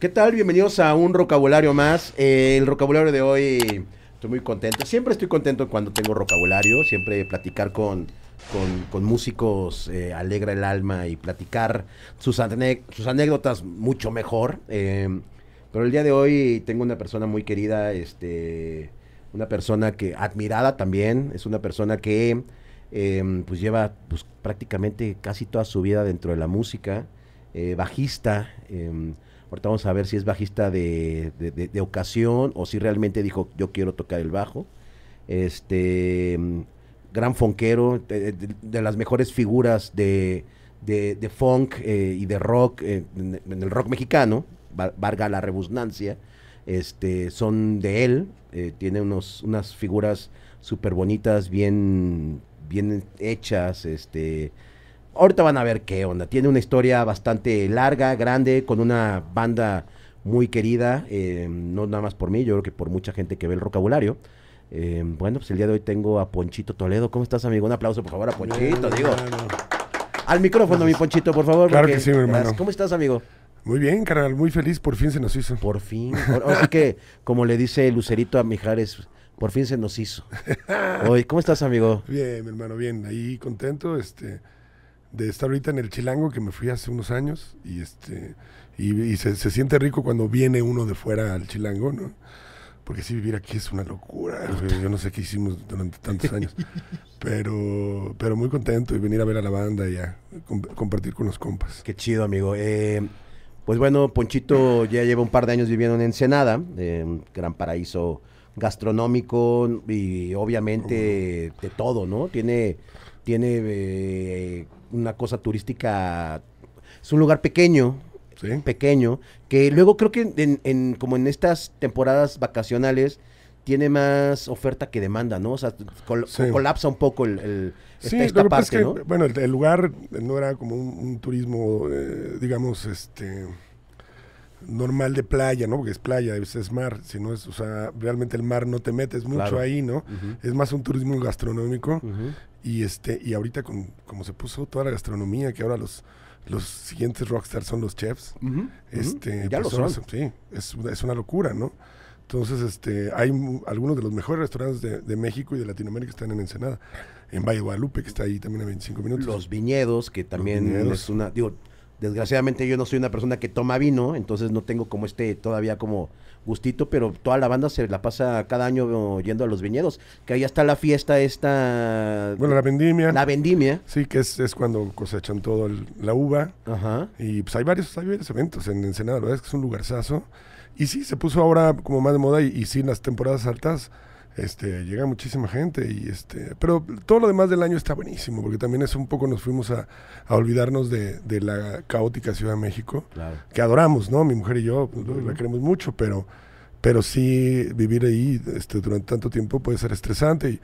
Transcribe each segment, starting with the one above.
¿Qué tal? Bienvenidos a un rocabulario más. Eh, el rocabulario de hoy, estoy muy contento. Siempre estoy contento cuando tengo rocabulario, Siempre platicar con, con, músicos eh, alegra el alma y platicar sus, sus anécdotas mucho mejor. Eh, pero el día de hoy tengo una persona muy querida, este, una persona que admirada también. Es una persona que em, pues lleva pues, prácticamente casi toda su vida dentro de la música. bajista em, Ahorita vamos a ver si es bajista de, ocasión o si realmente dijo yo quiero tocar el bajo. Este mm, gran fonquero, de, las mejores figuras de, funk eh, y de rock, eh, en, el rock mexicano, varga la rebusnancia, este, son de él, eh, tiene unos, unas figuras súper bonitas, bien, bien hechas, este, Ahorita van a ver qué onda. Tiene una historia bastante larga, grande, con una banda muy querida, eh, no nada más por mí, yo creo que por mucha gente que ve el vocabulario. Eh, bueno, pues el día de hoy tengo a Ponchito Toledo. ¿Cómo estás, amigo? Un aplauso, por favor, a Ponchito, digo. Al micrófono, mi Ponchito, por favor. Claro que sí, mi hermano. ¿Cómo estás, amigo? Muy bien, carnal, muy feliz, por fin se nos hizo. Por fin. Así que, como le dice Lucerito a Mijares, por fin se nos hizo. Hoy, ¿cómo estás, amigo? Bien, mi hermano, bien, ahí contento, este de estar ahorita en el Chilango, que me fui hace unos años, y este y, se, siente rico cuando viene uno de fuera al Chilango, ¿no? Porque sí, vivir aquí es una locura. Yo no sé qué hicimos durante tantos años. Pero, pero muy contento y venir a ver a la banda y a compartir con los compas. Qué chido, amigo. Eh, pues bueno, Ponchito ya lleva un par de años viviendo en Ensenada, gran paraíso gastronómico y obviamente de todo, ¿no? Tiene, tiene eh, una cosa turística, es un lugar pequeño, pequeño, que luego creo que en, como en estas temporadas vacacionales tiene más oferta que demanda, ¿no? O sea, colapsa un poco el, ¿no? Bueno, el, lugar no era como un, turismo, eh, digamos, este normal de playa, ¿no? Porque es playa, es mar, si no es, o sea, realmente el mar no te metes mucho ahí, ¿no? Es más un turismo gastronómico y, este, y ahorita, con, como se puso toda la gastronomía, que ahora los, los siguientes rockstars son los chefs, este, ya pues Sí, es, una locura, ¿no? Entonces, este, hay algunos de los mejores restaurantes de, México y de Latinoamérica están en Ensenada. En Valle Guadalupe, que está ahí también a 25 minutos. Los viñedos, que también es una. Digo, desgraciadamente yo no soy una persona que toma vino, entonces no tengo como este todavía como gustito, pero toda la banda se la pasa cada año yendo a los viñedos, que ahí está la fiesta esta... Bueno, la vendimia. La vendimia. Sí, que es, cuando cosechan todo la uva. Ajá. Y pues hay varios, hay eventos en Ensenada, la verdad es que es un lugarzazo. Y sí, se puso ahora como más de moda y, y sí, las temporadas altas este, llega muchísima gente y este, pero todo lo demás del año está buenísimo, porque también es un poco nos fuimos a, olvidarnos de, la caótica Ciudad de México, que adoramos, ¿no? Mi mujer y yo pues, la queremos mucho, pero, pero sí vivir ahí este, durante tanto tiempo puede ser estresante y,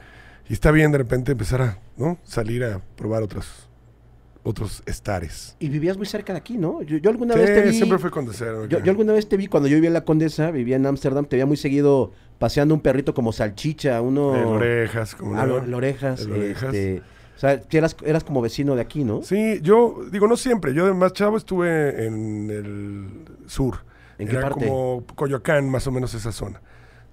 está bien de repente empezar a ¿no? salir a probar otras otros estares. Y vivías muy cerca de aquí, ¿no? Yo, alguna vez te vi. siempre fue condesero. Yo, alguna vez te vi cuando yo vivía en la Condesa, vivía en Ámsterdam, te veía muy seguido paseando un perrito como salchicha, uno. orejas, como. Ah, orejas. Este, o sea, eras, como vecino de aquí, ¿no? Sí, yo, digo, no siempre. Yo de más chavo estuve en el sur. ¿En qué parte? como Coyoacán, más o menos esa zona.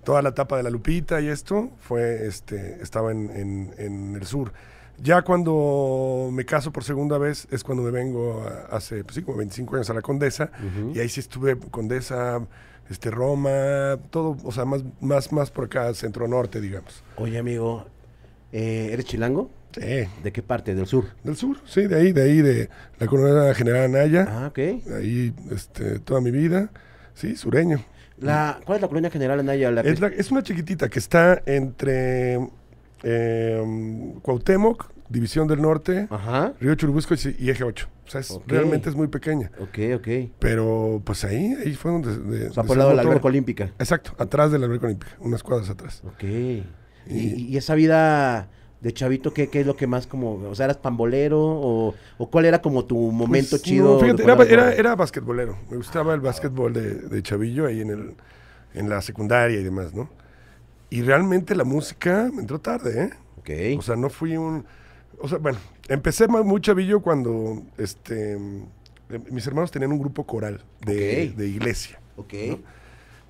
Toda la etapa de la Lupita y esto fue, este, estaba en, en el sur. Ya cuando me caso por segunda vez es cuando me vengo hace pues sí, como 25 años a la Condesa y ahí sí estuve Condesa, este Roma, todo, o sea, más más más por acá centro norte, digamos. Oye, amigo, eh, ¿eres chilango? Sí. ¿De qué parte? ¿Del sur? Del sur, sí, de ahí, de ahí, de la colonia General Anaya. Ah, ok. ahí, este, toda mi vida, sí, sureño. La, ¿Cuál es la colonia General Anaya? es, es una chiquitita que está entre eh, Cuauhtémoc, División del Norte, Río Churubusco y Eje 8. O sea, realmente es muy pequeña. Ok, ok. Pero pues ahí, ahí fue donde... De, por lado de la alberca olímpica. Exacto, atrás de la alberca olímpica, unas cuadras atrás. Ok. Y, esa vida de chavito, ¿qué, ¿qué, es lo que más como, o sea, eras pambolero o, cuál era como tu momento pues, chido? era, era, basquetbolero, me gustaba el basquetbol de, de chavillo ahí en, el, en la secundaria y demás, ¿no? Y realmente la música me entró tarde, ¿eh? Ok. O sea, no fui un... O sea, bueno, empecé muy chavillo cuando este, eh, mis hermanos tenían un grupo coral de, de iglesia. Ok.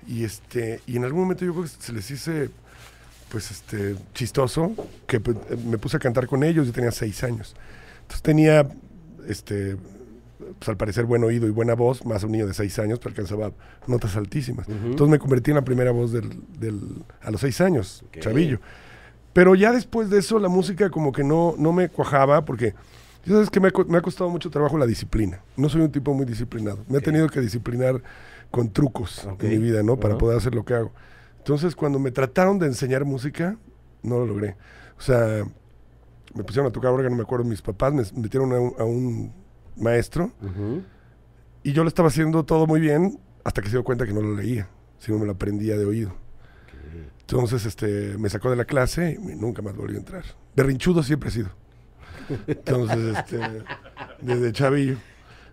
Y, este, y en algún momento yo creo que se les hice, pues, este, chistoso, que pues, eh, me puse a cantar con ellos, yo tenía seis años. Entonces tenía, este, pues, al parecer buen oído y buena voz, más un niño de seis años, Pero alcanzaba notas altísimas. Entonces me convertí en la primera voz del, a los seis años, chavillo. Pero ya después de eso la música como que no, no me cuajaba porque... sabes que me ha, costado mucho trabajo la disciplina. No soy un tipo muy disciplinado. Me he tenido que disciplinar con trucos en mi vida, ¿no? Para poder hacer lo que hago. Entonces, cuando me trataron de enseñar música, no lo logré. O sea, me pusieron a tocar órgano, me acuerdo, mis papás me metieron a un maestro. Y yo lo estaba haciendo todo muy bien hasta que se dio cuenta que no lo leía, sino me lo aprendía de oído. Entonces este, me sacó de la clase y nunca más volvió a entrar. Berrinchudo siempre he sido. Entonces, este, desde chavillo.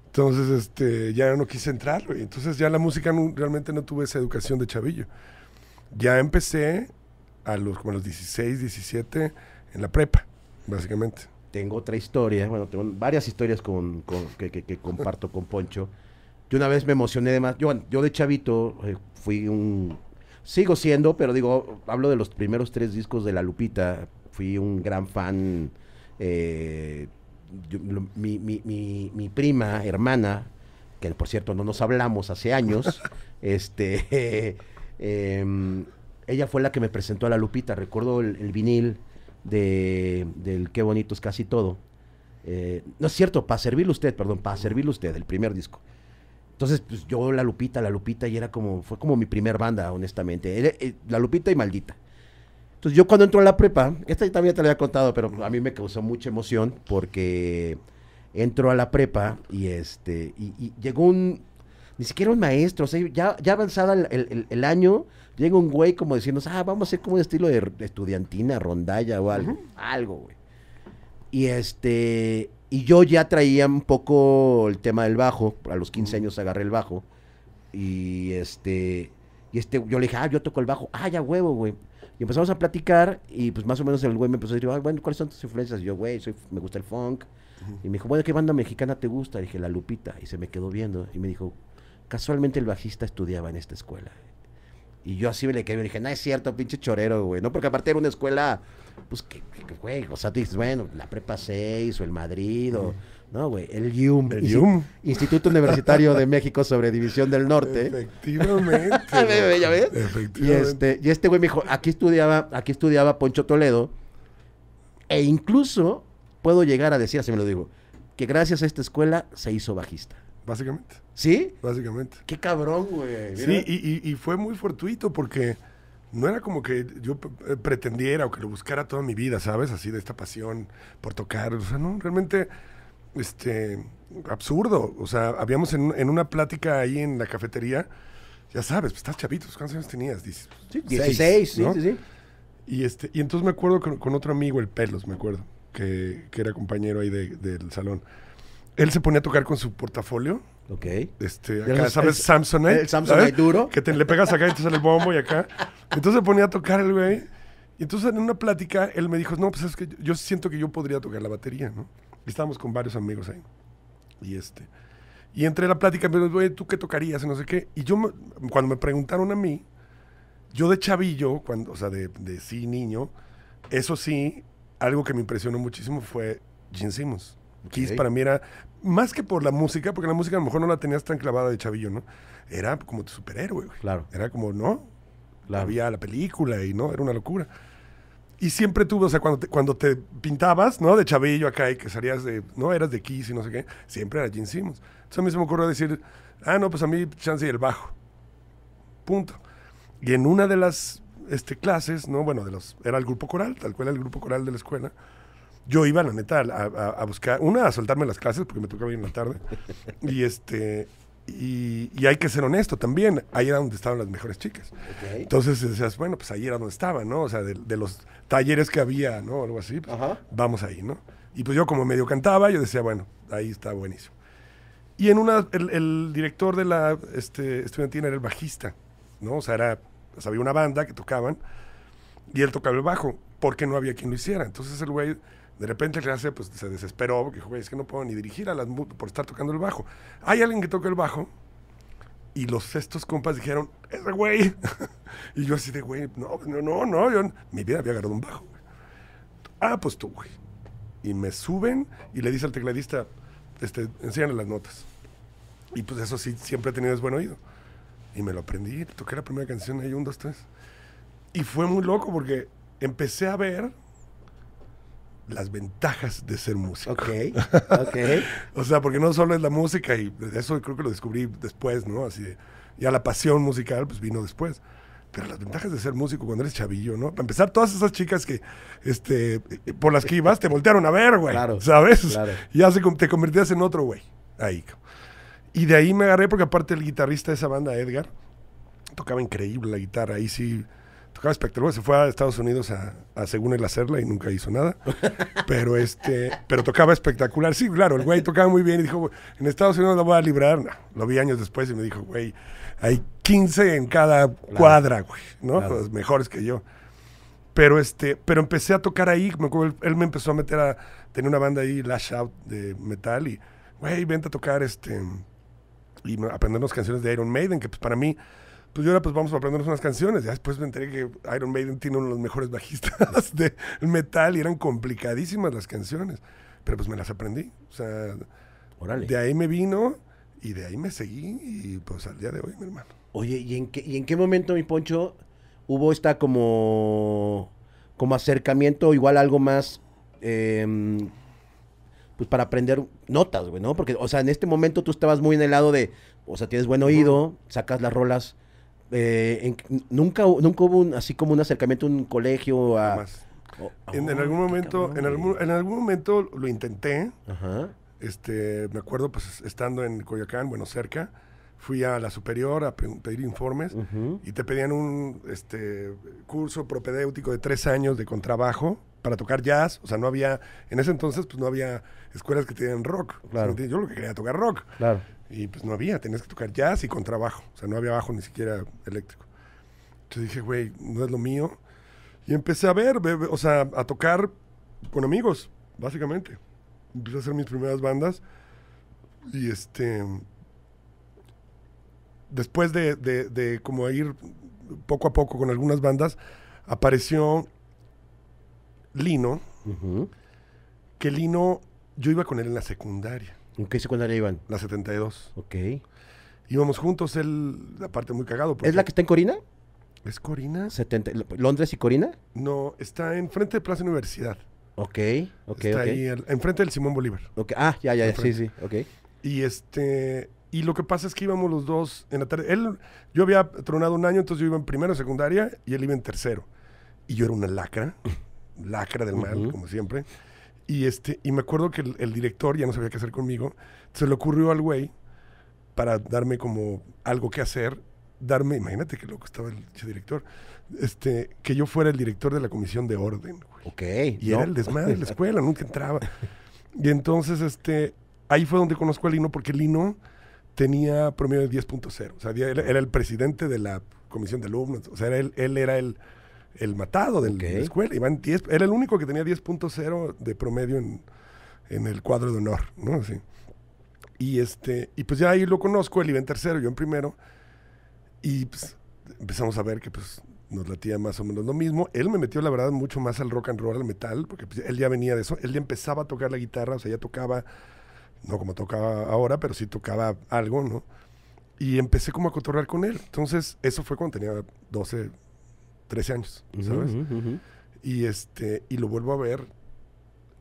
Entonces, este, ya no quise entrar, Entonces, ya la música realmente no tuve esa educación de chavillo. Ya empecé a los, como a los 16, 17, en la prepa, básicamente tengo otra historia, bueno, tengo varias historias con, que, comparto con Poncho. Yo una vez me emocioné de más, yo, de chavito eh, fui un, sigo siendo, pero digo, hablo de los primeros tres discos de La Lupita, fui un gran fan, eh, mi, prima, hermana, que por cierto no nos hablamos hace años, este, eh, em, ella fue la que me presentó a La Lupita, recuerdo el vinil de, del Qué bonito es casi todo. Eh, no es cierto, para servirle usted, perdón, para servirle usted, el primer disco. Entonces, pues yo la Lupita, la Lupita, y era como, fue como mi primer banda, honestamente. Eh, la Lupita y Maldita. Entonces, yo cuando entro a la prepa, esta también te la había contado, pero a mí me causó mucha emoción porque entro a la prepa y este, y llegó un, ni siquiera un maestro, o sea, ya, ya avanzada el, año, llega un güey como diciendo, ah, vamos a hacer como un estilo de, estudiantina, rondalla o algo, algo, güey. Y este, y yo ya traía un poco el tema del bajo, a los 15 años agarré el bajo, y este, y este, yo le dije, ah, yo toco el bajo, ah, ya huevo, güey. Y empezamos a platicar y pues más o menos el güey me empezó a decir, ah, bueno, ¿cuáles son tus influencias? Y yo, güey, soy, me gusta el funk. Y me dijo, bueno, ¿qué banda mexicana te gusta? Y dije, La Lupita. Y se me quedó viendo y me dijo, Casualmente el bajista estudiaba en esta escuela. Y yo así me le quedé y dije, no es cierto, pinche chorero, güey. No, porque aparte era una escuela, pues, que, güey, o sea, tú dices, bueno, la Prepa 6 o el Madrid o... No, güey, el IUM. El Instituto Universitario de México sobre División del Norte. Efectivamente. ¿Ya ves? Efectivamente. Y este, y este güey me dijo, aquí estudiaba, aquí estudiaba Poncho Toledo. E incluso puedo llegar a decir, así me lo digo, que gracias a esta escuela se hizo bajista básicamente. ¿Sí? Básicamente. Qué cabrón, güey. Sí, y, fue muy fortuito porque no era como que yo eh, pretendiera o que lo buscara toda mi vida, ¿sabes? Así de esta pasión por tocar. O sea, no, realmente, este, absurdo. O sea, habíamos en, una plática ahí en la cafetería, ya sabes, pues, estás chavitos, pues, ¿cuántos años tenías? Pues, sí, 16, sí, sí, Y, este, y entonces me acuerdo con, otro amigo, el Pelos, me acuerdo, que, que era compañero ahí del salón él se ponía a tocar con su portafolio. Ok. Este, acá, ¿sabes? Samsonite. El Samsonite duro. Que te, le pegas acá y te sale el bombo y acá. Entonces se ponía a tocar el güey. Y entonces en una plática él me dijo, no, pues es que yo siento que yo podría tocar la batería, ¿no? estábamos con varios amigos ahí. Y este... Y entre la plática me dijo, güey, ¿tú qué tocarías? Y no sé qué. Y yo, cuando me preguntaron a mí, yo de chavillo, cuando, o sea, de, de sí niño, eso sí, algo que me impresionó muchísimo fue Gene Simmons. Kiss para mí era, más que por la música, porque la música a lo mejor no la tenías tan clavada de chavillo, ¿no? Era como tu superhéroe, güey. Claro. Era como, ¿no? Había la película y, ¿no? Era una locura. Y siempre tuve, o sea, cuando te, cuando te pintabas, ¿no? De chavillo acá y que salías de, ¿no? Eras de Kiss y no sé qué, siempre era Gene Simmons. Entonces a mí se me ocurrió decir, ah, no, pues a mí chance y el bajo. Punto. Y en una de las este, clases, ¿no? Bueno, de los, era el grupo coral, tal cual era el grupo coral de la escuela yo iba, la neta, a, buscar, una, a soltarme las clases porque me tocaba bien en la tarde. y este. Y, hay que ser honesto también, ahí era donde estaban las mejores chicas. Entonces decías, bueno, pues ahí era donde estaban, ¿no? O sea, de, los talleres que había, ¿no? Algo así, pues, vamos ahí, ¿no? Y pues yo como medio cantaba, yo decía, bueno, ahí está buenísimo. Y en una, el, director de la este, estudiantina era el bajista, ¿no? O sea, era, o había una banda que tocaban y él tocaba el bajo porque no había quien lo hiciera. Entonces el güey de repente el clase pues, se desesperó porque dijo, es que no puedo ni dirigir a las por estar tocando el bajo. Hay alguien que toca el bajo y los estos compas dijeron, ese güey. y yo así de, güey, no, no, no, no, yo mi vida había agarrado un bajo. Ah, pues tú, güey. Y me suben y le dice al tecladista, este, enséñale las notas. Y pues eso sí, siempre he tenido es buen oído. Y me lo aprendí, toqué la primera canción ahí, un, dos, tres. Y fue muy loco porque empecé a ver las ventajas de ser músico. Ok, ok. o sea, porque no solo es la música, y eso creo que lo descubrí después, ¿no? Así, ya la pasión musical, pues vino después. Pero las ventajas de ser músico cuando eres chavillo, ¿no? Para empezar, todas esas chicas que, este, por las que ibas, te voltearon a ver, güey. Claro. ¿Sabes? Claro. Ya te convertías en otro güey. Ahí. Y de ahí me agarré, porque aparte el guitarrista de esa banda, Edgar, tocaba increíble la guitarra. Ahí sí tocaba espectacular se fue a Estados Unidos a, según él hacerla y nunca hizo nada. Pero este, pero tocaba espectacular. Sí, claro, el güey tocaba muy bien y dijo, en Estados Unidos la voy a librar. lo vi años después y me dijo, güey, hay 15 en cada cuadra, güey, ¿no? Los mejores que yo. Pero este, pero empecé a tocar ahí, él, me empezó a meter a tenía una banda ahí Lash Out de metal y güey, vente a tocar este y aprendernos canciones de Iron Maiden, que pues, para mí pues yo ahora pues vamos a aprendernos unas canciones. Ya después me enteré que Iron Maiden tiene uno de los mejores bajistas de metal y eran complicadísimas las canciones. Pero pues me las aprendí. O sea, de ahí me vino y de ahí me seguí y pues al día de hoy, mi hermano. Oye, ¿y en qué, y en qué momento, mi Poncho, hubo esta como, como acercamiento, igual algo más... Em, pues para aprender notas, güey, ¿no? Porque, o sea, en este momento tú estabas muy en el lado de, o sea, tienes buen oído, sacas las rolas eh, nunca, nunca hubo así como un acercamiento a un colegio oh, en, algún momento, en momento lo intenté. Este, me acuerdo, pues, estando en Coyoacán, bueno, cerca, fui a la superior a pedir informes y te pedían un este, curso propedéutico de tres años de contrabajo para tocar jazz. O sea, no había, en ese entonces, pues no había escuelas que tenían rock. yo lo que quería tocar rock. Claro. Y pues no había, tenías que tocar jazz y con trabajo. O sea, no había bajo ni siquiera eléctrico. Entonces dije, güey, no es lo mío. Y empecé a ver, o sea, a tocar con amigos, básicamente. Empecé a hacer mis primeras bandas. Y este. Después de, de, como ir poco a poco con algunas bandas, apareció Lino. Que Lino, yo iba con él en la secundaria. ¿En qué secundaria iban? La 72. Ok. Íbamos juntos, él, la parte muy cagado. ¿Es la que está en Corina? ¿Es Corina? 70, ¿Londres y Corina? No, está enfrente de Plaza Universidad. Ok, ok, está ahí, enfrente del Simón Bolívar. Okay. Ah, ya, ya, ya, sí, sí, ok. Y este. Y lo que pasa es que íbamos los dos en la tarde. Él, yo había tronado un año, entonces yo iba en primero, secundaria, y él iba en tercero. Y yo era una lacra, lacra del mal, como siempre. Y, este, y me acuerdo que el, director ya no sabía qué hacer conmigo. Se le ocurrió al güey, para darme como algo que hacer, darme, imagínate qué loco estaba el director, este, que yo fuera el director de la comisión de orden. Ok. Y era el desmadre de la escuela, nunca entraba. Y entonces, este, ahí fue donde conozco a Lino, porque Lino tenía promedio de 10.0 o sea, era, era, el presidente de la comisión de alumnos, o sea, él, él era el el matado del, de la escuela. era el único que tenía 10.0 de promedio en, el cuadro de honor, ¿no? Y, este, y pues ya ahí lo conozco, él iba en tercero, yo en primero. Y pues empezamos a ver que pues nos latía más o menos lo mismo. Él me metió, la verdad, mucho más al rock and roll, al metal, porque pues, él ya venía de eso. Él ya empezaba a tocar la guitarra, o sea, ya tocaba, no como tocaba ahora, pero sí tocaba algo, ¿no? Y empecé como a cotorrear con él. Entonces, eso fue cuando tenía 12, 13 años, ¿sabes? Y este, y lo vuelvo a ver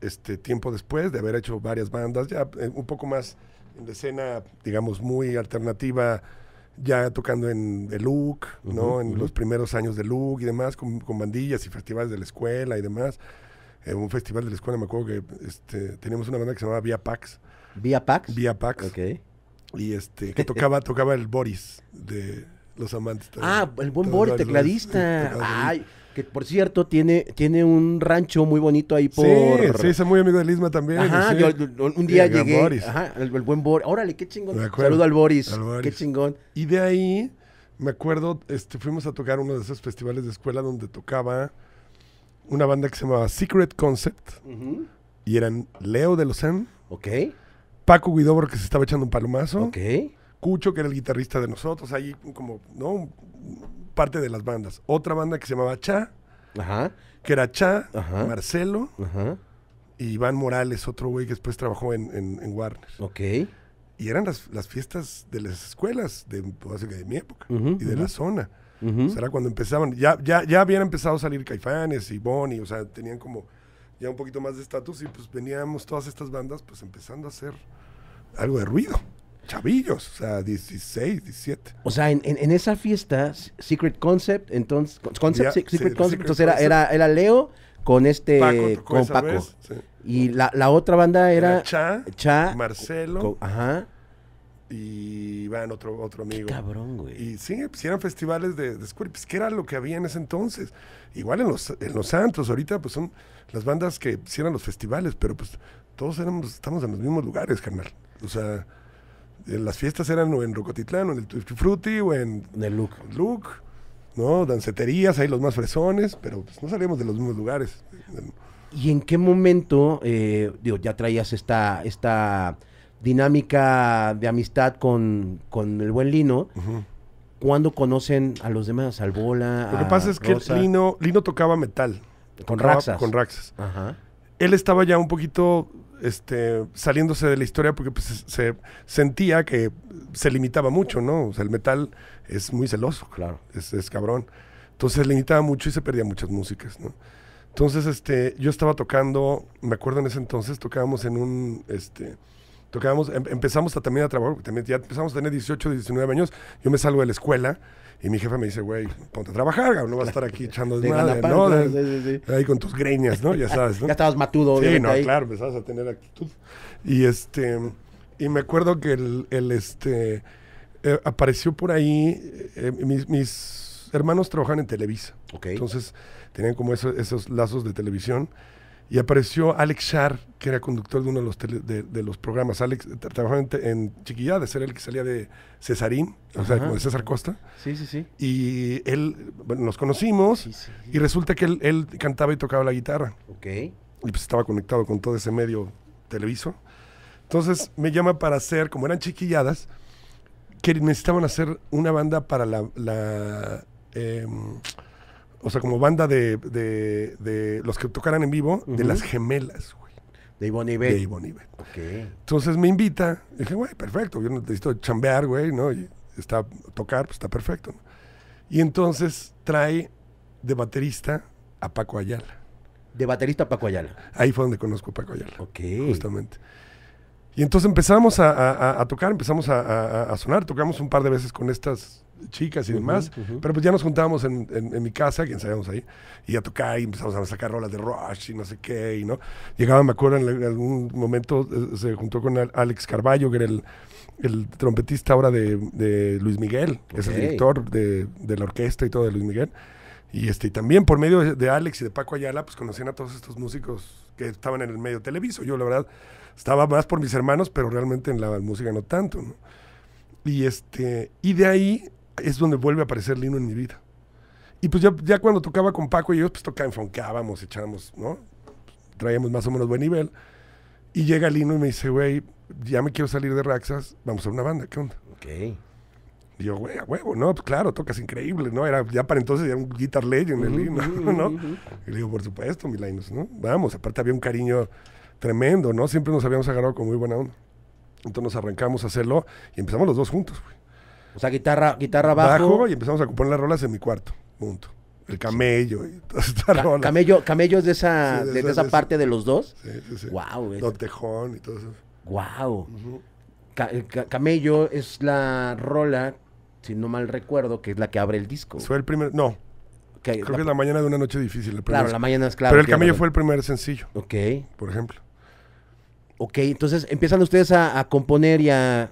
este tiempo después de haber hecho varias bandas, ya eh, un poco más en escena, digamos, muy alternativa, ya tocando en el Look, ¿no? En los primeros años de Look y demás, con, bandillas y festivales de la escuela y demás. En eh, un festival de la escuela me acuerdo que este, teníamos una banda que se llamaba Via Pax. ¿Via Pax? Via Pax. Ok. Y este, que tocaba, tocaba el Boris de los amantes. También. Ah, el buen Boris, tecladista. Ay, que por cierto tiene, tiene un rancho muy bonito ahí por... Sí, sí, es muy amigo de Lisma también. Ajá, yo, un día llegué. Ajá, el, buen Boris. Órale, qué chingón. Saludo al Boris. Qué chingón. Y de ahí, me acuerdo, este, fuimos a tocar uno de esos festivales de escuela donde tocaba una banda que se llamaba Secret Concept. Y eran Leo de Lozán. Ok. Paco Guidobro que se estaba echando un palomazo. Ok. Cucho, que era el guitarrista de nosotros, ahí como, ¿no? Parte de las bandas. Otra banda que se llamaba Cha, que era Cha, Marcelo y Iván Morales, otro güey que después trabajó en, en, Warner. Ok. Y eran las, fiestas de las escuelas de, pues, de mi época y de la zona. o sea, era cuando empezaban, ya, ya, ya habían empezado a salir Caifanes y Bonnie, o sea, tenían como ya un poquito más de estatus y pues veníamos todas estas bandas pues empezando a hacer algo de ruido chavillos, o sea, 16, 17. O sea, en, esa fiesta, Secret Concept, entonces, Concept, Secret Concept, entonces era, era, Leo con este, con Paco. Y la, la, otra banda era, Cha, Marcelo. ajá. Y van otro, otro amigo. Qué cabrón, güey. Y sí, pues eran festivales de, de square, pues, era lo que había en ese entonces? Igual en los, en los santos, ahorita pues son las bandas que hicieron los festivales, pero pues todos éramos, estamos en los mismos lugares, carnal. O sea, las fiestas eran o en Rocotitlán, o en el Twifty Frutti, o en, en el Look. Look, ¿no? Danceterías, ahí los más fresones, pero pues, no salíamos de los mismos lugares. ¿Y en qué momento, eh, digo, ya traías esta, esta dinámica de amistad con, el buen Lino? ¿Cuándo conocen a los demás? Al Bola. Lo que pasa es que Lino, Lino tocaba metal. Con Raxas. Con Raxas. Él estaba ya un poquito este, saliéndose de la historia porque pues, se sentía que se limitaba mucho, ¿no? el metal es muy celoso, claro, es, es cabrón. Entonces se limitaba mucho y se perdía muchas músicas, ¿no? Entonces, este, yo estaba tocando, me acuerdo en ese entonces, tocábamos en un, este, em, empezamos a, también a trabajar, ya empezamos a tener 18, 19 años, yo me salgo de la escuela, y mi jefe me dice, güey, ponte a trabajar, no vas a estar aquí echando desmadre, ¿no? De, sí, Ahí con tus greñas, ¿no? Ya sabes, ya estabas matudo, Sí, no, claro, empezabas a tener actitud. Y este, y me acuerdo que el, este, eh, apareció por ahí, eh, eh, mis, mis hermanos trabajan en Televisa. Okay. Entonces, tenían como esos lazos de televisión. Y apareció Alex Char, que era conductor de uno de los, de, los programas. Alex trabajaba en, Chiquilladas, era el que salía de Cesarín, o sea, como de César Costa. Sí, sí, sí. Y él, bueno, nos conocimos y resulta que él, cantaba y tocaba la guitarra. Ok. Y pues estaba conectado con todo ese medio televiso. Entonces me llama para hacer, como eran chiquilladas, que necesitaban hacer una banda para la... Em, o sea, como banda de, de, los que tocaran en vivo, de las gemelas, güey. De Ivonne Beth. De Ivonne Ok. Entonces me invita, dije, güey, perfecto, yo necesito chambear, güey, ¿no? está tocar, pues está perfecto. Y entonces trae de baterista a Paco Ayala. De baterista a Paco Ayala. Ahí fue donde conozco a Paco Ayala. Ok. Justamente. Y entonces empezamos a, tocar, empezamos a, sonar, tocamos un par de veces con estas chicas y demás, pero pues ya nos juntábamos en, mi casa, que ensayábamos ahí, y a tocar y empezamos a sacar rolas de Rush y no sé qué, y no. Llegaba, me acuerdo, en, algún momento eh, se juntó con Alex Carballo, que era el, el trompetista ahora de, Luis Miguel, es el director de, la orquesta y todo de Luis Miguel. Y este, también por medio de, de Alex y de Paco Ayala, pues conocían a todos estos músicos que estaban en el medio televiso. Yo, la verdad, estaba más por mis hermanos, pero realmente en la música no tanto, ¿no? Y, este, y de ahí es donde vuelve a aparecer Lino en mi vida. Y pues ya, ya cuando tocaba con Paco y ellos, pues tocábamos, foncábamos echábamos, ¿no? Traíamos más o menos buen nivel. Y llega Lino y me dice, güey, ya me quiero salir de Raxas, vamos a una banda, ¿qué onda? Ok. Y güey, a huevo, ¿no? Pues claro, tocas increíble, ¿no? Era, ya para entonces era un guitar legend, el Lino, ¿no? Y le digo, por supuesto, mi ¿no? Vamos, aparte había un cariño tremendo, ¿no? Siempre nos habíamos agarrado con muy buena onda. Entonces nos arrancamos a hacerlo y empezamos los dos juntos, güey. O sea, guitarra, guitarra bajo. y empezamos a componer las rolas en mi cuarto, punto. El camello Camello, camello es de esa, de, esa, parte de los dos. Sí, sí, sí. Wow, y todo eso. Wow. camello es la rola, si no mal recuerdo, que es la que abre el disco. Fue el primer, no. Creo que es la mañana de una noche difícil. claro, la mañana es claro. Pero el camello fue el primer sencillo. Ok. Por ejemplo. Ok, entonces empiezan ustedes a, componer y a,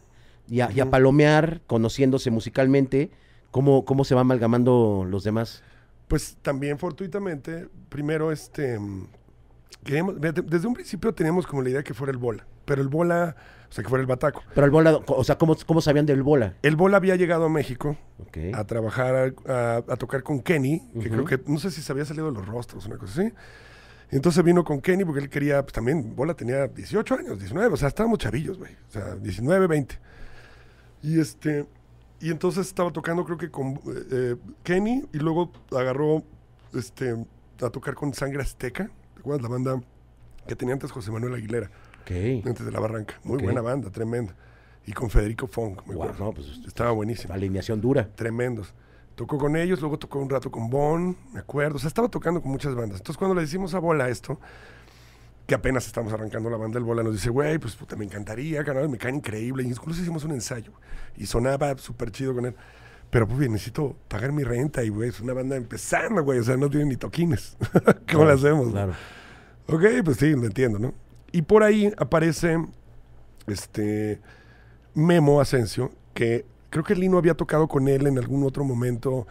palomear, conociéndose musicalmente. ¿Cómo, ¿Cómo se van amalgamando los demás? Pues también fortuitamente, primero este... desde un principio teníamos como la idea que fuera el bola, pero el bola, o sea, que fuera el bataco. Pero el bola, o sea, ¿cómo, cómo sabían del bola? El bola había llegado a México a trabajar, a, tocar con Kenny, que creo que, no sé si se había salido de los rostros, una cosa así. Y Entonces vino con Kenny porque él quería, pues también, Bola tenía 18 años, 19, o sea, estábamos chavillos, güey, o sea, 19, 20. Y este, y entonces estaba tocando creo que con eh, eh, Kenny y luego agarró, este, a tocar con Sangre Azteca, ¿te acuerdas? La banda que tenía antes José Manuel Aguilera. Antes de la Barranca. Muy buena banda, tremenda. Y con Federico Fong, wow, No, pues, Estaba buenísimo. Alineación dura. Tremendos. Tocó con ellos, luego tocó un rato con Bon, me acuerdo. O sea, estaba tocando con muchas bandas. Entonces, cuando le decimos a Bola esto, que apenas estamos arrancando la banda, el Bola nos dice, güey, pues puta, me encantaría, canal, me cae increíble. Incluso hicimos un ensayo y sonaba súper chido con él. Pero, pues bien, necesito pagar mi renta y, güey, es una banda empezando, güey. O sea, no tiene ni toquines. ¿Cómo la hacemos? Claro. Ok, pues sí, lo entiendo, ¿no? Y por ahí aparece este Memo Asensio, que creo que Lino había tocado con él en algún otro momento,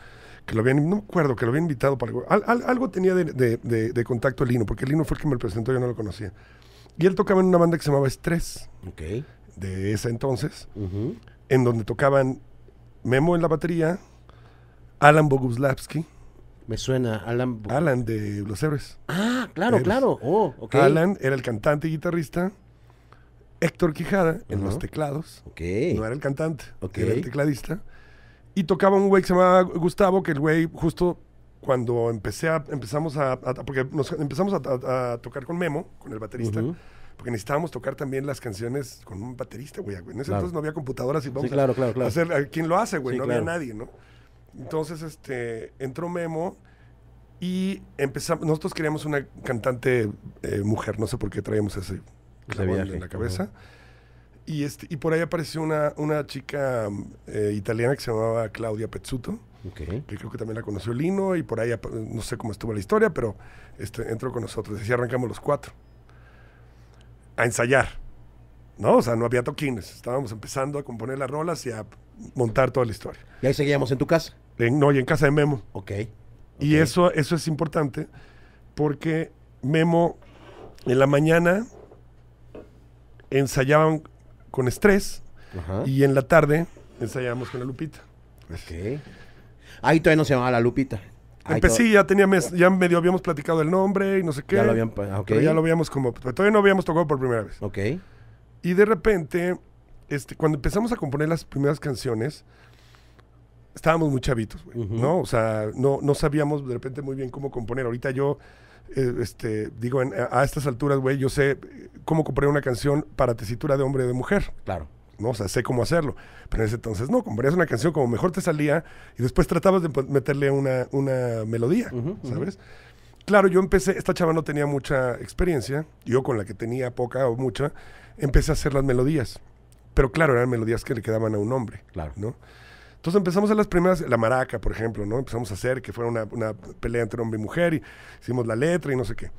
que lo habían, no me acuerdo, que lo había invitado para algo. algo tenía de, de, de, contacto Lino, porque Lino fue el que me presentó, yo no lo conocía. Y él tocaba en una banda que se llamaba Estrés, okay. de ese entonces, en donde tocaban Memo en la batería, Alan Boguslavski. Me suena, Alan. Alan de Los Héroes. Ah, claro, claro. Oh, Alan era el cantante y guitarrista. Héctor Quijada en los teclados. No era el cantante, era el tecladista. Y tocaba un güey que se llamaba Gustavo, que el güey justo cuando empecé a, empezamos a, porque nos empezamos a, tocar con Memo, con el baterista, porque necesitábamos tocar también las canciones con un baterista, güey. En ese entonces no había computadoras y vamos a, hacer, ¿quién lo hace, güey? no había nadie, ¿no? Entonces, este, entró Memo y empezamos, nosotros queríamos una cantante eh, mujer, no sé por qué traíamos ese en la cabeza. y, este, y por ahí apareció una, una chica eh, italiana que se llamaba Claudia Pezzuto. Que creo que también la conoció Lino y por ahí, no sé cómo estuvo la historia, pero este, entró con nosotros. Así arrancamos los cuatro a ensayar, ¿no? O sea, no había toquines. Estábamos empezando a componer las rolas y a montar toda la historia. ¿Y ahí seguíamos en tu casa? no, y en casa de Memo. Ok. okay. Y eso, eso es importante porque Memo en la mañana ensayaban con estrés y en la tarde ensayábamos con la Lupita. Ahí todavía no se llamaba la Lupita. Empecé, ya tenía ya medio habíamos platicado el nombre y no sé qué. Ya lo habían, ah, okay. pero ya lo habíamos como, todavía no habíamos tocado por primera vez. Ok. Y de repente, este, cuando empezamos a componer las primeras canciones, estábamos muy chavitos, ¿no? O sea, no, no sabíamos de repente muy bien cómo componer. Ahorita yo eh, este, digo, a estas alturas, güey, yo sé cómo comprar una canción para tesitura de hombre o de mujer. Claro. ¿no? O sea, sé cómo hacerlo. Pero en ese entonces no, comprarías una canción como mejor te salía y después tratabas de meterle una, una melodía, ¿sabes? Claro, yo empecé, esta chava no tenía mucha experiencia, yo con la que tenía poca o mucha, empecé a hacer las melodías. Pero claro, eran melodías que le quedaban a un hombre, claro. ¿no? Entonces empezamos a las primeras, la maraca, por ejemplo, ¿no? Empezamos a hacer que fuera una, pelea entre hombre y mujer y hicimos la letra y no sé qué.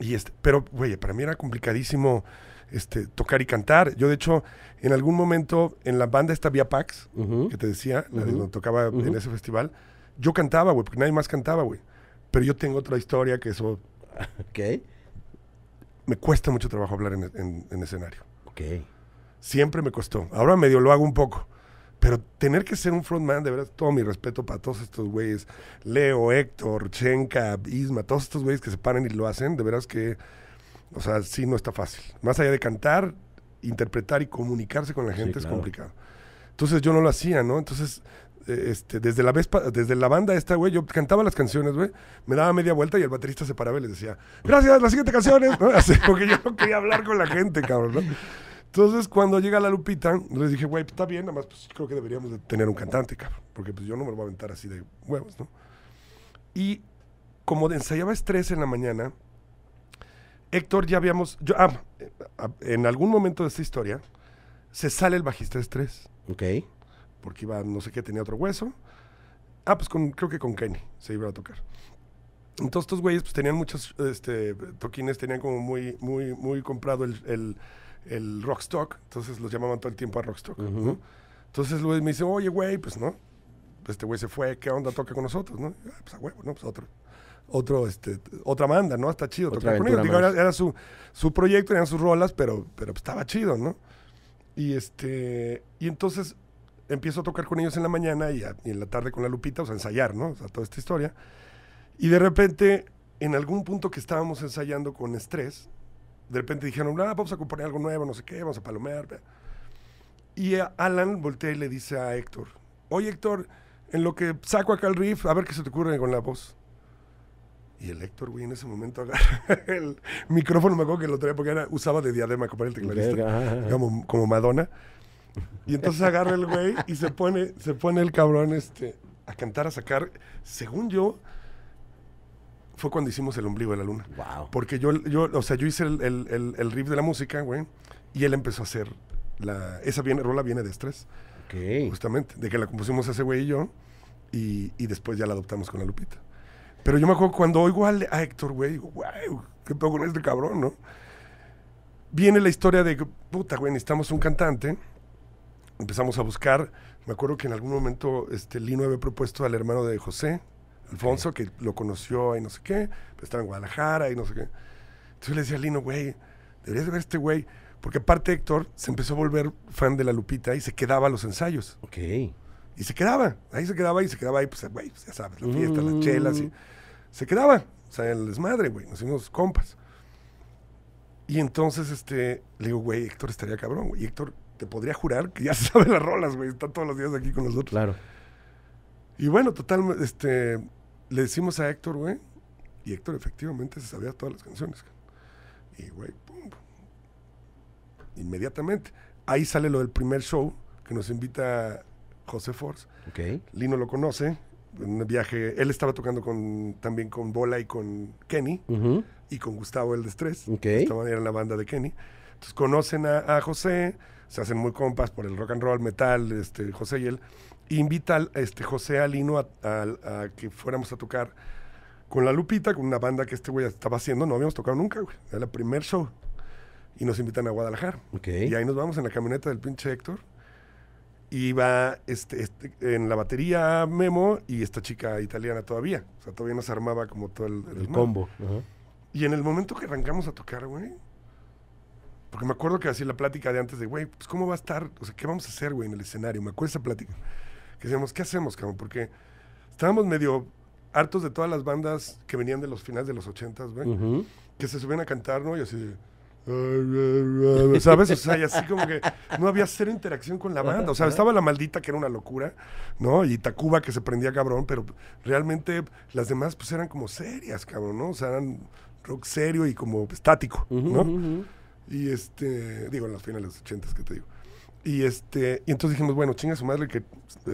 Y este, pero, güey, para mí era complicadísimo este, tocar y cantar. Yo, de hecho, en algún momento en la banda esta Vía Pax, que te decía, la de donde tocaba en ese festival, yo cantaba, güey, porque nadie más cantaba, güey. Pero yo tengo otra historia que eso. Ok. Me cuesta mucho trabajo hablar en, en escenario. Ok. Siempre me costó. Ahora medio lo hago un poco. Pero tener que ser un frontman, de verdad, todo mi respeto para todos estos güeyes. Leo, Héctor, Chenka, Isma, todos estos güeyes que se paran y lo hacen, de veras que, o sea, sí, no está fácil. Más allá de cantar, interpretar y comunicarse con la gente es complicado. Entonces yo no lo hacía, ¿no? Entonces eh, este, desde la desde la banda esta, güey, yo cantaba las canciones, güey, me daba media vuelta y el baterista se paraba y les decía, gracias, las siguientes canciones, ¿no? porque yo no quería hablar con la gente, cabrón, ¿no? Entonces, cuando llega la Lupita, les dije, güey, pues, está bien, nada pues, creo que deberíamos tener un cantante, cabrón, porque pues yo no me lo voy a aventar así de huevos, ¿no? Y como ensayaba estrés en la mañana, Héctor ya habíamos, yo, ah, eh, ah, en algún momento de esta historia, se sale el bajista de estrés. Ok. Porque iba, no sé qué, tenía otro hueso. Ah, pues con, creo que con Kenny se iba a tocar. Entonces estos güeyes pues tenían muchos este, toquines, tenían como muy, muy, muy comprado el el Rockstock, entonces los llamaban todo el tiempo a Rockstock. Entonces Luis me dice, oye, güey, pues no, pues, este güey se fue, ¿qué onda toca con nosotros? ¿no? Ah, pues a huevo, ¿no? Pues otro, otro, este, otra banda, ¿no? Está chido tocar con ellos. Digo, era, su, su, proyecto, eran sus rolas, pero, pero pues, estaba chido, ¿no? Y este, y entonces empiezo a tocar con ellos en la mañana y, y, en la tarde con la Lupita, o sea, ensayar, ¿no? O sea, toda esta historia. Y de repente, en algún punto que estábamos ensayando con estrés, de repente dijeron, ah, vamos a componer algo nuevo, no sé qué, vamos a palomear. Y Alan voltea y le dice a Héctor, oye Héctor, en lo que saco acá el riff, a ver qué se te ocurre con la voz. Y el Héctor, güey, en ese momento agarra el micrófono, me acuerdo que lo traía porque usaba de diadema como el tecladista, como, como Madonna. Y entonces agarra el güey y se pone, se pone el cabrón este, a cantar, a sacar, según yo, fue cuando hicimos el ombligo de la luna. Porque yo, yo o sea, yo hice el, el, el, riff de la música, güey, y él empezó a hacer la. Esa viene, rola viene de estrés. Justamente, de que la compusimos ese güey y yo, y, y después ya la adoptamos con la Lupita. Pero yo me acuerdo cuando oigo a, Héctor, güey, digo, wow, qué poco con este cabrón, ¿no? Viene la historia de, puta, güey, necesitamos un cantante. Empezamos a buscar. Me acuerdo que en algún momento este, Lino había propuesto al hermano de José, Alfonso, que lo conoció y no sé qué, pues estaba en Guadalajara y no sé qué. Entonces le decía a Lino, güey, deberías ver este güey. Porque aparte Héctor se empezó a volver fan de la Lupita y se quedaba a los ensayos. Ok. Y se quedaba, ahí se quedaba y se quedaba ahí, pues, güey, pues, ya sabes, las fiestas, las mm. chelas y... Se quedaba, o sea, el desmadre, güey, nos hicimos compas. Y entonces, este, le digo, güey, Héctor estaría cabrón, güey. Héctor, te podría jurar que ya sabe las rolas, güey, está todos los días aquí con nosotros. Claro. Y bueno, total, este, le decimos a Héctor, güey, y Héctor efectivamente se sabía todas las canciones. Y, güey, inmediatamente. Ahí sale lo del primer show que nos invita José Force. Okay. Lino lo conoce. En un viaje, él estaba tocando con, también con Bola y con Kenny y con Gustavo el de Estrés. Estaban en la banda de Kenny. Entonces conocen a, a José, se hacen muy compas por el rock and roll, metal, este, José y él invita a este, José Alino a, que fuéramos a tocar con la Lupita, con una banda que este güey estaba haciendo, no habíamos tocado nunca, güey. Era el primer show. Y nos invitan a Guadalajara. Y ahí nos vamos en la camioneta del pinche Héctor. Y va este, este en la batería Memo y esta chica italiana todavía. O sea, todavía nos armaba como todo el... combo. Y en el momento que arrancamos a tocar, güey, porque me acuerdo que así la plática de antes de, güey, pues cómo va a estar, o sea, ¿qué vamos a hacer, güey, en el escenario? Me acuerdo esa plática decíamos, ¿qué hacemos, cabrón? Porque estábamos medio hartos de todas las bandas que venían de los finales de los ochentas, güey, que se subían a cantar, ¿no? Y así ¿Sabes? O sea, y así como que no había cero interacción con la banda. O sea, estaba la maldita que era una locura, ¿no? Y Tacuba que se prendía cabrón, pero realmente las demás pues eran como serias, cabrón, ¿no? O sea, eran rock serio y como estático, ¿no? Y este, digo, en los finales de los ochentas, que te digo. Y, este, y entonces dijimos, bueno, chinga su madre que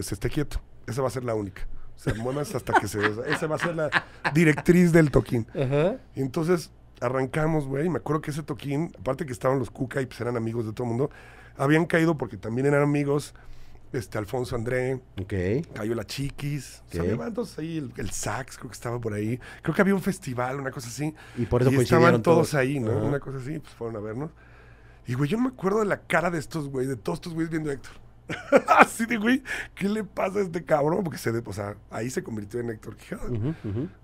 se esté quieto. Esa va a ser la única. O sea, hasta que se... Esa va a ser la directriz del toquín. Ajá. Y entonces arrancamos, güey. Me acuerdo que ese toquín, aparte que estaban los Cuca y pues eran amigos de todo el mundo, habían caído porque también eran amigos. Este, Alfonso André. Ok. Cayó la Chiquis. Se O ahí el, sax, creo que estaba por ahí. Creo que había un festival, una cosa así. Y por eso y estaban todos, ahí, ¿no? Una cosa así, pues fueron a vernos. Y, güey, yo no me acuerdo de la cara de estos güey, de todos estos güeyes viendo a Héctor. Así de, güey, ¿qué le pasa a este cabrón? Porque se, o sea, ahí se convirtió en Héctor Quijada.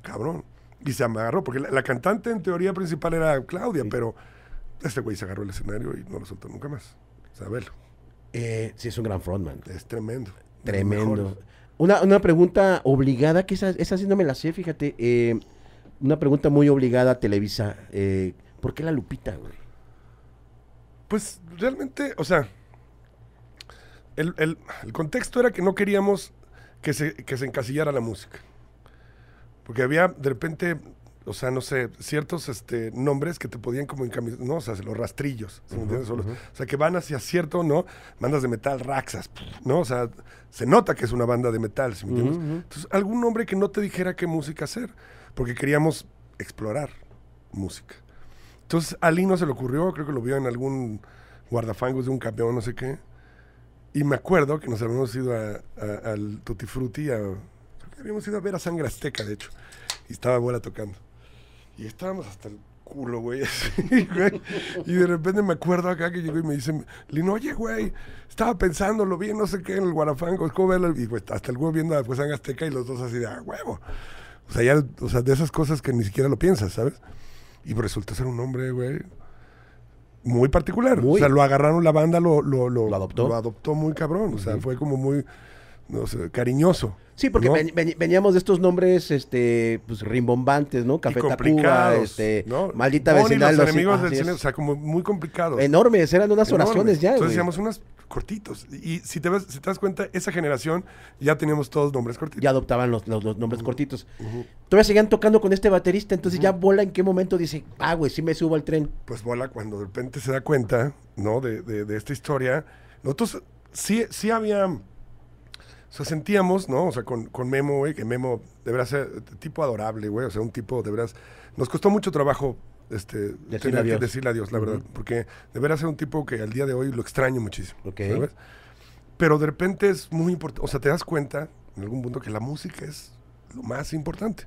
Cabrón. Y se agarró, porque la, cantante en teoría principal era Claudia, pero este güey se agarró el escenario y no lo soltó nunca más. Saberlo. Eh, sí, es un gran frontman. Es tremendo. Tremendo. Una, pregunta obligada, que esa, esa sí no me la sé, fíjate. Eh, una pregunta muy obligada a Televisa. Eh, ¿Por qué la Lupita, güey? Pues realmente, o sea, el, contexto era que no queríamos que se, encasillara la música. Porque había de repente, o sea, no sé, ciertos este, nombres que te podían como encaminar, no, o sea, los rastrillos, si me O sea, que van hacia cierto, ¿no? Bandas de metal, Raxas, ¿no? O sea, se nota que es una banda de metal, me entiendes? Entonces, algún nombre que no te dijera qué música hacer, porque queríamos explorar música. Entonces, a Lino se le ocurrió, creo que lo vio en algún guardafangos de un campeón, no sé qué. Y me acuerdo que nos habíamos ido a, al Tutti Frutti, a, habíamos ido a ver a Sangre Azteca, de hecho. Y estaba Bola tocando. Y estábamos hasta el culo, güey, así, güey. Y de repente me acuerdo acá que llegó y me dice, Lino, oye, güey, estaba pensando, lo vi, no sé qué, en el guardafangos, ¿cómo verlo? Y pues, hasta el güey viendo a Sangre Azteca y los dos así de, ah, huevo. O sea, ya, o sea, de esas cosas que ni siquiera lo piensas, ¿sabes? Y resulta ser un hombre, güey, muy particular. O sea, lo agarraron la banda, lo, lo, adoptó. adoptó muy cabrón. O sea, fue como muy, cariñoso. Sí, porque veníamos de estos nombres este, pues, rimbombantes, ¿no? Café Tacuba, este, Maldita Vecindad. Los, los enemigos del cine, o sea, como muy complicados. Enormes, eran unas oraciones ya, Entonces hacíamos unas cortitos. Y si te, te das cuenta, esa generación ya teníamos todos nombres cortitos. Ya adoptaban los, nombres cortitos. Todavía seguían tocando con este baterista, entonces ya Bola en qué momento dice, ah, güey, sí me subo al tren. Pues Bola cuando de repente se da cuenta, ¿no? De, de, esta historia. Nosotros sí, sí había o sea, sentíamos, ¿no? O sea, con, con Memo, güey, que Memo de ser eh, tipo adorable, güey. O sea, un tipo de veras. Nos costó mucho trabajo este, decirle adiós. decirle adiós, la verdad. Porque de ser un tipo que al día de hoy lo extraño muchísimo. Okay. ¿Sabes? Pero de repente es muy importante. O sea, te das cuenta en algún punto que la música es lo más importante.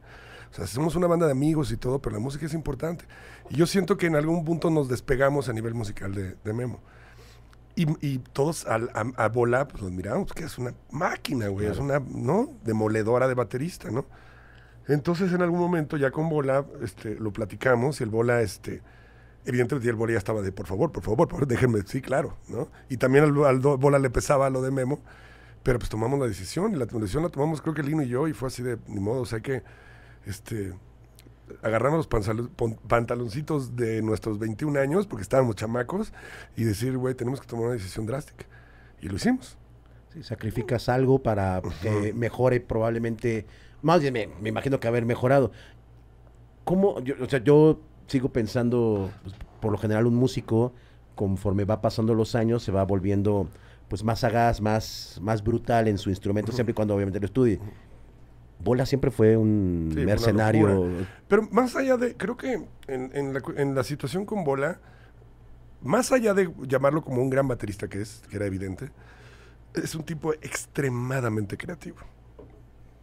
O sea, somos una banda de amigos y todo, pero la música es importante. Y yo siento que en algún punto nos despegamos a nivel musical de, de Memo. Y, todos a, bola, pues nos miramos, que es una máquina, güey, es una, ¿no? Demoledora de baterista, ¿no? Entonces, en algún momento, ya con Bola, este, lo platicamos y el Bola, este, evidentemente, el Bola ya estaba de, por favor, por favor, por favor, déjenme, sí, claro, ¿no? Y también al, al Bola le pesaba lo de Memo, pero pues tomamos la decisión y la decisión la tomamos, creo que Lino y yo, y fue así de, ni modo, o sea que, este, agarramos los pantaloncitos de nuestros 21 años, porque estábamos chamacos, y decir, güey, tenemos que tomar una decisión drástica. Y lo hicimos. Sí, sacrificas algo para que mejore probablemente, más bien me, imagino que haber mejorado. ¿Cómo? o sea, yo sigo pensando, pues, por lo general un músico, conforme va pasando los años, se va volviendo pues más sagaz, más, más brutal en su instrumento, siempre y cuando obviamente lo estudie. Bola siempre fue un mercenario. Pero más allá de, creo que en, la, situación con Bola, más allá de llamarlo como un gran baterista que es, que era evidente, es un tipo extremadamente creativo,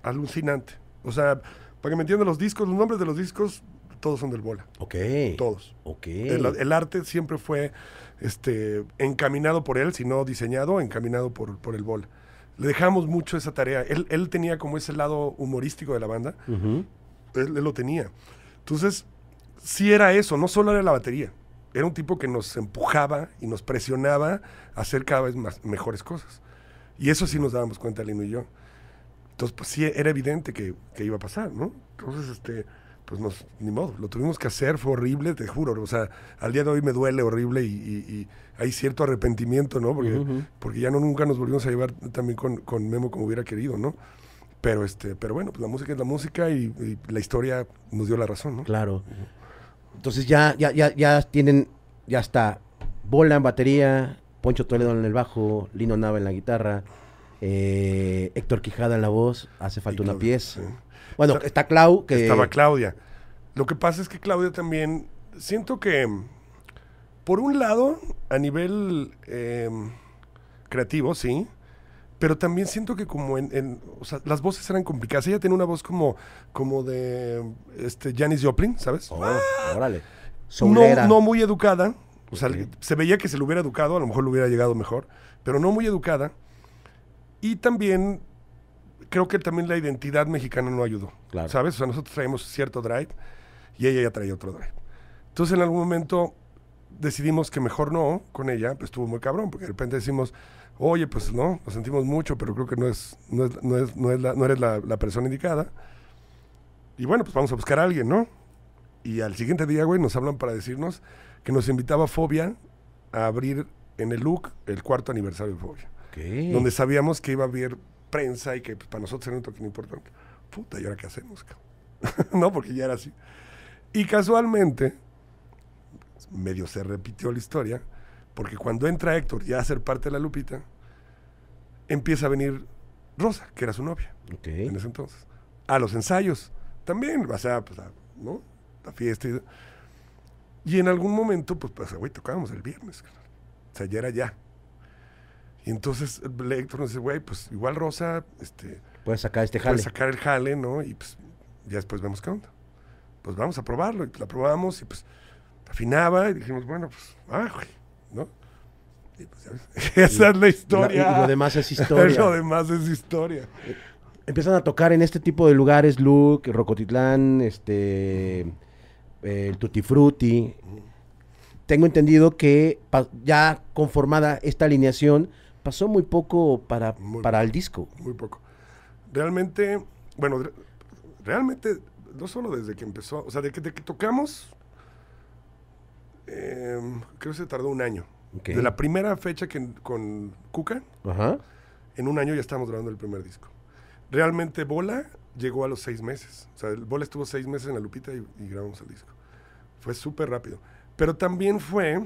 alucinante. O sea, para que me entiendan los discos, los nombres de los discos, todos son del Bola. Ok. Todos. Ok. El, arte siempre fue este, encaminado por él, si no diseñado, encaminado por, por el Bola le dejamos mucho esa tarea. Él, tenía como ese lado humorístico de la banda. él, lo tenía. Entonces, sí era eso, no solo era la batería. Era un tipo que nos empujaba y nos presionaba a hacer cada vez más, mejores cosas. Y eso sí nos dábamos cuenta, Lino y yo. Entonces, pues, sí, era evidente que, que iba a pasar, ¿no? Entonces, este, pues no, ni modo, lo tuvimos que hacer, fue horrible, te juro, o sea, al día de hoy me duele horrible y, hay cierto arrepentimiento, ¿no? Porque, porque ya no nunca nos volvimos a llevar también con, Memo como hubiera querido, ¿no? Pero, este, pero bueno, pues la música es la música y, la historia nos dio la razón, ¿no? Claro. Entonces ya, ya, ya, ya tienen, ya está, Bola en batería, Poncho Toledo en el bajo, Lino Nava en la guitarra, eh, Héctor Quijada en la voz, hace falta una pieza. Bueno, está, Clau. Que... Estaba Claudia. Lo que pasa es que Claudia también, siento que, por un lado, a nivel eh, creativo, sí, pero también siento que como en, o sea, las voces eran complicadas. Ella tiene una voz como, como de este, Janis Joplin, ¿sabes? Oh, órale. No, muy educada. O sea, se veía que se lo hubiera educado, a lo mejor le hubiera llegado mejor, pero no muy educada. Y también creo que también la identidad mexicana no ayudó. ¿Sabes? O sea, nosotros traemos cierto drive y ella ya traía otro drive. Entonces, en algún momento decidimos que mejor no con ella, pues estuvo muy cabrón, porque de repente decimos, oye, pues no, nos sentimos mucho, pero creo que no, es, no, es, no, es, eres la, persona indicada. Y bueno, pues vamos a buscar a alguien, ¿no? Y al siguiente día, güey, nos hablan para decirnos que nos invitaba Fobia a abrir en el look el cuarto aniversario de Fobia. Okay. Donde sabíamos que iba a haber prensa y que pues, para nosotros era un toque importante. Puta, ¿y ahora qué hacemos? no, porque ya era así. Y casualmente, medio se repitió la historia, porque cuando entra Héctor ya a ser parte de la Lupita, empieza a venir Rosa, que era su novia okay. en ese entonces, a los ensayos también, o sea, pues, a, La fiesta y... Y en algún momento, pues, pues, güey, tocábamos el viernes. O sea, ya era ya. Y entonces el nos dice, güey, pues igual Rosa, este... Puedes sacar este jale. Puedes sacar el jale, ¿no? Y pues ya después vemos qué onda. Pues vamos a probarlo. Y pues, la probamos y pues afinaba y dijimos, bueno, pues, ah, güey, ¿no? Y pues, Esa es la historia. lo demás es historia. lo demás es historia. Eh, empiezan a tocar en este tipo de lugares, Luke, Rocotitlán, este, eh, el Tutti Tengo entendido que ya conformada esta alineación, pasó muy poco para, para el disco. Muy poco. Realmente, bueno, realmente, no solo desde que empezó, o sea, desde que, tocamos, em, creo que se tardó un año. De la primera fecha que, con Cuca, en un año ya estábamos grabando el primer disco. Realmente Bola llegó a los seis meses. O sea, Bola estuvo seis meses en la Lupita y, y grabamos el disco. Fue súper rápido. Pero también fue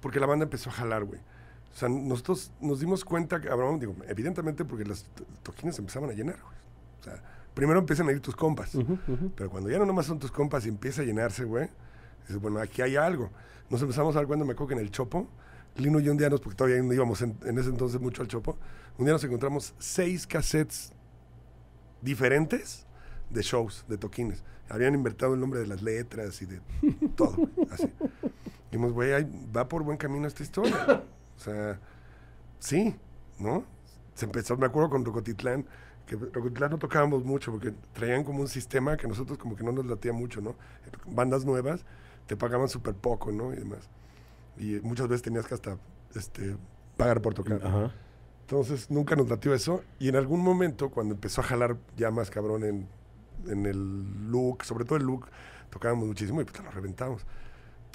porque la banda empezó a jalar, güey. O sea, nosotros nos dimos cuenta que, Abraham, digo, evidentemente porque las toquines empezaban a llenar, güey. O sea, primero empiezan a ir tus compas, pero cuando ya no nomás son tus compas y empieza a llenarse, güey, dices, bueno, aquí hay algo. Nos empezamos a dar cuando me en el chopo. Lino y un día nos, porque todavía no íbamos en, ese entonces mucho al chopo, un día nos encontramos seis cassettes diferentes de shows, de toquines. Habían invertido el nombre de las letras y de todo, así. Dijimos, güey, va por buen camino esta historia. O sea, sí, ¿no? Se empezó, me acuerdo con Rocotitlán, que Rocotitlán no tocábamos mucho porque traían como un sistema que nosotros como que no nos latía mucho, ¿no? Bandas nuevas te pagaban súper poco, ¿no? Y demás. Y muchas veces tenías que hasta este, pagar por tocar. Ajá. Entonces nunca nos latió eso. Y en algún momento, cuando empezó a jalar ya más cabrón en, en el look, sobre todo el look, tocábamos muchísimo y pues lo reventamos.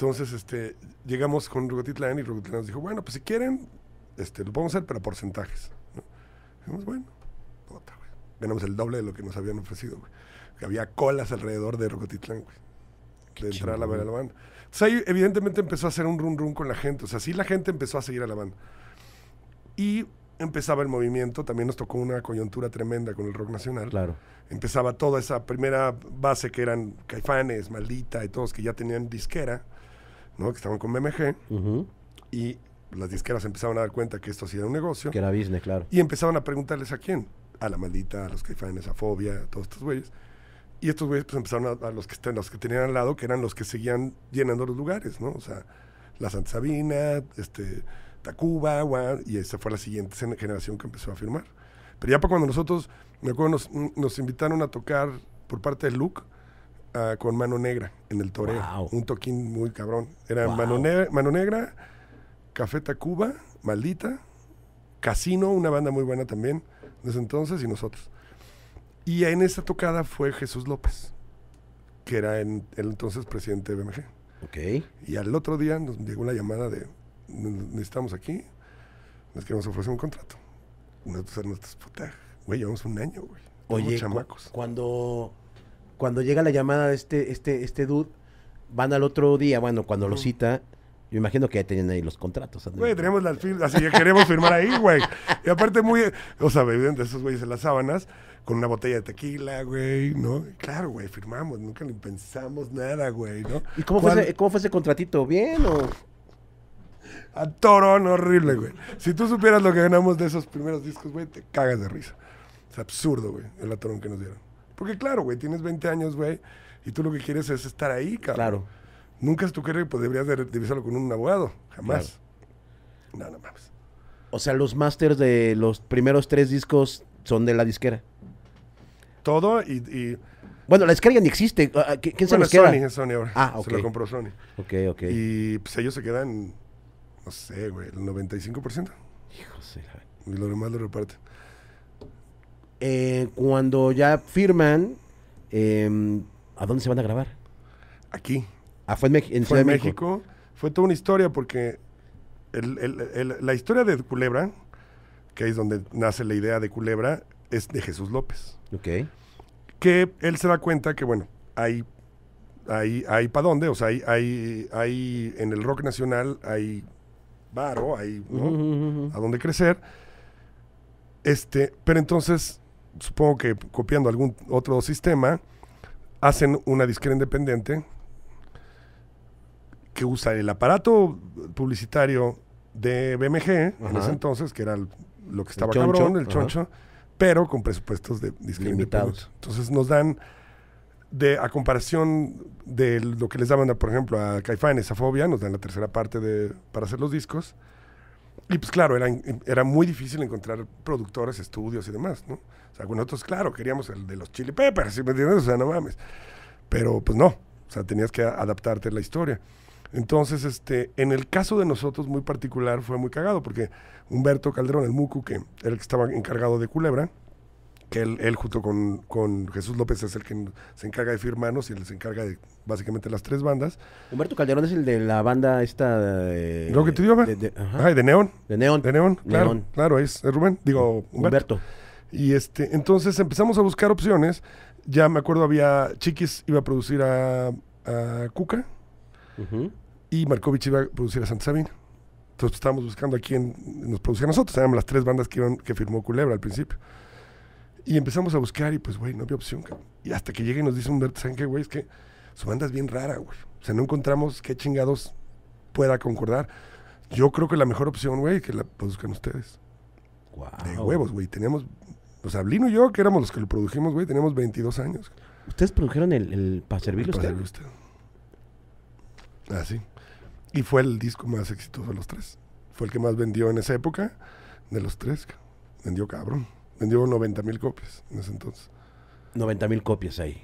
Entonces, este, llegamos con Rugotitlán y Rugotitlán nos dijo, bueno, pues si quieren, este, lo podemos hacer, pero porcentajes. ¿no? Dijimos, bueno, puta, güey. Ganamos el doble de lo que nos habían ofrecido, güey. Había colas alrededor de Rocotitlán, güey. De entrar a la banda. Entonces ahí evidentemente empezó a hacer un run run con la gente. O sea, sí la gente empezó a seguir a la banda. Y empezaba el movimiento, también nos tocó una coyuntura tremenda con el rock nacional. Claro. Empezaba toda esa primera base que eran Caifanes, Maldita y todos que ya tenían disquera que estaban con BMG, y las disqueras empezaron a dar cuenta que esto hacía un negocio. Que era business, claro. Y empezaron a preguntarles a quién, a la maldita, a los que fan esa fobia, a todos estos güeyes. Y estos güeyes pues empezaron a, los que los que tenían al lado, que eran los que seguían llenando los lugares, ¿no? O sea, la Santa Sabina, este, Tacuba, y esa fue la siguiente generación que empezó a firmar. Pero ya para cuando nosotros, me acuerdo, nos, nos invitaron a tocar por parte de Luke, Ah, con Mano Negra en el toreo. Un toquín muy cabrón. Era Mano, Mano, Negra, cafeta cuba Maldita, Casino, una banda muy buena también desde entonces, y nosotros. Y en esa tocada fue Jesús López, que era el entonces presidente de BMG. Ok. Y al otro día nos llegó la llamada de, necesitamos aquí, que nos ofrecer un contrato. Nosotros, puta, güey, llevamos un año, güey. Oye, chamacos. cuando cuando llega la llamada de este, este, este dude, van al otro día, bueno, cuando lo mm. cita, yo imagino que ya tenían ahí los contratos. Güey, tenemos las firmas, así que queremos firmar ahí, güey. Y aparte muy, o sea, evidentemente esos güeyes en las sábanas, con una botella de tequila, güey, ¿no? claro, güey, firmamos, nunca ni pensamos nada, güey, ¿no? ¿Y cómo fue, ese, cómo fue ese contratito? ¿Bien o...? A torón horrible, güey. Si tú supieras lo que ganamos de esos primeros discos, güey, te cagas de risa. Es absurdo, güey, el atorón que nos dieron. Porque claro, güey, tienes 20 años, güey, y tú lo que quieres es estar ahí, cabrón. Claro. Nunca es tu querer, pues deberías de revisarlo con un abogado, jamás. No, no mames. O sea, los masters de los primeros tres discos son de la disquera. Todo y... Bueno, la disquera ya ni existe. Ah, ah, ¿Quién se los queda? Sony, es Sony ahora. Ah, ok. Se lo compró Sony. Ok, ok. Y pues ellos se quedan, no sé, güey, el 95%. Híjose. Y lo demás lo reparte eh, cuando ya firman, em, ¿a dónde se van a grabar? Aquí. Ah, fue en, fue en México. Fue toda una historia porque la historia de Culebra, que es donde nace la idea de Culebra, es de Jesús López. Ok. Que él se da cuenta que, bueno, hay, hay, hay para dónde, o sea, hay, hay, hay, en el rock nacional hay varo, hay a dónde crecer. Este, pero entonces supongo que copiando algún otro sistema, hacen una disquera independiente que usa el aparato publicitario de BMG, en ese entonces, que era lo que estaba cabrón, el choncho, pero con presupuestos de disquera Limitados. Entonces nos dan, de, a comparación de lo que les daban, por ejemplo, a Caifanes, esa Fobia, nos dan la tercera parte de, para hacer los discos y pues claro, era, muy difícil encontrar productores, estudios y demás, ¿no? O sea, nosotros, claro, queríamos el de los Chili Peppers, me entiendes? O sea, no mames. Pero pues no, o sea, tenías que adaptarte a la historia. Entonces, este, en el caso de nosotros muy particular fue muy cagado, porque Humberto Calderón, el Mucu, que era el que estaba encargado de Culebra, que él, él junto con, Jesús López es el que se encarga de firmarnos y él se encarga de básicamente las tres bandas. Humberto Calderón es el de la banda esta de... de, de, de Neón. De Neón. De Neón, claro, es, Rubén, digo Humberto. Y este, entonces empezamos a buscar opciones. Ya me acuerdo había, Chiquis iba a producir a, Cuca y Markovich iba a producir a Santa Sabina. Entonces pues, estábamos buscando a quién nos producía a nosotros. Eran las tres bandas que, que firmó Culebra al principio. Y empezamos a buscar y pues, güey, no había opción. Y hasta que llega y nos dice Humberto, ¿saben qué, güey? Es que su banda es bien rara, güey. O sea, no encontramos qué chingados pueda concordar. Yo creo que la mejor opción, güey, es que la produzcan ustedes. De huevos, güey. Teníamos, o sea, Blino y yo, que éramos los que lo produjimos, güey, teníamos 22 años. ¿Ustedes produjeron el, el Para Servirle Usted? Usted. Ah, sí. Y fue el disco más exitoso de los tres. Fue el que más vendió en esa época de los tres. Vendió cabrón. Vendió 90 mil copias en ese entonces. 90 mil copias ahí.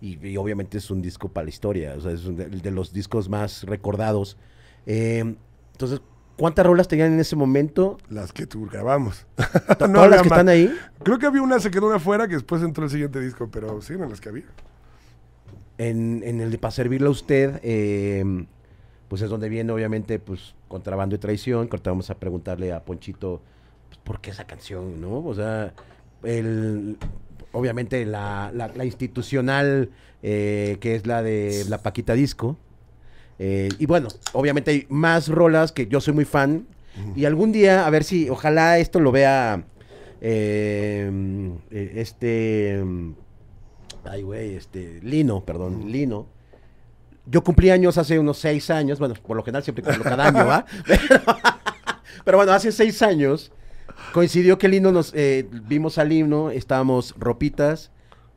y, obviamente es un disco para la historia, o sea, es de, los discos más recordados. Eh, entonces, ¿cuántas rolas tenían en ese momento? Las que tú grabamos. ¿Todas las que están ahí? Creo que había una, se quedó una afuera que después entró el siguiente disco, pero sí, en las que había. En, en el de para servirle a usted, eh, pues es donde viene obviamente pues contrabando y traición, que vamos a preguntarle a Ponchito ...porque esa canción, no? O sea, el, obviamente la, institucional, eh, que es la de la Paquita Disco. Eh, y bueno, obviamente hay más rolas que yo soy muy fan. Y algún día, a ver si, ojalá esto lo vea eh, este... Ay, güey, este... Lino, perdón, Lino. Yo cumplí años hace unos seis años, bueno, por lo general siempre cumplo cada año, ¿va? pero bueno, hace seis años Coincidió que el nos. Eh, vimos al himno, estábamos Ropitas,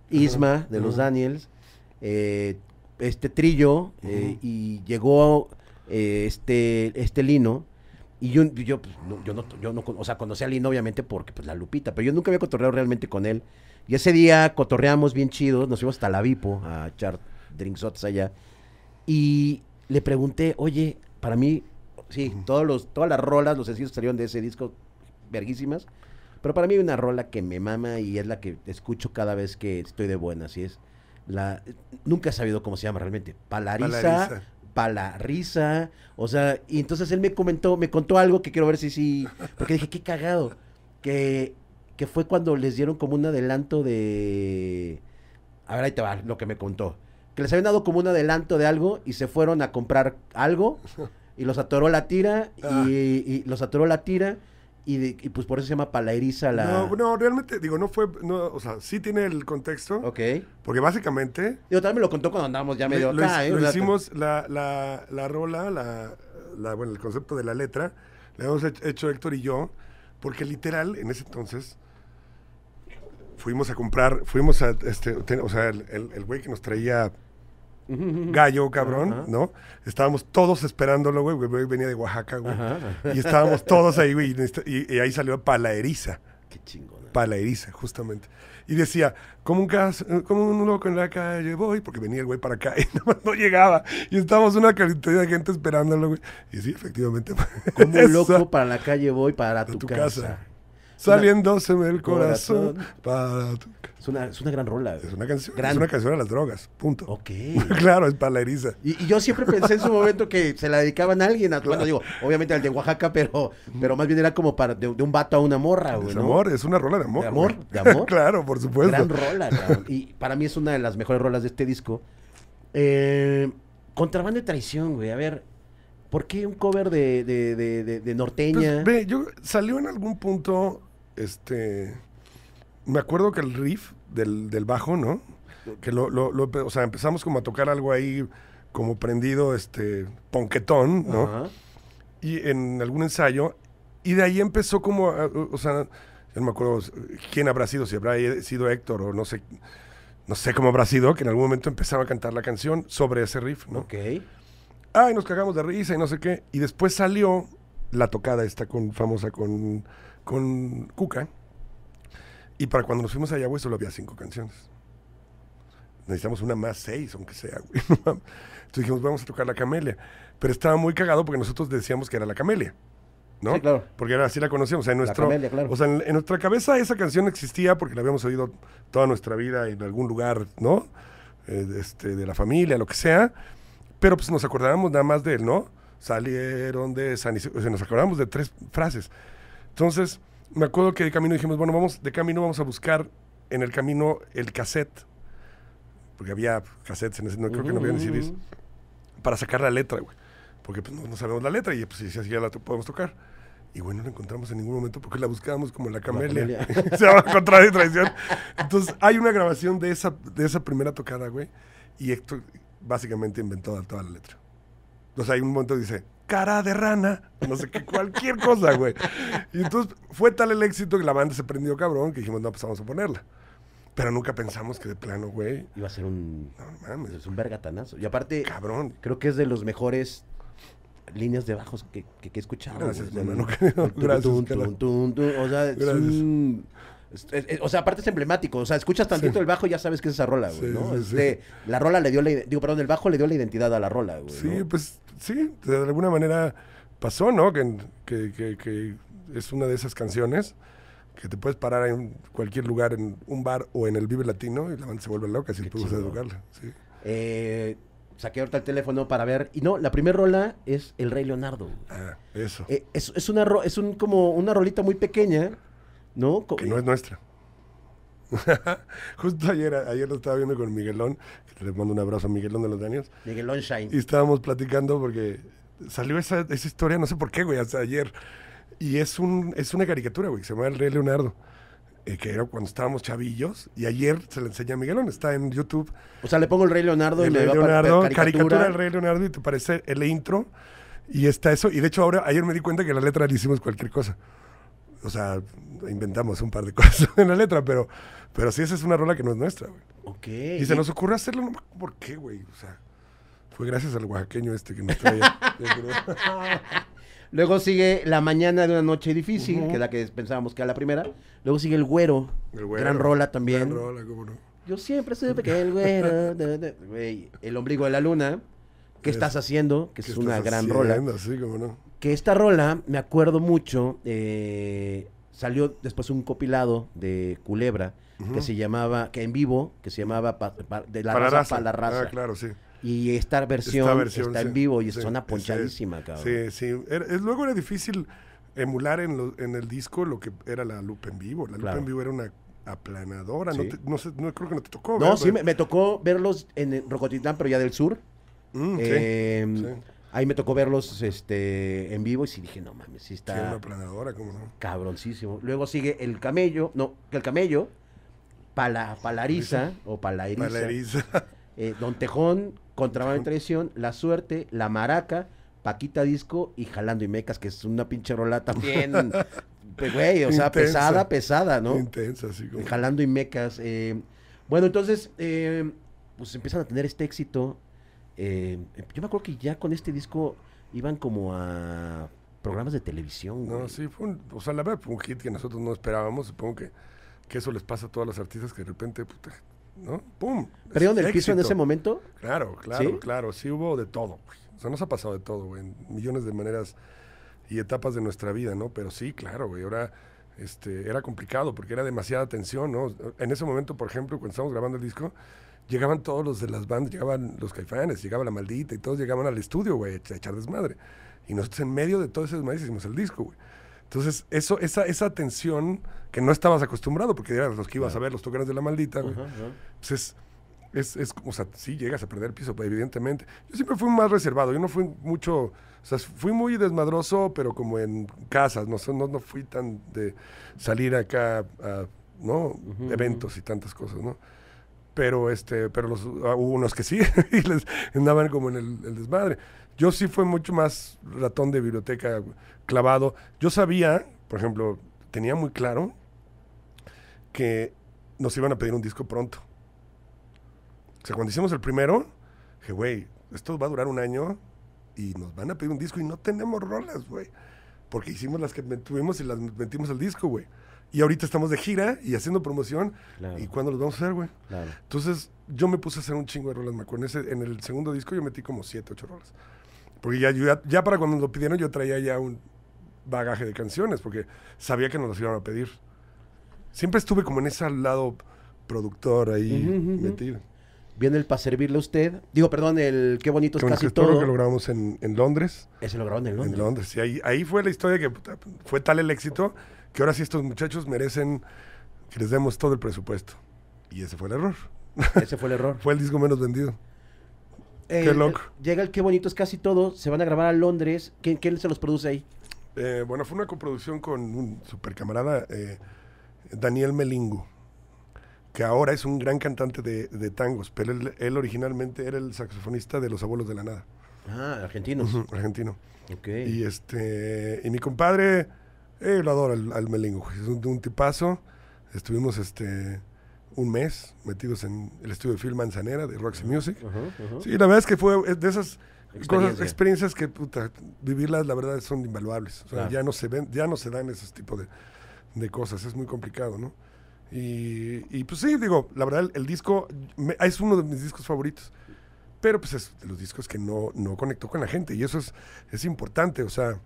Isma, de los Daniels, eh, este Trillo, eh, y llegó este, este Lino. Y yo, yo, pues, yo, no, o sea, conocí al Lino obviamente porque, pues, la Lupita, pero yo nunca había cotorreado realmente con él. Y ese día cotorreamos bien chido, nos fuimos hasta la Vipo a echar drinksots allá. Y le pregunté, oye, para mí, sí, todos los, todas las rolas, los sencillos salieron de ese disco verguísimas. Pero para mí hay una rola que me mama y es la que escucho cada vez que estoy de buenas. Y es la. Nunca he sabido cómo se llama realmente. Palariza. Palariza. o sea, y entonces él me comentó, me contó algo que quiero ver si sí. Porque dije, qué cagado. Que, fue cuando les dieron como un adelanto de. A ver, ahí te va lo que me contó. Que les habían dado como un adelanto de algo y se fueron a comprar algo y los atoró la tira y, ah. y los atoró la tira y, pues por eso se llama Palairiza la... No, realmente, digo, no fue, o sea, sí tiene el contexto. Ok. Porque básicamente... Digo, también me lo contó cuando andábamos ya medio... acá, hicimos, la, la, la rola, la, bueno, el concepto de la letra, la hemos hecho Héctor y yo, porque literal, en ese entonces, fuimos a comprar, fuimos a, este, o sea, el güey que nos traía gallo, cabrón, ¿no? Estábamos todos esperándolo, güey, güey, venía de Oaxaca, güey. Y estábamos todos ahí, güey, y, ahí salió Palaeriza. Qué chingón. Palaeriza, justamente. Y decía, como un, como un loco en la calle voy, porque venía el güey para acá y no, llegaba. Y estábamos una cantidad de gente esperándolo, güey. Y sí, efectivamente. Como un loco para la calle voy, para tu, casa saliéndoseme el corazón, Es una, gran rola. Es una, canción, canción a las drogas, punto. Ok. claro, es para la eriza. Y, yo siempre pensé en su momento que se la dedicaban a alguien. A, digo, obviamente al de Oaxaca, pero, pero más bien era como para de, un vato a una morra, güey. Es amor, es una rola de amor. De amor, de amor. claro, por supuesto. Gran rola, Y para mí es una de las mejores rolas de este disco. Eh, contrabando y traición, güey. A ver, ¿por qué un cover de, pues, norteña? yo salió en algún punto este, me acuerdo que el riff del, bajo, ¿no? Que lo, lo, o sea, empezamos como a tocar algo ahí como prendido, este, ponquetón, ¿no? Y en algún ensayo, y de ahí empezó como, o sea, yo no me acuerdo quién habrá sido, si habrá sido Héctor o no sé, no sé cómo habrá sido, que en algún momento empezaba a cantar la canción sobre ese riff, ¿no? Ok. Ay, nos cagamos de risa y no sé qué. Y después salió la tocada esta con, famosa con con Cuca. Y para cuando nos fuimos a Ayahuasca solo había cinco canciones. Necesitamos una más seis, aunque sea, Entonces dijimos, vamos a tocar la camelia. Pero estaba muy cagado porque nosotros decíamos que era la camelia. ¿no? claro. Porque era así la conocíamos. O sea, en, o en, nuestra cabeza esa canción existía porque la habíamos oído toda nuestra vida en algún lugar, ¿no? Eh, este, de la familia, lo que sea. Pero pues nos acordábamos nada más de él, ¿no? Salieron de San nos acordábamos de tres frases. Entonces, me acuerdo que de camino dijimos, bueno, vamos, de camino vamos a buscar en el camino el cassette, porque había cassettes en ese, no, creo que no había CDs, para sacar la letra, güey. Porque pues, no, sabemos la letra y pues si así ya la podemos tocar. Y güey, no la encontramos en ningún momento porque la buscábamos como la camelia. Se a Contra de Traición. Entonces, hay una grabación de esa, de esa primera tocada, güey. Y esto básicamente inventó toda la letra. O sea, hay un momento que dice, cara de rana, no sé qué, cualquier cosa, güey. Y entonces fue tal el éxito que la banda se prendió cabrón que dijimos, no, pues vamos a ponerla. Pero nunca pensamos que de plano, güey. Iba a ser un. No mames. Es un vergatanazo. Y aparte. Cabrón. Creo que es de los mejores líneas de bajos que, que, he escuchado. Gracias, O sea, O sea, aparte es emblemático. O sea, escuchas tantito el bajo y ya sabes que es esa rola, güey, ¿no? este, la rola le dio la... Digo, perdón, el bajo le dio la identidad a la rola, güey, Sí, pues sí, de alguna manera pasó, ¿no? Que, que, es una de esas canciones que te puedes parar en cualquier lugar, en un bar o en el Vive Latino y la banda se vuelve loca si tú educarla. Eh, saqué ahorita el teléfono para ver. Y no, la primera rola es El Rey Leonardo. Ah, eso. Eh, es, una, es un, como una rolita muy pequeña, ¿no? que no es nuestra. Justo ayer, ayer lo estaba viendo con Miguelón, le mando un abrazo a Miguelón de los Daniels. Miguelón Shine. Y estábamos platicando porque salió esa, historia, no sé por qué, güey, hasta ayer. Y es, un, es una caricatura, güey, que se llama El Rey Leonardo. Eh, que era cuando estábamos chavillos, y ayer se le enseña a Miguelón, está en YouTube. O sea, le pongo el Rey Leonardo y caricatura. caricatura del Rey Leonardo y te parece el intro, y está eso. Y de hecho, ahora ayer me di cuenta que la letra le hicimos cualquier cosa o sea, inventamos un par de cosas en la letra, pero, pero sí, esa es una rola que no es nuestra, güey. Ok. Y se nos ocurrió hacerlo, no por qué, güey. O sea, fue gracias al oaxaqueño este que nos traía. Luego sigue La Mañana de una Noche Difícil, que es la que pensábamos que era la primera. Luego sigue El Güero. gran rola también. Gran rola, cómo no. Yo siempre supe que el güero. güey, el ombligo de la luna. ¿Qué estás haciendo? Que es una gran haciendo? rola. Sí, cómo no. Que esta rola, me acuerdo mucho, eh, salió después un copilado de Culebra que se llamaba, que en vivo, que se llamaba De la raza, para la raza. Ah, claro, sí. Y esta versión, está en vivo y es suena ponchadísima, cabrón. Sí, sí. Er, luego era difícil emular en, el disco lo que era la lupa en vivo. La lupa en vivo era una aplanadora. No, no, creo que no te tocó. No, sí, me, tocó verlos en Rocotitlán, pero ya del sur. Mm, em, sí. Ahí me tocó verlos este, en vivo y sí dije, no mames, sí está. una planadora, ¿cómo no? Cabroncísimo. Luego sigue el camello, no, el camello, palariza o palariza. Palariza. Eh, Don Tejón, Contrabando y Tradición, La Suerte, La Maraca, Paquita Disco y Jalando y Mecas, que es una pinche rola también. güey, o sea, pesada, pesada, ¿no? Intensa, Como... Jalando y Mecas. Eh, bueno, entonces, eh, pues empiezan a tener este éxito eh, yo me acuerdo que ya con este disco iban como a programas de televisión. No, sí, fue o sea, la verdad fue un hit que nosotros no esperábamos. Supongo que, que eso les pasa a todas las artistas que de repente, puta, ¿no? ¡Pum! ¿Perdieron el piso en ese momento? Claro, claro, claro. Sí hubo de todo, güey. O sea, nos ha pasado de todo, güey, en millones de maneras y etapas de nuestra vida, ¿no? Pero sí, claro, güey. Ahora este, era complicado porque era demasiada tensión, ¿no? En ese momento, por ejemplo, cuando estábamos grabando el disco, llegaban todos los de las bandas, llegaban los caifanes, llegaba la maldita y todos llegaban al estudio, güey, a echar desmadre. Y nosotros en medio de todo ese desmadre hicimos el disco, güey. Entonces, eso, esa, esa tensión que no estabas acostumbrado, porque eran los que ibas a ver, los toques de la maldita, güey. entonces pues es, es, o sea, sí llegas a perder el piso, evidentemente. Yo siempre fui más reservado, yo no fui mucho, o sea, fui muy desmadroso, pero como en casas, no, no, no fui tan de salir acá a, ¿no? eventos y tantas cosas, ¿no? pero este pero los, ah, hubo unos que sí y les andaban como en el, el, desmadre yo sí fue mucho más ratón de biblioteca clavado yo sabía por ejemplo tenía muy claro que nos iban a pedir un disco pronto o sea cuando hicimos el primero dije güey esto va a durar un año y nos van a pedir un disco y no tenemos rolas güey porque hicimos las que tuvimos y las metimos al disco güey y ahorita estamos de gira y haciendo promoción. ¿Y cuándo los vamos a hacer, güey? Entonces, yo me puse a hacer un chingo de rolas, me En, el segundo disco yo metí como siete, ocho rolas. Porque ya, ya, para cuando lo pidieron yo traía ya un bagaje de canciones, porque sabía que nos las iban a pedir. Siempre estuve como en ese lado productor ahí metido. Viene el para servirle a usted. Digo, perdón, el qué bonito es que casi todo. que logramos en, en Londres. Ese lo grabamos en Londres. En Londres, y ahí, fue la historia que fue tal el éxito que ahora sí estos muchachos merecen que les demos todo el presupuesto. Y ese fue el error. Ese fue el error. fue el disco menos vendido. qué eh, loco. Llega el Qué Bonito, es casi todo. Se van a grabar a Londres. ¿Quién, quién se los produce ahí? Eh, bueno, fue una coproducción con un super camarada, eh, Daniel Melingo, que ahora es un gran cantante de, tangos, pero él, originalmente era el saxofonista de Los Abuelos de la Nada. Ah, argentino. argentino. Ok. Y, este, y mi compadre eh, lo adoro al, Melingo, es un, tipazo. Estuvimos este un mes metidos en el estudio de film Manzanera de Roxy Music. Sí, la verdad es que fue de esas experiencias que puta, vivirlas la verdad son invaluables. ya no se ven, ya no se dan esos tipos de, cosas, es muy complicado, ¿no? Y, pues sí, digo, la verdad el, disco es uno de mis discos favoritos. Pero pues es de los discos que no, no conectó con la gente y eso es, es importante, o sea,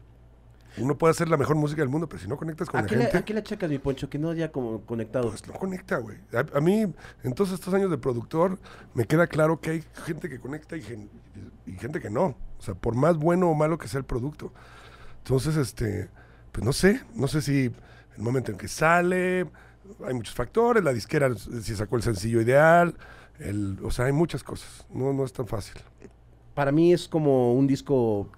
uno puede hacer la mejor música del mundo, pero si no conectas con la gente. ¿A qué le mi Poncho? Que no haya como conectado. Pues no conecta, güey. A, mí, en todos estos años de productor, me queda claro que hay gente que conecta y, gente que no. O sea, por más bueno o malo que sea el producto. Entonces, este, pues no sé. No sé si el momento en que sale, hay muchos factores. La disquera, si sacó el sencillo ideal. o sea, hay muchas cosas. No, no es tan fácil. Para mí es como un disco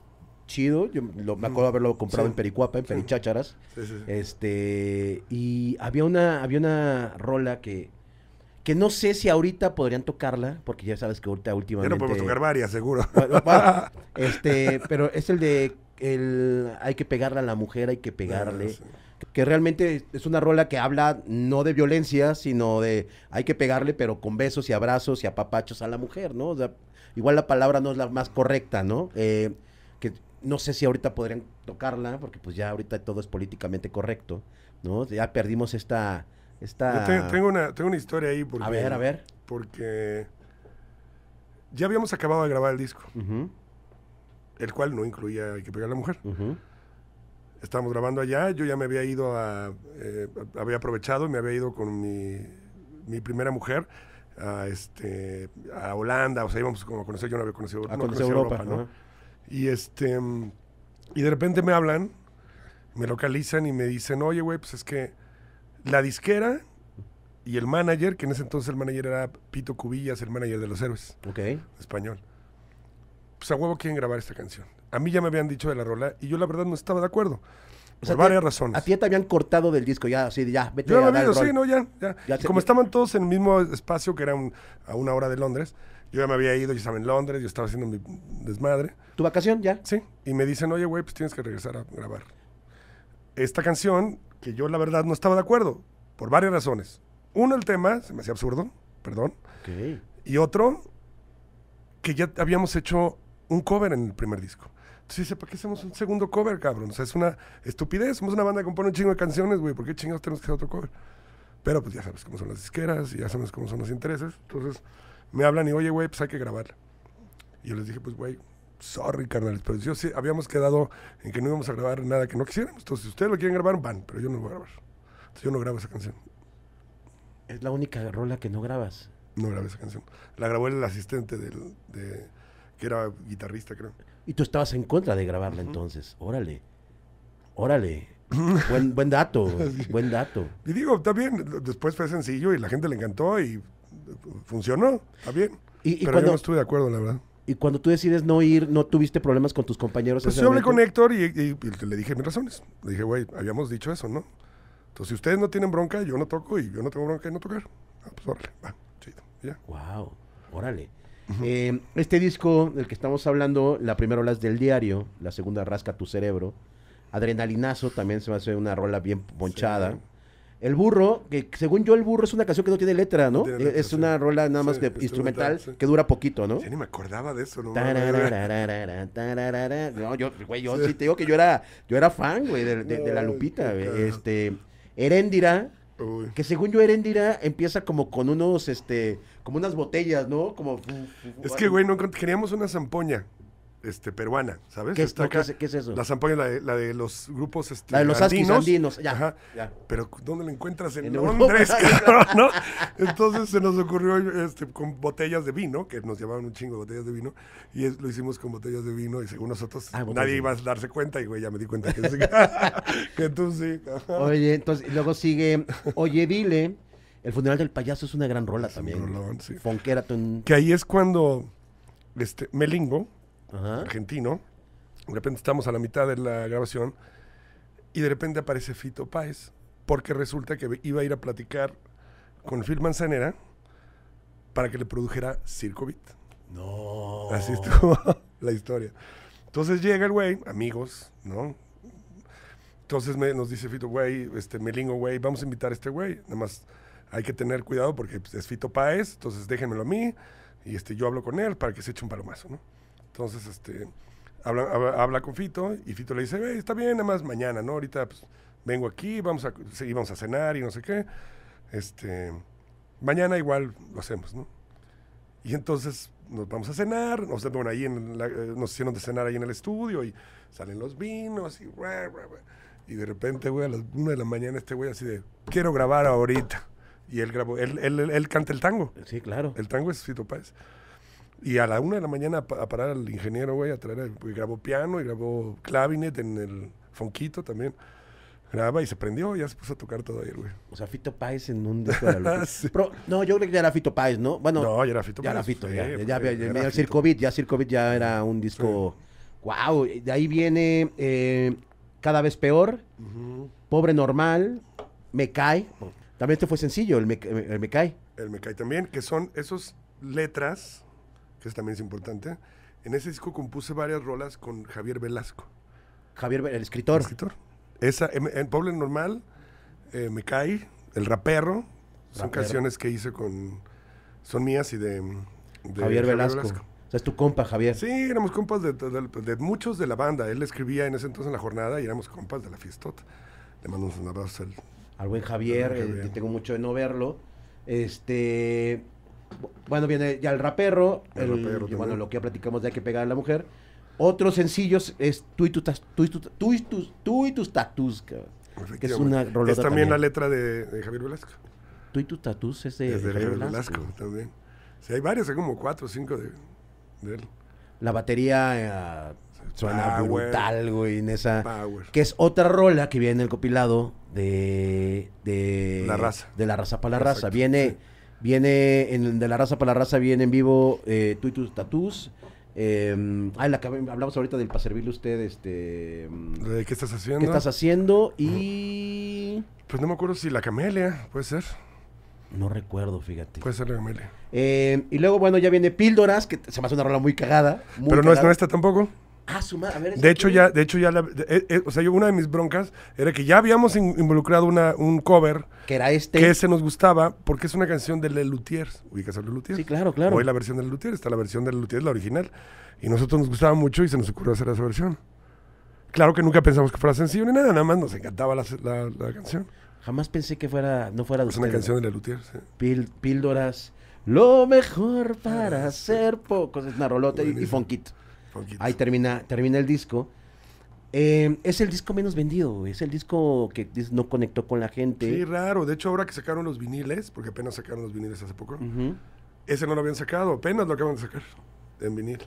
chido. Yo me acuerdo haberlo comprado en Pericuapa, en Perichácharas. este, y había una, había una rola que, que no sé si ahorita podrían tocarla, porque ya sabes que ahorita últimamente... Ya no podemos tocar varias, seguro. este, pero es el de el, hay que pegarle a la mujer, hay que pegarle. Ah, que realmente es una rola que habla no de violencia, sino de hay que pegarle, pero con besos y abrazos y apapachos a la mujer, ¿no? sea, igual la palabra no es la más correcta, ¿no? Eh, que no sé si ahorita podrían tocarla, porque pues ya ahorita todo es políticamente correcto, ¿no? Ya perdimos esta... esta... tengo, una, tengo una historia ahí. Porque, a ver, a ver. Porque ya habíamos acabado de grabar el disco, el cual no incluía Hay que pegar a la mujer. Estábamos grabando allá, yo ya me había ido a... Eh, había aprovechado, me había ido con mi, primera mujer a, este, a Holanda, o sea, íbamos como a conocer, yo no había conocido, a no conocer Europa, ¿no? Y este y de repente me hablan, me localizan y me dicen, "Oye, güey, pues es que la disquera y el manager, que en ese entonces el manager era Pito Cubillas, el manager de los héroes. Ok. Español. Pues a huevo quieren grabar esta canción. A mí ya me habían dicho de la rola y yo la verdad no estaba de acuerdo. O por varias razones. A ti te habían cortado del disco, ya, así, ya, vete a sí, no, ya, como estaban todos en el mismo espacio, que era a una hora de Londres, yo ya me había ido, yo estaba en Londres, yo estaba haciendo mi desmadre. ¿Tu vacación ya? Sí. Y me dicen, oye, güey, pues tienes que regresar a grabar. Esta canción, que yo la verdad no estaba de acuerdo, por varias razones. Uno, el tema, se me hacía absurdo, perdón. Y otro, que ya habíamos hecho un cover en el primer disco. Entonces dice, ¿para qué hacemos un segundo cover, cabrón? O sea, es una estupidez. Somos una banda que compone un chingo de canciones, güey. ¿Por qué chingados tenemos que hacer otro cover? Pero pues ya sabes cómo son las disqueras y ya sabes cómo son los intereses. Entonces me hablan y, oye, güey, pues hay que grabar. Y yo les dije, pues, güey, sorry, carnales, pero yo sí, habíamos quedado en que no íbamos a grabar nada que no quisiéramos. Entonces, si ustedes lo quieren grabar, van, pero yo no lo voy a grabar. Entonces, yo no grabo esa canción. Es la única rola que no grabas. No grabé esa canción. La grabó el asistente del, que era guitarrista, creo. Y tú estabas en contra de grabarla entonces. Órale. Órale. buen, buen dato. Buen dato. Y digo, también, después fue sencillo y la gente le encantó y funcionó, está bien. Y, pero yo no estuve de acuerdo, la verdad. Y cuando tú decides no ir, ¿no tuviste problemas con tus compañeros? Pues yo hablé con Héctor y, le dije mis razones. Le dije, güey, habíamos dicho eso, ¿no? Entonces, si ustedes no tienen bronca, yo no toco y yo no tengo bronca de no tocar. Ah, pues órale, va, chido, ya. Wow, órale. Eh, este disco del que estamos hablando, la primera ola es del diario, la segunda rasca tu cerebro. Adrenalinazo también se va a hacer una rola bien ponchada. El burro, que según yo el burro es una canción que no tiene letra, ¿no? es una rola nada más de instrumental, que dura poquito, ¿no? Ya ni me acordaba de eso, ¿no? No, yo, güey, yo sí. te digo que yo era, yo era fan, güey, de, la Lupita, güey. Este, Heréndira, Que según yo, Erendira empieza como con unos, este, como unas botellas, ¿no? Como. Es que, güey, no queríamos una zampoña este, peruana, ¿sabes? ¿Qué, es, eso? La zampoña, la de, la de los grupos este, La de los andinos, ya, ajá, Pero ¿dónde la encuentras? En, Londres, cabrón, ¿no? Entonces se nos ocurrió este, con botellas de vino, que nos llamaban un chingo de botellas de vino, y lo hicimos con botellas de vino, y según nosotros ah, nadie iba a darse cuenta, y güey, ya me di cuenta que, tú sí. Oye, entonces, luego sigue, oye, dile... El funeral del payaso es una gran rola también. Ponquera, Que ahí es cuando este, Melingo, argentino. De repente estamos a la mitad de la grabación y de repente aparece Fito Páez, porque resulta que iba a ir a platicar con Phil Manzanera para que le produjera Circovit. No. Así estuvo la historia. Entonces llega el güey, amigos, ¿no? Entonces nos dice Fito, güey, este, Melingo, güey, vamos a invitar a este güey. Nada más hay que tener cuidado porque pues, es Fito Páez, entonces déjenmelo a mí y este, yo hablo con él para que se eche un palomazo, ¿no? Entonces, este, habla, habla, con Fito y Fito le dice, está bien, nada más mañana, ¿no? Ahorita pues, vengo aquí, vamos a, vamos a cenar y no sé qué. Este, mañana igual lo hacemos, ¿no? Y entonces nos vamos a cenar, nos, bueno, ahí en eh, nos hicieron de cenar ahí en el estudio y salen los vinos y... Y de repente, güey, a las una de la mañana este güey así de, quiero grabar ahorita. Y él grabó, él, él, él, canta el tango. Sí, claro. El tango es Fito Páez. Y a la una de la mañana a, parar al ingeniero, güey, a traer, el, pues, grabó piano y grabó clavinet en el Fonquito también. Graba y se prendió y ya se puso a tocar todo ayer, güey. O sea, Fito Páez en un disco de la sí. no, yo creo que ya era Fito Páez, ¿no? Bueno, no, ya era Fito Páez. Ya era Fito, ya. ya, Circovit, pues, ya Circovit ya era un disco... Guau, ¡Wow! De ahí viene eh, Cada vez peor, Pobre Normal, Me Cae. También este fue sencillo, el me, el me Cae. El Me Cae también, que son esas letras también es importante. En ese disco compuse varias rolas con Javier Velasco. Javier, el escritor. El escritor. Esa, en, en Normal, eh, Me Cae, El Raperro, son canciones que hice con. Son mías y de. Javier, Velasco. O sea, es tu compa, Javier. Sí, éramos compas de, muchos de la banda. Él escribía en ese entonces en la jornada y éramos compas de la fiestota. Le mando un abrazo al, buen Javier, que eh, tengo mucho de no verlo. Este. Bueno, viene ya el rapero. el, bueno, lo que ya platicamos de hay que pegar a la mujer. Otros sencillos es tú y, tu, tú, y tú, y tus tatus, que es una Es también, la letra de, Javier Velasco. Tú y tus tatus es de, Javier, Velasco. también. Sí, hay varios, hay como cuatro o cinco de, él. La batería eh, suena brutal, güey, en esa. Power. Que es otra rola que viene en el copilado de. de la raza. De la raza para la raza. Viene. Viene en, de la raza para la raza, viene en vivo eh, tú y tus tatús. Em, la hablamos ahorita del para servirle usted, este... Mm, qué estás haciendo? ¿Qué estás haciendo? Y... Pues no me acuerdo si la camelia, puede ser. No recuerdo, fíjate. Puede ser la camelia. Em, y luego, bueno, ya viene Píldoras, que se me hace una rola muy cagada. Pero no es nuestra tampoco su de hecho, ya, de hecho, ya, la, eh, eh, o sea, yo, una de mis broncas era que ya habíamos involucrado una, un cover. Que era este. Que se nos gustaba porque es una canción de Lelutiers. ¿Ubicas a Lelutiers? Sí, claro, claro. Hoy la versión de Lutier está la versión de Lelutiers, la original. Y nosotros nos gustaba mucho y se nos ocurrió hacer esa versión. Claro que nunca pensamos que fuera sencillo ni nada, nada más nos encantaba la, canción. Jamás pensé que fuera, no fuera de Es una canción de Lelutiers. Sí. píldoras, lo mejor para hacer ah, pocos. Es una y, y, fonquito. Ahí termina, termina el disco. Eh, es el disco menos vendido, es el disco que no conectó con la gente. Sí, raro. De hecho, ahora que sacaron los viniles, porque apenas sacaron los viniles hace poco, ese no lo habían sacado, apenas lo acaban de sacar en vinil.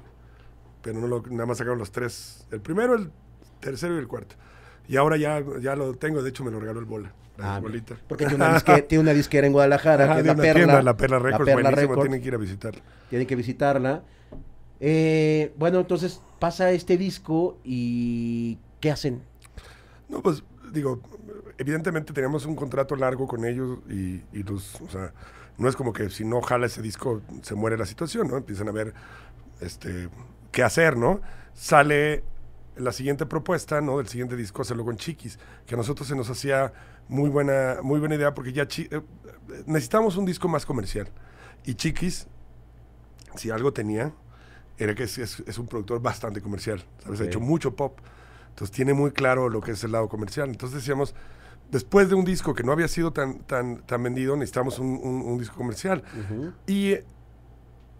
Pero nada más sacaron los tres. El primero, el tercero y el cuarto. Y ahora ya, ya lo tengo, de hecho me lo regaló el Bola. Ah, porque tiene una, disquera, tiene en Guadalajara, que la Perla, la Records, la tienen que ir a visitarla. Tienen que visitarla. Eh, bueno, entonces pasa este disco y ¿qué hacen? No, pues digo, evidentemente teníamos un contrato largo con ellos y, los, o sea, no es como que si no jala ese disco se muere la situación, ¿no? Empiezan a ver este, qué hacer, ¿no? Sale la siguiente propuesta, ¿no? Del siguiente disco, hacerlo con Chiquis, que a nosotros se nos hacía muy buena, muy buena idea porque ya eh, necesitamos un disco más comercial. Y Chiquis, si algo tenía, era que es, un productor bastante comercial, ¿sabes? Ha hecho mucho pop, entonces tiene muy claro lo que es el lado comercial. Entonces decíamos, después de un disco que no había sido tan, tan, tan vendido, necesitamos un, disco comercial. Y eh,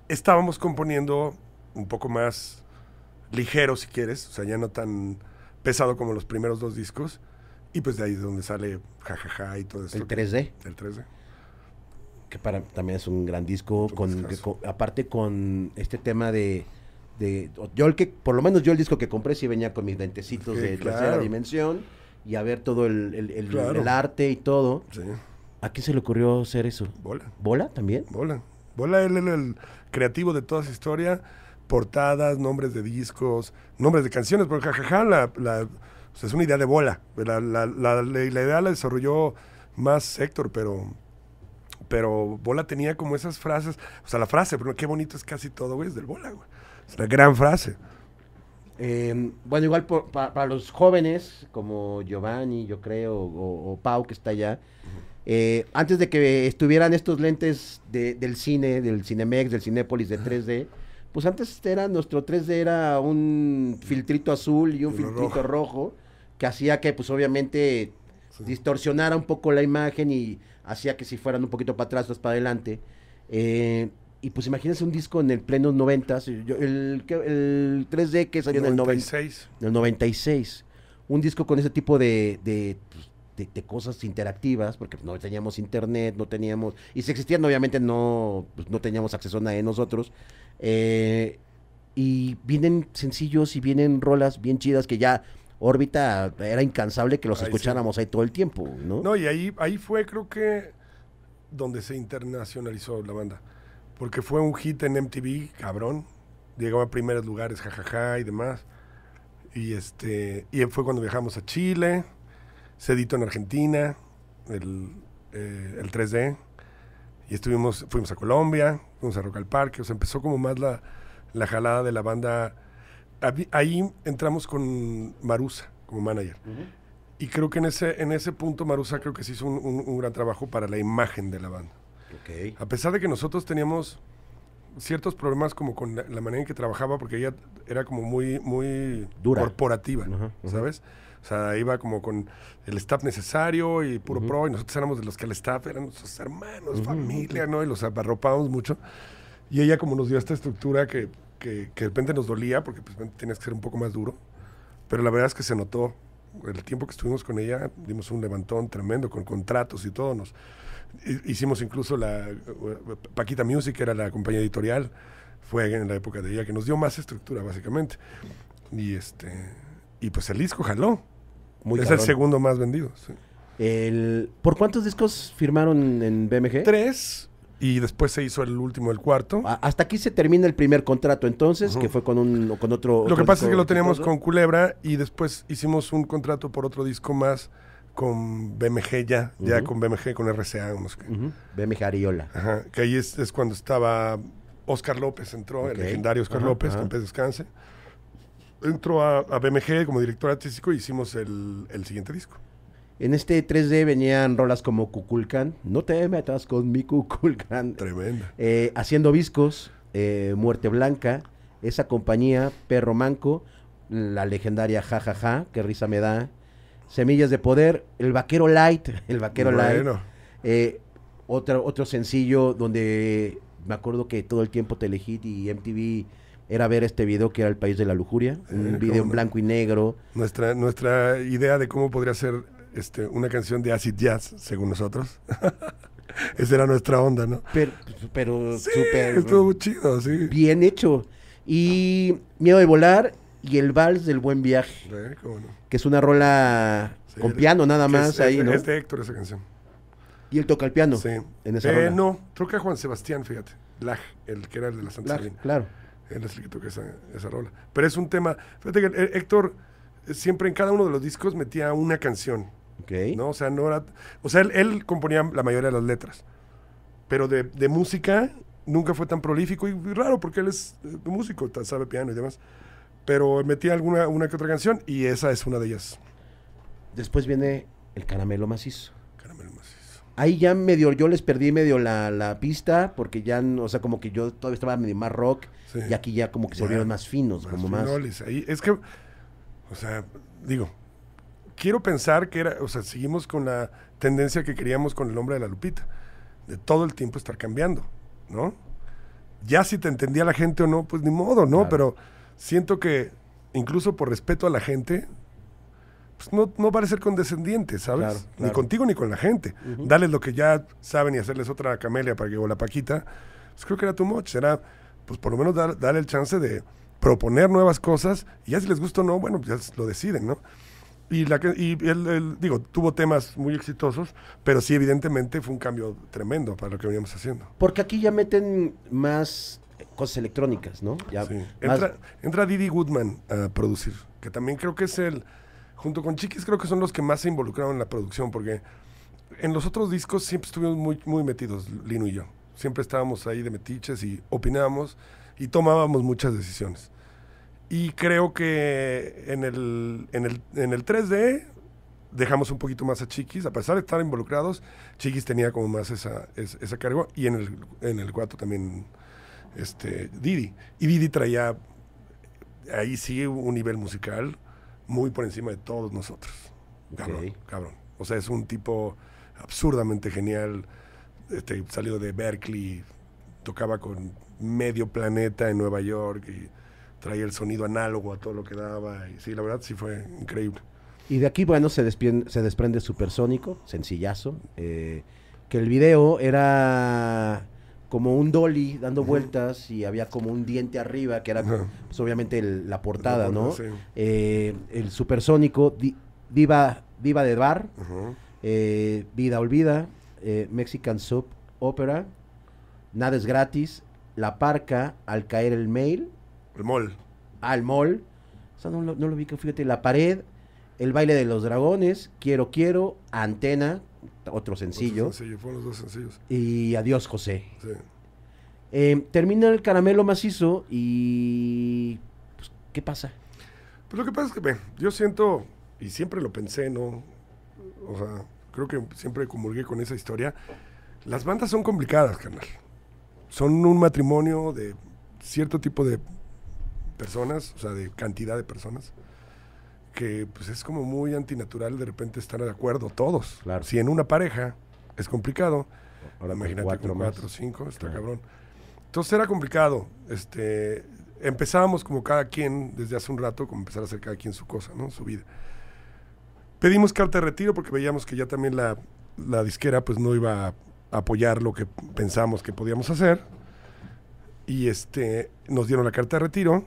estábamos componiendo un poco más ligero, si quieres, o sea, ya no tan pesado como los primeros dos discos. Y pues de ahí es donde sale jajaja ja, ja, y todo eso. El 3D. El 3D que para también es un gran disco, con, aparte con este tema de, de, yo el que, por lo menos yo el disco que compré sí venía con mis dentecitos de tercera dimensión y a ver todo el, el, arte y todo. Sí. ¿A quién se le ocurrió hacer eso? Bola. ¿Bola también? Bola. Bola él era el creativo de toda esa historia, portadas, nombres de discos, nombres de canciones, porque jajaja, la, es una idea de bola. La, la idea la desarrolló más Héctor, pero pero Bola tenía como esas frases, o sea, la frase, pero qué bonito es casi todo, güey, es del Bola, güey. Es una gran frase. Em, bueno, igual para los jóvenes, como Giovanni, yo creo, o, Pau, que está allá, eh, antes de que estuvieran estos lentes del cine, del Cinemex, del Cinépolis de 3D, pues antes era, nuestro 3D era un filtrito azul y un filtrito rojo. que hacía que, pues obviamente, distorsionara un poco la imagen y hacía que si fueran un poquito para atrás, más para adelante. Eh, y pues imagínense un disco en el pleno 90, el, 3D que salió 96. en el 96. 96. Un disco con ese tipo de, pues, de, de, cosas interactivas, porque no teníamos internet, no teníamos... Y si existían, obviamente no, pues, no teníamos acceso a nadie nosotros. Eh, y vienen sencillos y vienen rolas bien chidas que ya órbita era incansable que los escucháramos ahí todo el tiempo, ¿no? No, y ahí, ahí fue creo que donde se internacionalizó la banda, porque fue un hit en MTV, cabrón, llegaba a primeros lugares, jajaja y demás, y este, y fue cuando viajamos a Chile, se en Argentina, el, 3D, eh, y estuvimos, fuimos a Colombia, fuimos a Rock al Parque, o sea, empezó como más la, la jalada de la banda ahí entramos con Marusa como manager. Y creo que en ese, en ese punto Marusa creo que se hizo un, gran trabajo para la imagen de la banda. Okay. A pesar de que nosotros teníamos ciertos problemas como con la, manera en que trabajaba, porque ella era como muy, muy corporativa, ¿sabes? O sea, iba como con el staff necesario y puro pro, y nosotros éramos de los que el staff eran nuestros hermanos, familia, ¿no? Y los arropábamos mucho. Y ella como nos dio esta estructura que que, que de repente nos dolía porque pues, tenías que ser un poco más duro, pero la verdad es que se notó. El tiempo que estuvimos con ella, dimos un levantón tremendo con contratos y todo. Nos, hicimos incluso la uh, Paquita Music, que era la compañía editorial, fue en la época de ella que nos dio más estructura, básicamente. Y este y pues el disco jaló. es el segundo más vendido. El, ¿Por cuántos discos firmaron en BMG? Tres y después se hizo el último, el cuarto. Ah, hasta aquí se termina el primer contrato entonces, que fue con un con otro... Lo que pasa es que lo teníamos con Culebra y después hicimos un contrato por otro disco más con BMG ya, ya con BMG, con RCA, vamos que... BMG Ariola. Ajá, que ahí es, cuando estaba Oscar López, entró, el legendario Oscar López, que descanse. Entró a, BMG como director artístico y hicimos el siguiente disco. En este 3D venían rolas como Cuculcán. No te metas con mi Cuculcán. Tremendo. Eh, Haciendo Viscos, eh, Muerte Blanca, esa compañía, Perro Manco, la legendaria Jajaja, ja, ja, que risa me da, Semillas de Poder, El Vaquero Light, El Vaquero Light. Eh, otro, sencillo donde me acuerdo que todo el tiempo Telehit y MTV era ver este video que era El País de la Lujuria, un video en blanco y negro. Nuestra, nuestra idea de cómo podría ser este, una canción de acid jazz, según nosotros. Esa era nuestra onda, ¿no? Pero, super, Estuvo chido, sí. Bien hecho. Y Miedo de Volar y el Vals del Buen Viaje. ¿Cómo no? Que es una rola con piano nada más es, ahí, ¿no? Es de Héctor esa canción. ¿Y él toca el piano? Sí. En esa eh, rola. No, toca Juan Sebastián, fíjate. Laj, el que era el de la Santa Laj, Claro. Él es el que toca esa rola. Pero es un tema. Fíjate que eh, Héctor eh, siempre en cada uno de los discos metía una canción ¿no? O sea, no o sea él, componía la mayoría de las letras, pero de, música nunca fue tan prolífico y, raro porque él es eh, músico, sabe piano y demás. Pero metía alguna una que otra canción y esa es una de ellas. Después viene el caramelo macizo. Caramelo macizo. Ahí ya medio, yo les perdí medio la, pista, porque ya, o sea, como que yo todavía estaba medio más rock, y aquí ya como que se vieron más finos, como más. Ahí, es que, o sea, digo, quiero pensar que era, o sea, seguimos con la tendencia que queríamos con el hombre de la Lupita, de todo el tiempo estar cambiando, ¿no? Ya si te entendía la gente o no, pues ni modo, ¿no? Pero siento que incluso por respeto a la gente, pues no, no ser condescendiente, ¿sabes? Ni contigo ni con la gente. lo que ya saben y hacerles otra camelia para que, o la paquita, pues creo que era tu much. era pues por lo menos dar, darle el chance de proponer nuevas cosas y ya si les gusta o no, bueno, ya lo deciden, ¿no? Y, la él, digo, tuvo temas muy exitosos, pero sí, evidentemente fue un cambio tremendo para lo que veníamos haciendo. Porque aquí ya meten más cosas electrónicas, ¿no? Ya sí. entra, Didi Goodman a producir, que también creo que es el, junto con Chiquis, creo que son los que más se involucraron en la producción, porque en los otros discos siempre estuvimos muy, muy metidos, Lino y yo. Siempre estábamos ahí de metiches y opinábamos y tomábamos muchas decisiones. Y creo que en el, en el, 3D dejamos un poquito más a Chiquis, a pesar de estar involucrados, Chiquis tenía como más esa, esa, carga y en el, en el 4 también este, Didi. Y Didi traía ahí sí un nivel musical muy por encima de todos nosotros. Cabrón, cabrón. O sea, es un tipo absurdamente genial. Este, salió de Berkeley, tocaba con medio planeta en Nueva York y traía el sonido análogo a todo lo que daba. Y sí, la verdad sí fue increíble. Y de aquí, bueno, se, desprende, se desprende Supersónico, sencillazo. Eh, que el video era como un dolly dando vueltas y había como un diente arriba, que era pues, obviamente la portada, ¿no? Eh, el Supersónico, viva Diva, de Bar, eh, Vida Olvida, Mexican Sub Opera, Nada es gratis, La Parca, Al caer el mail al mall. O sea, no lo, vi que fíjate. La pared, El baile de los dragones, Quiero Quiero, Antena, otro sencillo. fueron los dos sencillos. Y Adiós José. Em, termina el caramelo macizo y... Pues, ¿Qué pasa? Pues lo que pasa es que, yo siento, y siempre lo pensé, ¿no? O sea, creo que siempre comulgué con esa historia. Las bandas son complicadas, carnal. Son un matrimonio de cierto tipo de personas, o sea, de cantidad de personas, que pues es como muy antinatural de repente estar de acuerdo todos. Claro. Si en una pareja es complicado, ahora imagínate cuatro con cuatro, cinco, está cabrón. Entonces era complicado. Este, empezábamos como cada quien, desde hace un rato, como empezar a hacer cada quien su cosa, ¿no? Su vida. Pedimos carta de retiro porque veíamos que ya también la, la disquera pues no iba a apoyar lo que pensamos que podíamos hacer. Y este, nos dieron la carta de retiro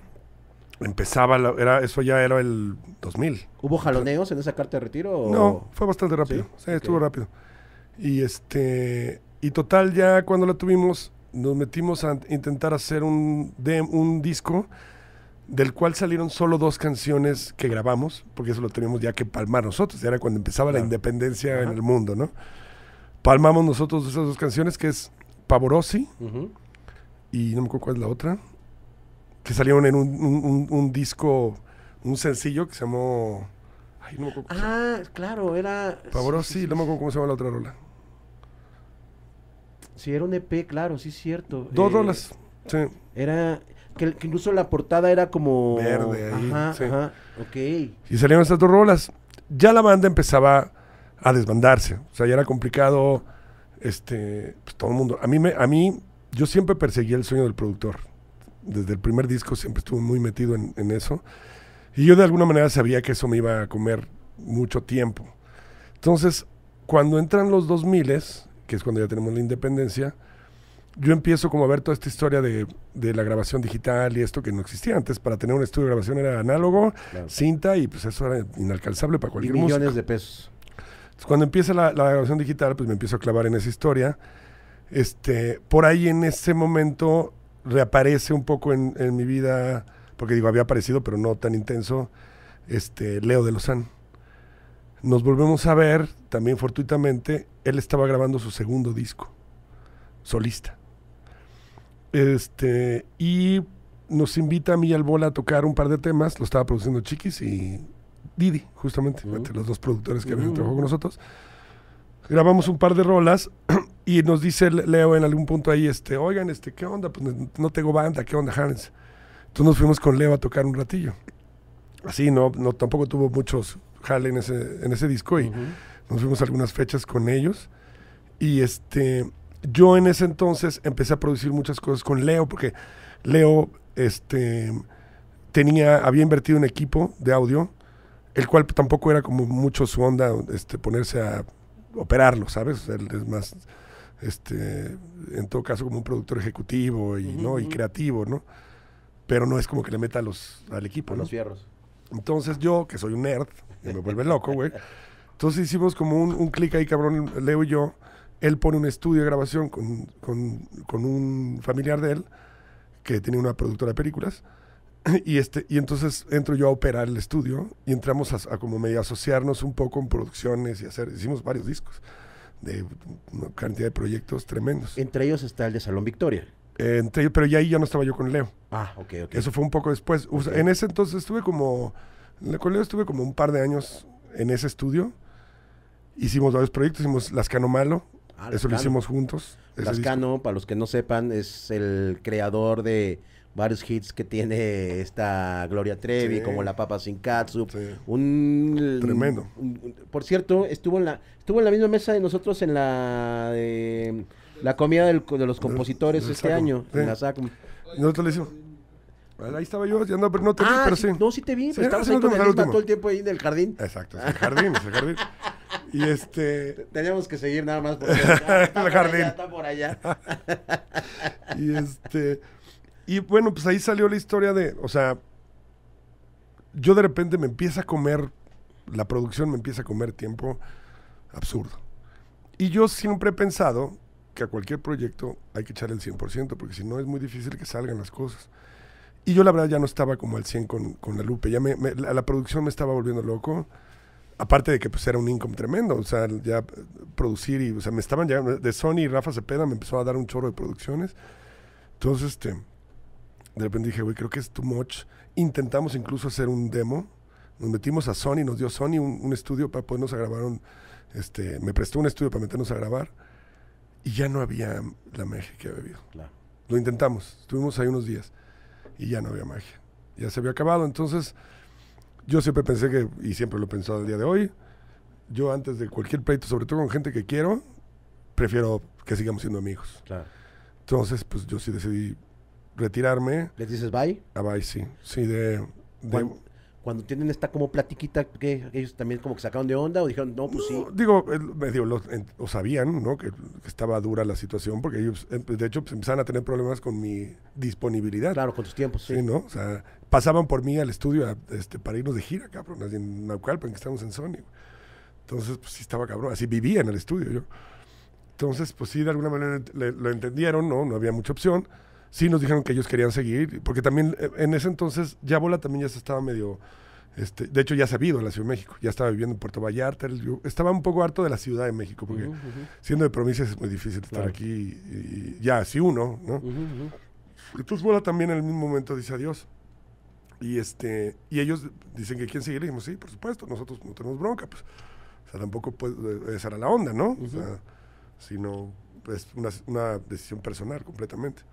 empezaba, era, eso ya era el 2000. ¿Hubo jaloneos en esa carta de retiro? No, fue bastante rápido, sí, estuvo rápido. Y este, y total, ya cuando la tuvimos, nos metimos a intentar hacer un, un disco del cual salieron solo dos canciones que grabamos, porque eso lo teníamos ya que palmar nosotros, ya era cuando empezaba la independencia en el mundo, ¿no? Palmamos nosotros esas dos canciones, que es Pavorosi y no me acuerdo cuál es la otra que salieron en un, disco, un sencillo que se llamó... Ay, no me acuerdo ah, claro, era... Pavorosi, sí, no me acuerdo cómo se llama la otra rola. Sí, era un EP, claro, sí es cierto. Dos eh, rolas, sí. Era... Que, incluso la portada era como... Verde, ahí, ajá, sí. ajá, ok. Y salieron esas dos rolas. Ya la banda empezaba a desbandarse. O sea, ya era complicado, este, pues, todo el mundo. A mí, me, a mí, yo siempre perseguía el sueño del productor desde el primer disco siempre estuve muy metido en, eso. Y yo de alguna manera sabía que eso me iba a comer mucho tiempo. Entonces, cuando entran los 2000, que es cuando ya tenemos la independencia, yo empiezo como a ver toda esta historia de, de la grabación digital y esto que no existía antes. Para tener un estudio de grabación era análogo, cinta, y pues eso era inalcanzable para cualquier y millones de pesos. Entonces, cuando empieza la, grabación digital, pues me empiezo a clavar en esa historia. Este, por ahí en ese momento reaparece un poco en, mi vida, porque digo, había aparecido, pero no tan intenso, este, Leo de Lozán. Nos volvemos a ver, también fortuitamente, él estaba grabando su segundo disco, solista. Este, y nos invita a mí y al Bola a tocar un par de temas, lo estaba produciendo Chiquis y Didi, justamente, mm. entre los dos productores que habían mm. trabajado con nosotros. Grabamos un par de rolas Y nos dice Leo en algún punto ahí, este, oigan, este, ¿qué onda? Pues no tengo banda, ¿qué onda, Hans? Entonces nos fuimos con Leo a tocar un ratillo. Así, no, no tampoco tuvo muchos jale en ese, disco y nos fuimos algunas fechas con ellos. Y este, yo en ese entonces empecé a producir muchas cosas con Leo, porque Leo este, tenía, había invertido un equipo de audio, el cual tampoco era como mucho su onda este, ponerse a operarlo, ¿sabes? es más este, en todo caso como un productor ejecutivo y, ¿no? y creativo, ¿no? Pero no es como que le meta los, al equipo, los fierros. Entonces yo, que soy un nerd, me vuelve loco, güey. Entonces hicimos como un, clic ahí, cabrón, Leo y yo. Él pone un estudio de grabación con, con, con un familiar de él, que tiene una productora de películas. Y, este, y entonces entro yo a operar el estudio y entramos a, a como medio asociarnos un poco en producciones y hacer, hicimos varios discos una cantidad de proyectos tremendos. Entre ellos está el de Salón Victoria. pero ya ahí ya no estaba yo con Leo. Ah, ok, ok. Eso fue un poco después. en ese entonces estuve como, con Leo estuve como un par de años en ese estudio. Hicimos varios proyectos, hicimos Lascano Malo, ah, eso lo hicimos juntos. Lascano, para los que no sepan, es el creador de varios hits que tiene esta Gloria Trevi, como La Papa Sin Katsu. Un, Tremendo. por cierto, estuvo en, la, estuvo en la misma mesa de nosotros en la de, la comida de los compositores este año, en la SACM. Nosotros le hicimos. Ahí estaba yo, ya no, pero no te vi, ah, pero sí. No, sí te vi, pero estabas con el todo el tiempo ahí en el jardín. Exacto, es el jardín, es el jardín. Y este. Teníamos que seguir nada más porque. el jardín. está por allá. y este. Y bueno, pues ahí salió la historia de, o sea, yo de repente me empieza a comer, la producción me empieza a comer tiempo absurdo. Y yo siempre he pensado que a cualquier proyecto hay que echar el 100%, porque si no es muy difícil que salgan las cosas. Y yo la verdad ya no estaba como al 100 con, con la Lupe, ya la, producción me estaba volviendo loco, aparte de que pues era un income tremendo, o sea, ya producir y, o sea, me estaban ya de Sony y Rafa Cepeda me empezó a dar un chorro de producciones. Entonces, este de repente dije, güey, creo que es too much. Intentamos incluso hacer un demo. Nos metimos a Sony, nos dio Sony un, un estudio para podernos a grabar. Un, este, me prestó un estudio para meternos a grabar. Y ya no había la magia que había habido. Lo intentamos. Estuvimos ahí unos días. Y ya no había magia. Ya se había acabado. Entonces, yo siempre pensé que, y siempre lo he pensado al día de hoy, yo antes de cualquier pleito, sobre todo con gente que quiero, prefiero que sigamos siendo amigos. Entonces, pues yo sí decidí retirarme. ¿Les dices bye? a ah, bye, sí. Sí, de. Cuando, tienen esta como platiquita, que ellos también como que sacaron de onda o dijeron, no, pues sí. Digo, eh, medio lo los, sabían, ¿no? Que, estaba dura la situación, porque ellos, em, de hecho, pues, empezaban a tener problemas con mi disponibilidad. Claro, con tus tiempos, sí. sí. ¿no? O sea, pasaban por mí al estudio este, para irnos de gira, cabrón, en Naucalpan, que estamos en Sony. Entonces, pues sí estaba cabrón, así vivía en el estudio yo. Entonces, pues sí, de alguna manera lo entendieron, ¿no? No había mucha opción sí nos dijeron que ellos querían seguir, porque también eh, en ese entonces ya Bola también ya se estaba medio... Este, de hecho, ya se ha ido a la Ciudad de México, ya estaba viviendo en Puerto Vallarta. estaba un poco harto de la Ciudad de México, porque siendo de provincias es muy difícil estar aquí y, ya así uno, ¿no? Entonces Bola también en el mismo momento dice adiós. Y, este, y ellos dicen que quién seguir. Y dijimos, sí, por supuesto, nosotros no tenemos bronca. Pues. tampoco puede, eh, era la onda, ¿no? O sea, sino es pues, una decisión personal completamente.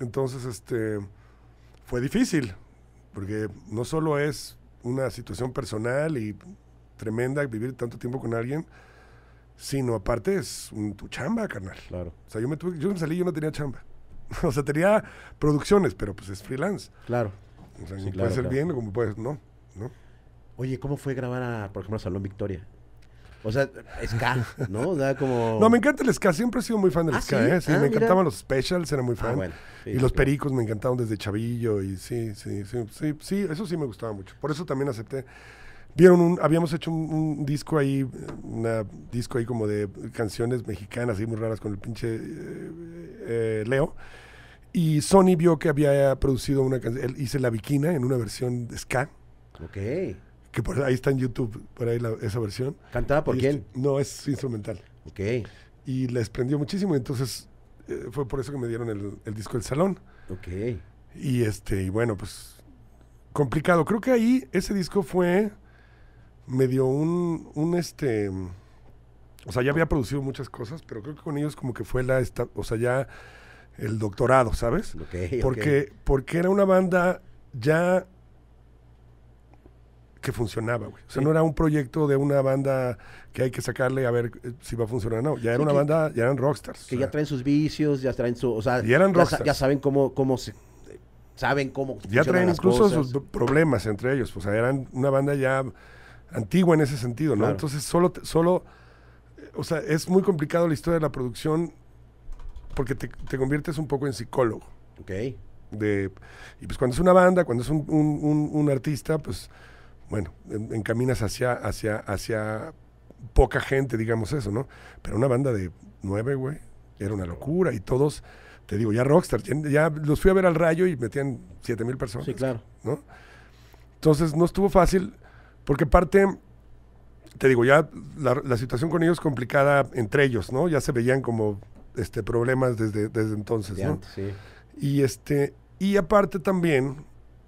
Entonces, este, fue difícil, porque no solo es una situación personal y tremenda vivir tanto tiempo con alguien, sino aparte es un, tu chamba, carnal. Claro. O sea, yo me, tuve, yo me salí, yo no tenía chamba. o sea, tenía producciones, pero pues es freelance. Claro. O sea, puede ser bien como puede, no, no. Oye, ¿cómo fue grabar a, por ejemplo, Salón Victoria? O sea, ska, ¿no? como... No, me encanta el ska. Siempre he sido muy fan del ¿Ah, ska, Sí, ¿eh? ah, me encantaban los specials, era muy ah, fan. y los pericos me encantaban desde chavillo. Y sí, sí, sí, sí, eso sí me gustaba mucho. Por eso también acepté. Vieron un, habíamos hecho un, disco ahí, un disco ahí como de canciones mexicanas y muy raras con el pinche eh, eh, Leo. Y Sony vio que había producido una canción, hice La Viquina en una versión de ska. Ok que por ahí está en YouTube, por ahí esa versión. ¿Cantada por quién? no, es instrumental. Ok. Y les prendió muchísimo, entonces eh, fue por eso que me dieron el, disco El Salón. Ok. Y este, y bueno, pues complicado. Creo que ahí ese disco fue medio un, un este, o sea, ya había producido muchas cosas, pero creo que con ellos como que fue la, esta, o sea, ya el doctorado, ¿sabes? Ok, porque, porque era una banda ya que funcionaba, güey. O sea, no era un proyecto de una banda que hay que sacarle a ver eh, si va a funcionar o no. Ya era una banda, ya eran rockstars. Que ya traen sus vicios, ya traen su. O sea, eran ya, ya, saben cómo, cómo se. Saben cómo. Ya traen incluso sus problemas entre ellos. O sea, eran una banda ya antigua en ese sentido, ¿no? Entonces, solo, solo. Eh, o sea, es muy complicado la historia de la producción porque te, conviertes un poco en psicólogo. Ok. De, y pues cuando es una banda, cuando es un artista, pues bueno, encaminas hacia, hacia, hacia poca gente, digamos eso, ¿no? Pero una banda de nueve, güey, era una locura y todos, te digo, ya rockstar, ya los fui a ver al rayo y metían siete mil personas. Sí, claro. ¿no? Entonces no estuvo fácil, porque parte, te digo, ya la, situación con ellos es complicada entre ellos, ¿no? Ya se veían como este, problemas desde, desde entonces, ¿no? Sí. Y, este, y aparte también,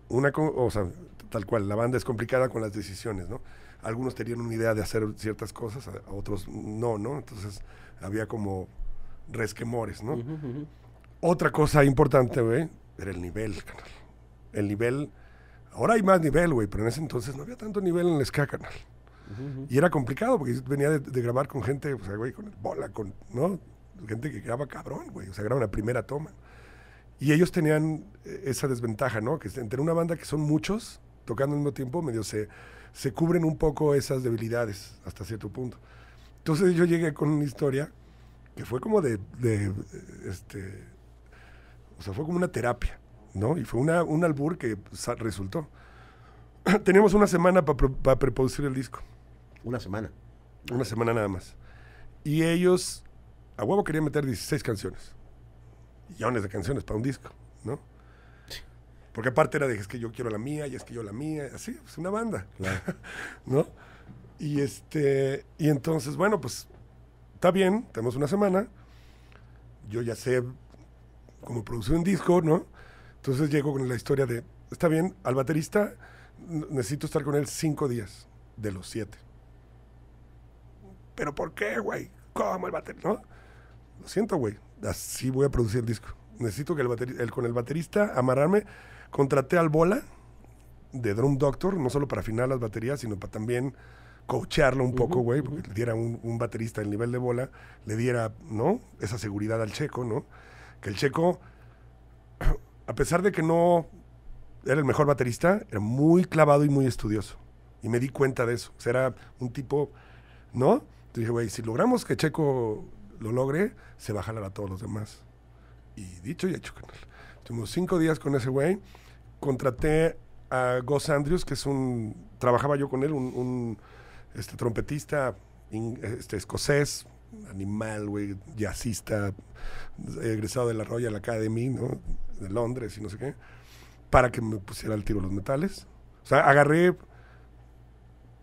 una, o sea, tal cual, la banda es complicada con las decisiones, ¿no? Algunos tenían una idea de hacer ciertas cosas, otros no, ¿no? Entonces había como resquemores, ¿no? Otra cosa importante, güey, era el nivel, canal. El nivel, ahora hay más nivel, güey, pero en ese entonces no había tanto nivel en el SK, canal. Y era complicado porque venía de, grabar con gente, o sea, güey, con bola, con, ¿no? Gente que graba cabrón, güey, o sea, graba una primera toma. Y ellos tenían eh, esa desventaja, ¿no? Que entre una banda que son muchos, tocando al mismo tiempo, medio se, se cubren un poco esas debilidades hasta cierto punto. Entonces yo llegué con una historia que fue como de, este, o sea, fue como una terapia, ¿no? Y fue una, un albur que resultó. Teníamos una semana para preproducir el disco. Una semana. Una semana nada más. Y ellos, a huevo, querían meter 16 canciones. Millones de canciones para un disco, ¿no? Porque aparte era de, es que yo quiero la mía, y es que yo la mía, así, es pues, una banda, ¿no? Y, este, y entonces, bueno, pues está bien, tenemos una semana, yo ya sé cómo producir un disco, ¿no? Entonces llego con la historia de, está bien, al baterista necesito estar con él cinco días de los siete. ¿Pero por qué, güey? ¿Cómo el baterista? ¿No? Lo siento, güey, así voy a producir el disco. Necesito que el, el con el baterista amarrarme Contraté al Bola de Drum Doctor, no solo para afinar las baterías, sino para también coacharlo un poco, güey, porque le diera un, baterista el nivel de bola, le diera, ¿no? Esa seguridad al checo, ¿no? Que el checo, a pesar de que no era el mejor baterista, era muy clavado y muy estudioso. Y me di cuenta de eso. O sea, era un tipo, ¿no? dije, güey, si logramos que Checo lo logre, se va a jalar a todos los demás. Y dicho y hecho, canal. Tuvimos cinco días con ese güey. Contraté a Gus Andrews, que es un. Trabajaba yo con él, un, este, trompetista este, escocés, animal, güey, jazzista, egresado de la Royal Academy, ¿no? De Londres y no sé qué, para que me pusiera el tiro los metales. O sea, agarré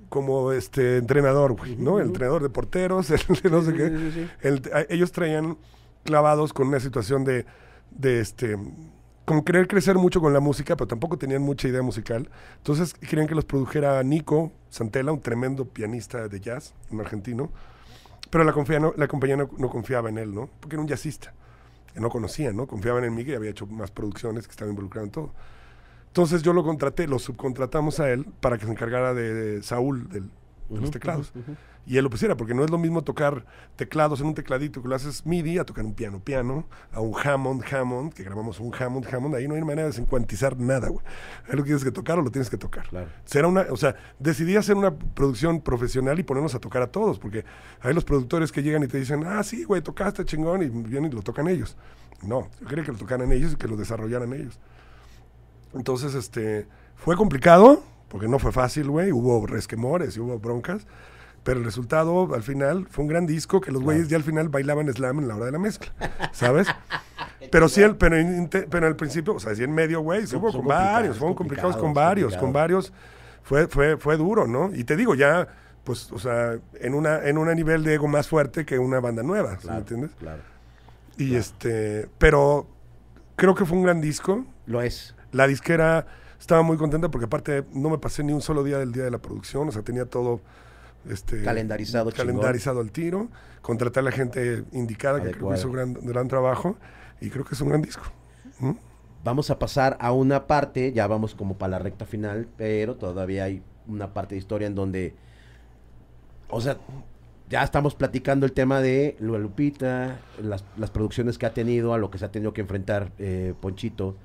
como este entrenador, güey, ¿no? El entrenador de porteros, el no sé qué. ellos traían clavados con una situación de, de este, como querer crecer mucho con la música, pero tampoco tenían mucha idea musical. Entonces querían que los produjera Nico Santella, un tremendo pianista de jazz, un argentino. Pero la, no, la compañía no, confiaba en él, ¿no? Porque era un jazzista, que no conocía, ¿no? Confiaban en mí, que había hecho más producciones, que estaba involucrando en todo. Entonces yo lo contraté, lo subcontratamos a él para que se encargara de, Saúl, del, de los teclados y él lo pusiera, porque no es lo mismo tocar teclados en un tecladito que lo haces MIDI a tocar un piano, piano, a un Hammond, Hammond, que grabamos un Hammond, Hammond, ahí no hay manera de desencuantizar nada, güey. Ahí lo tienes que tocar o lo tienes que tocar. Será una, o sea, decidí hacer una producción profesional y ponernos a tocar a todos, porque hay los productores que llegan y te dicen, ah, sí, güey, tocaste chingón, y vienen y lo tocan ellos. No, yo quería que lo tocaran ellos y que lo desarrollaran ellos. Entonces, este, fue complicado, porque no fue fácil, güey, hubo resquemores y hubo broncas, pero el resultado al final fue un gran disco que los güeyes ya al final bailaban slam en la hora de la mezcla, ¿sabes? pero sí, el, pero, en, al principio, o sea, sí en medio, güey, se hubo con varios, fueron complicados, con varios, con varios. Fue, fue, fue duro, ¿no? Y te digo, ya, pues, o sea, en una, en un nivel de ego más fuerte que una banda nueva, entiendes? Claro. Y este, pero creo que fue un gran disco. Lo es. La disquera estaba muy contenta porque aparte no me pasé ni un solo día del día de la producción, o sea, tenía todo este, calendarizado, calendarizado al tiro, contratar a la gente indicada, que creo que un gran, trabajo, y creo que es un gran disco. Vamos a pasar a una parte, ya vamos como para la recta final, pero todavía hay una parte de historia en donde, o sea, ya estamos platicando el tema de Lua Lupita, las, las producciones que ha tenido, a lo que se ha tenido que enfrentar eh, Ponchito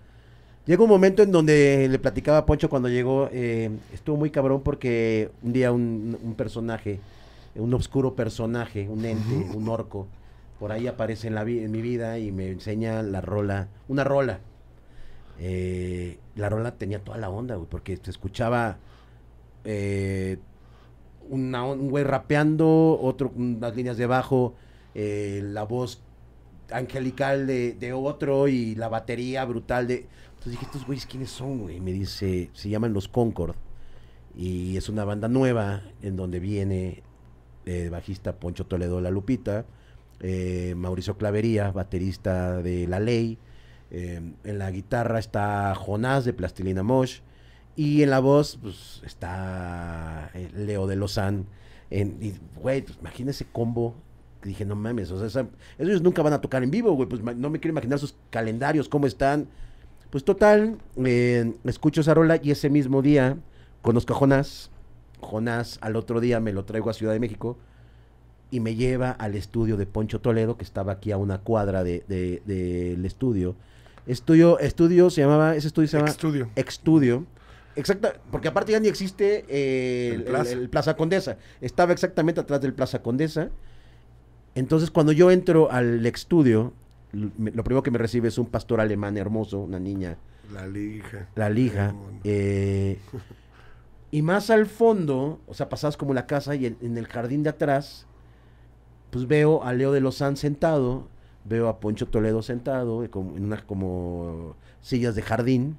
Llega un momento en donde le platicaba a Poncho cuando llegó, eh, estuvo muy cabrón porque un día un, personaje, un oscuro personaje, un ente, un orco, por ahí aparece en, mi vida y me enseña la rola, una rola. Eh, la rola tenía toda la onda, güey, porque se escuchaba eh, un güey rapeando, otro unas líneas de eh, la voz angelical de, otro y la batería brutal de... Entonces dije, ¿estos güeyes quiénes son, güey? Me dice, se llaman Los Concord. Y es una banda nueva en donde viene eh, bajista Poncho Toledo La Lupita, eh, Mauricio Clavería, baterista de La Ley. Eh, en la guitarra está Jonás de Plastilina Mosh. Y en la voz pues, está Leo de Lozán. y, güey, pues, imagínese combo dije, no mames, o sea, ellos nunca van a tocar en vivo, güey, pues no me quiero imaginar sus calendarios, cómo están. Pues total, eh, escucho rola y ese mismo día conozco a Jonás. Jonás al otro día me lo traigo a Ciudad de México y me lleva al estudio de Poncho Toledo, que estaba aquí a una cuadra del de, estudio. Estudio, estudio se llamaba, ese estudio se llama Estudio. Estudio. Exacto, porque aparte ya ni existe eh, el Plaza Condesa. Estaba exactamente atrás del Plaza Condesa. Entonces, cuando yo entro al estudio, lo primero que me recibe es un pastor alemán hermoso, una niña. La lija. La lija. Eh, y más al fondo, o sea, pasas como la casa y en, el jardín de atrás, pues veo a Leo de Lozán sentado, veo a Poncho Toledo sentado, eh, en unas como sillas de jardín,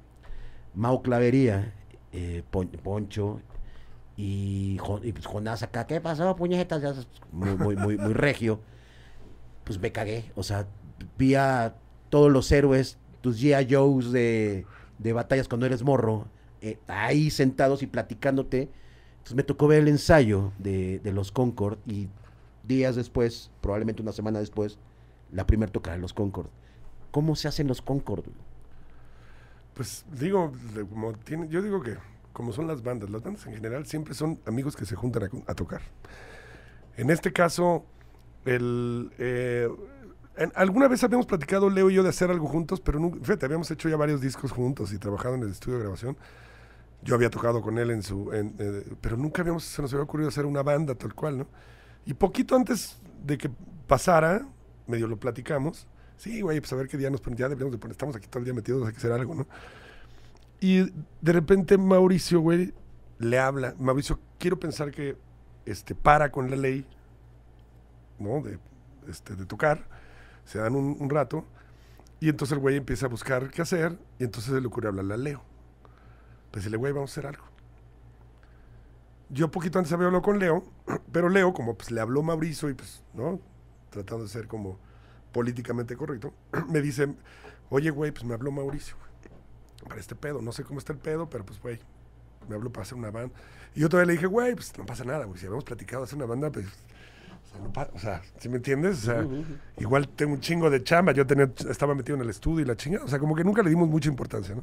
Mau Clavería, eh, Poncho, y, y pues, Jonás acá, ¿qué pasaba puñetas? Muy, muy, muy, muy regio. Pues me cagué, o sea, vía todos los héroes, tus G.I. Joes de, batallas cuando eres morro, eh, ahí sentados y platicándote. Entonces me tocó ver el ensayo de, los Concord y días después, probablemente una semana después, la primera tocar de los Concord. ¿Cómo se hacen los Concord? Pues digo, yo digo que como son las bandas, las bandas en general siempre son amigos que se juntan a, tocar. En este caso, el, eh, alguna vez habíamos platicado, Leo y yo, de hacer algo juntos, pero nunca, fíjate, habíamos hecho ya varios discos juntos y trabajado en el estudio de grabación. Yo había tocado con él en su. Eh, pero nunca habíamos, se nos había ocurrido hacer una banda tal cual, ¿no? Y poquito antes de que pasara, medio lo platicamos. Sí, güey, pues a ver qué día nos ponía, de estamos aquí todo el día metidos, hay que hacer algo, ¿no? Y de repente Mauricio, güey, le habla. Mauricio, quiero pensar que este, para con la ley, ¿no? De, este, de tocar se dan un, rato, y entonces el güey empieza a buscar qué hacer, y entonces se le ocurre hablarle a Leo. Pues le güey, vamos a hacer algo. Yo poquito antes había hablado con Leo, pero Leo, como pues le habló Mauricio y pues, ¿no? Tratando de ser como políticamente correcto, me dice, oye, güey, pues me habló Mauricio para este pedo. No sé cómo está el pedo, pero pues, güey, me habló para hacer una banda. Y yo todavía le dije, güey, pues no pasa nada, güey. Si habíamos platicado hacer una banda, pues o sea, ¿sí me entiendes? igual tengo un chingo de chamba, yo estaba metido en el estudio y la chinga o sea, como que nunca le dimos mucha importancia, ¿no?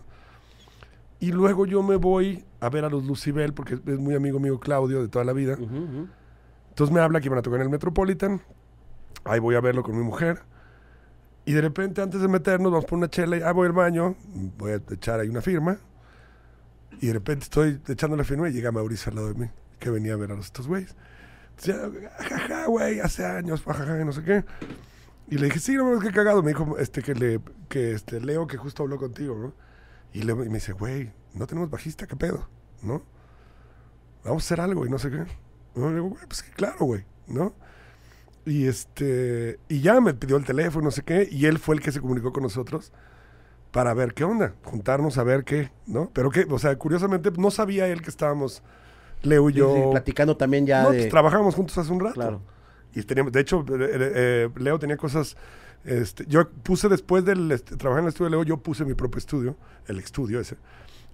Y luego yo me voy a ver a los Lucibel, porque es muy amigo mío Claudio de toda la vida. Entonces me habla que iban a tocar en el Metropolitan, ahí voy a verlo con mi mujer. Y de repente, antes de meternos, vamos por una chela y ah, voy al baño, voy a echar ahí una firma. Y de repente estoy echando la firma y llega Mauricio al lado de mí, que venía a ver a los estos güeyes jaja, güey, hace años, jajaja, no sé qué. Y le dije, sí, no que que cagado. Me dijo este, que, le, que este, Leo, que justo habló contigo, ¿no? Y, me dice, güey, no tenemos bajista, qué pedo, ¿no? Vamos a hacer algo y no sé qué. Le digo, güey, pues claro, güey, ¿no? Y este, y ya me pidió el teléfono, no sé qué, y él fue el que se comunicó con nosotros para ver qué onda, juntarnos a ver qué, ¿no? Pero que, o sea, curiosamente no sabía él que estábamos Leo y yo. platicando también ya. Pues, trabajábamos juntos hace un rato. Claro. Y teníamos, de hecho, eh, eh, eh, Leo tenía cosas. Este, yo puse después del este, trabajar en el estudio de Leo, yo puse mi propio estudio, el estudio ese.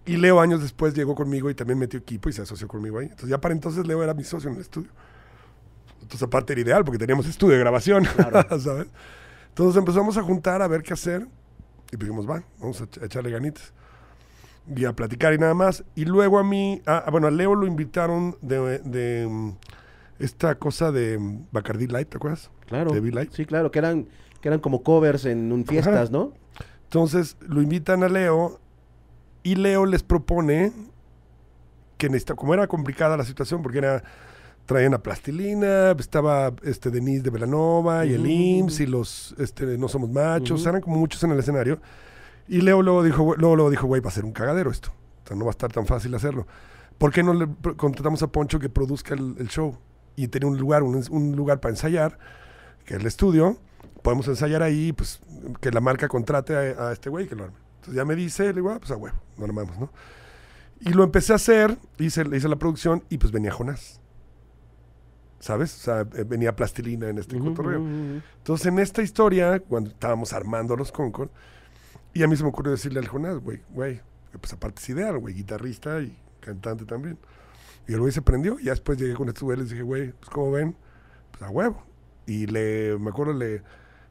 Y Leo años después llegó conmigo y también metió equipo y se asoció conmigo ahí. Entonces ya para entonces Leo era mi socio en el estudio. Entonces aparte era ideal porque teníamos estudio de grabación, ¿sabes? Entonces empezamos a juntar a ver qué hacer y dijimos, va, vamos a, echarle ganitas y a platicar y nada más. Y luego a mí, a, ah, ah, bueno, a Leo lo invitaron de, mm, esta cosa de mm, Bacardi Light, ¿te acuerdas? Claro. De Light. Sí, claro, que eran, que eran como covers en un fiestas, ¿no? Entonces lo invitan a Leo y Leo les propone que esta como era complicada la situación, porque era traían la Plastilina, estaba este Denise de Velanova y el mm. IMSS y los este, No Somos Machos, eran como muchos en el escenario. Y Leo luego dijo, luego, dijo, güey, va a ser un cagadero esto. no va a estar tan fácil hacerlo. ¿Por qué no le contratamos a Poncho que produzca el, show? Y tiene un lugar, un, lugar para ensayar, que es el estudio. Podemos ensayar ahí, pues que la marca contrate a, este güey que lo arme. Entonces ya me dice, le digo, ah, pues a huevo, lo armamos, ¿no? Y lo empecé a hacer, hice, hice la producción y pues venía Jonás. ¿sabes? O sea, eh, venía plastilina en este Entonces, en esta historia, cuando estábamos armando los Concord, y a mí se me ocurrió decirle al Jonás, güey, güey, pues aparte es ideal, güey, guitarrista y cantante también. Y el güey se prendió. Y después llegué con estos güeyes y dije, güey, pues como ven, pues a huevo. Y le, me acuerdo, le,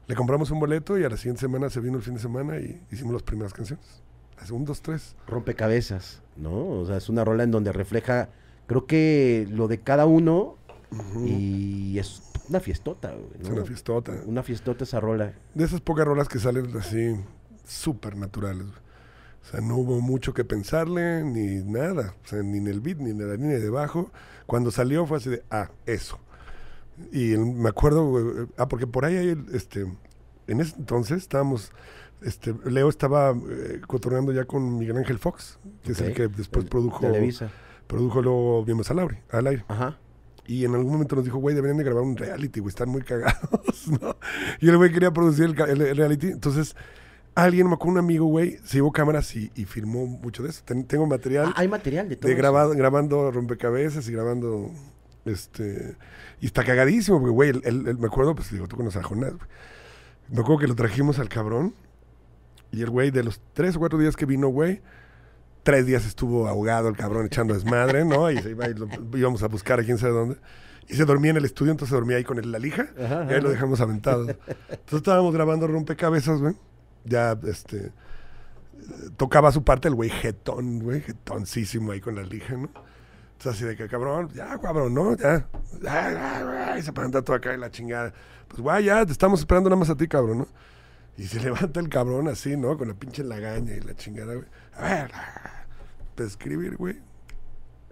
le compramos un boleto y a la siguiente semana se vino el fin de semana y hicimos las primeras canciones. Las un, dos, tres. Rompecabezas, ¿no? O sea, es una rola en donde refleja, creo que lo de cada uno y es una fiestota. güey. Es una fiestota. Una fiestota esa rola. De esas pocas rolas que salen así súper naturales. O sea, no hubo mucho que pensarle, ni nada. O sea, ni en el beat, ni en la línea de Cuando salió fue así de, ah, eso. Y me acuerdo, ah, porque por ahí hay, este, en ese entonces estábamos, este, Leo estaba eh, ya con Miguel Ángel Fox, que es el que después produjo. Produjo luego Vimos a aire, al aire. Ajá. Y en algún momento nos dijo, güey, deberían de grabar un reality, güey, están muy cagados, ¿no? Y el güey quería producir el reality. Entonces, alguien, me acuerdo un amigo, güey, se llevó cámaras y, y filmó mucho de eso. tengo material. Ah, hay material de todo. grabado, grabando rompecabezas y grabando. Este. Y está cagadísimo, porque, güey, me acuerdo, pues digo, tú con los Jonás, güey. Me acuerdo que lo trajimos al cabrón. Y el güey, de los tres o cuatro días que vino, güey, tres días estuvo ahogado el cabrón echando desmadre, ¿no? Y se íbamos a buscar a quién sabe dónde. Y se dormía en el estudio, entonces se dormía ahí con el, la lija. y ahí lo dejamos aventado. Entonces estábamos grabando rompecabezas, güey ya, este, tocaba su parte el güey jetón, güey, jetoncísimo ahí con la lija, ¿no? Entonces así de que, cabrón, ya, cabrón, ¿no? Ya, ya, ya, ya se planta todo acá y la chingada. Pues, güey, ya, te estamos esperando nada más a ti, cabrón, ¿no? Y se levanta el cabrón así, ¿no? Con la pinche lagaña y la chingada, güey. A ver, te escribir, güey.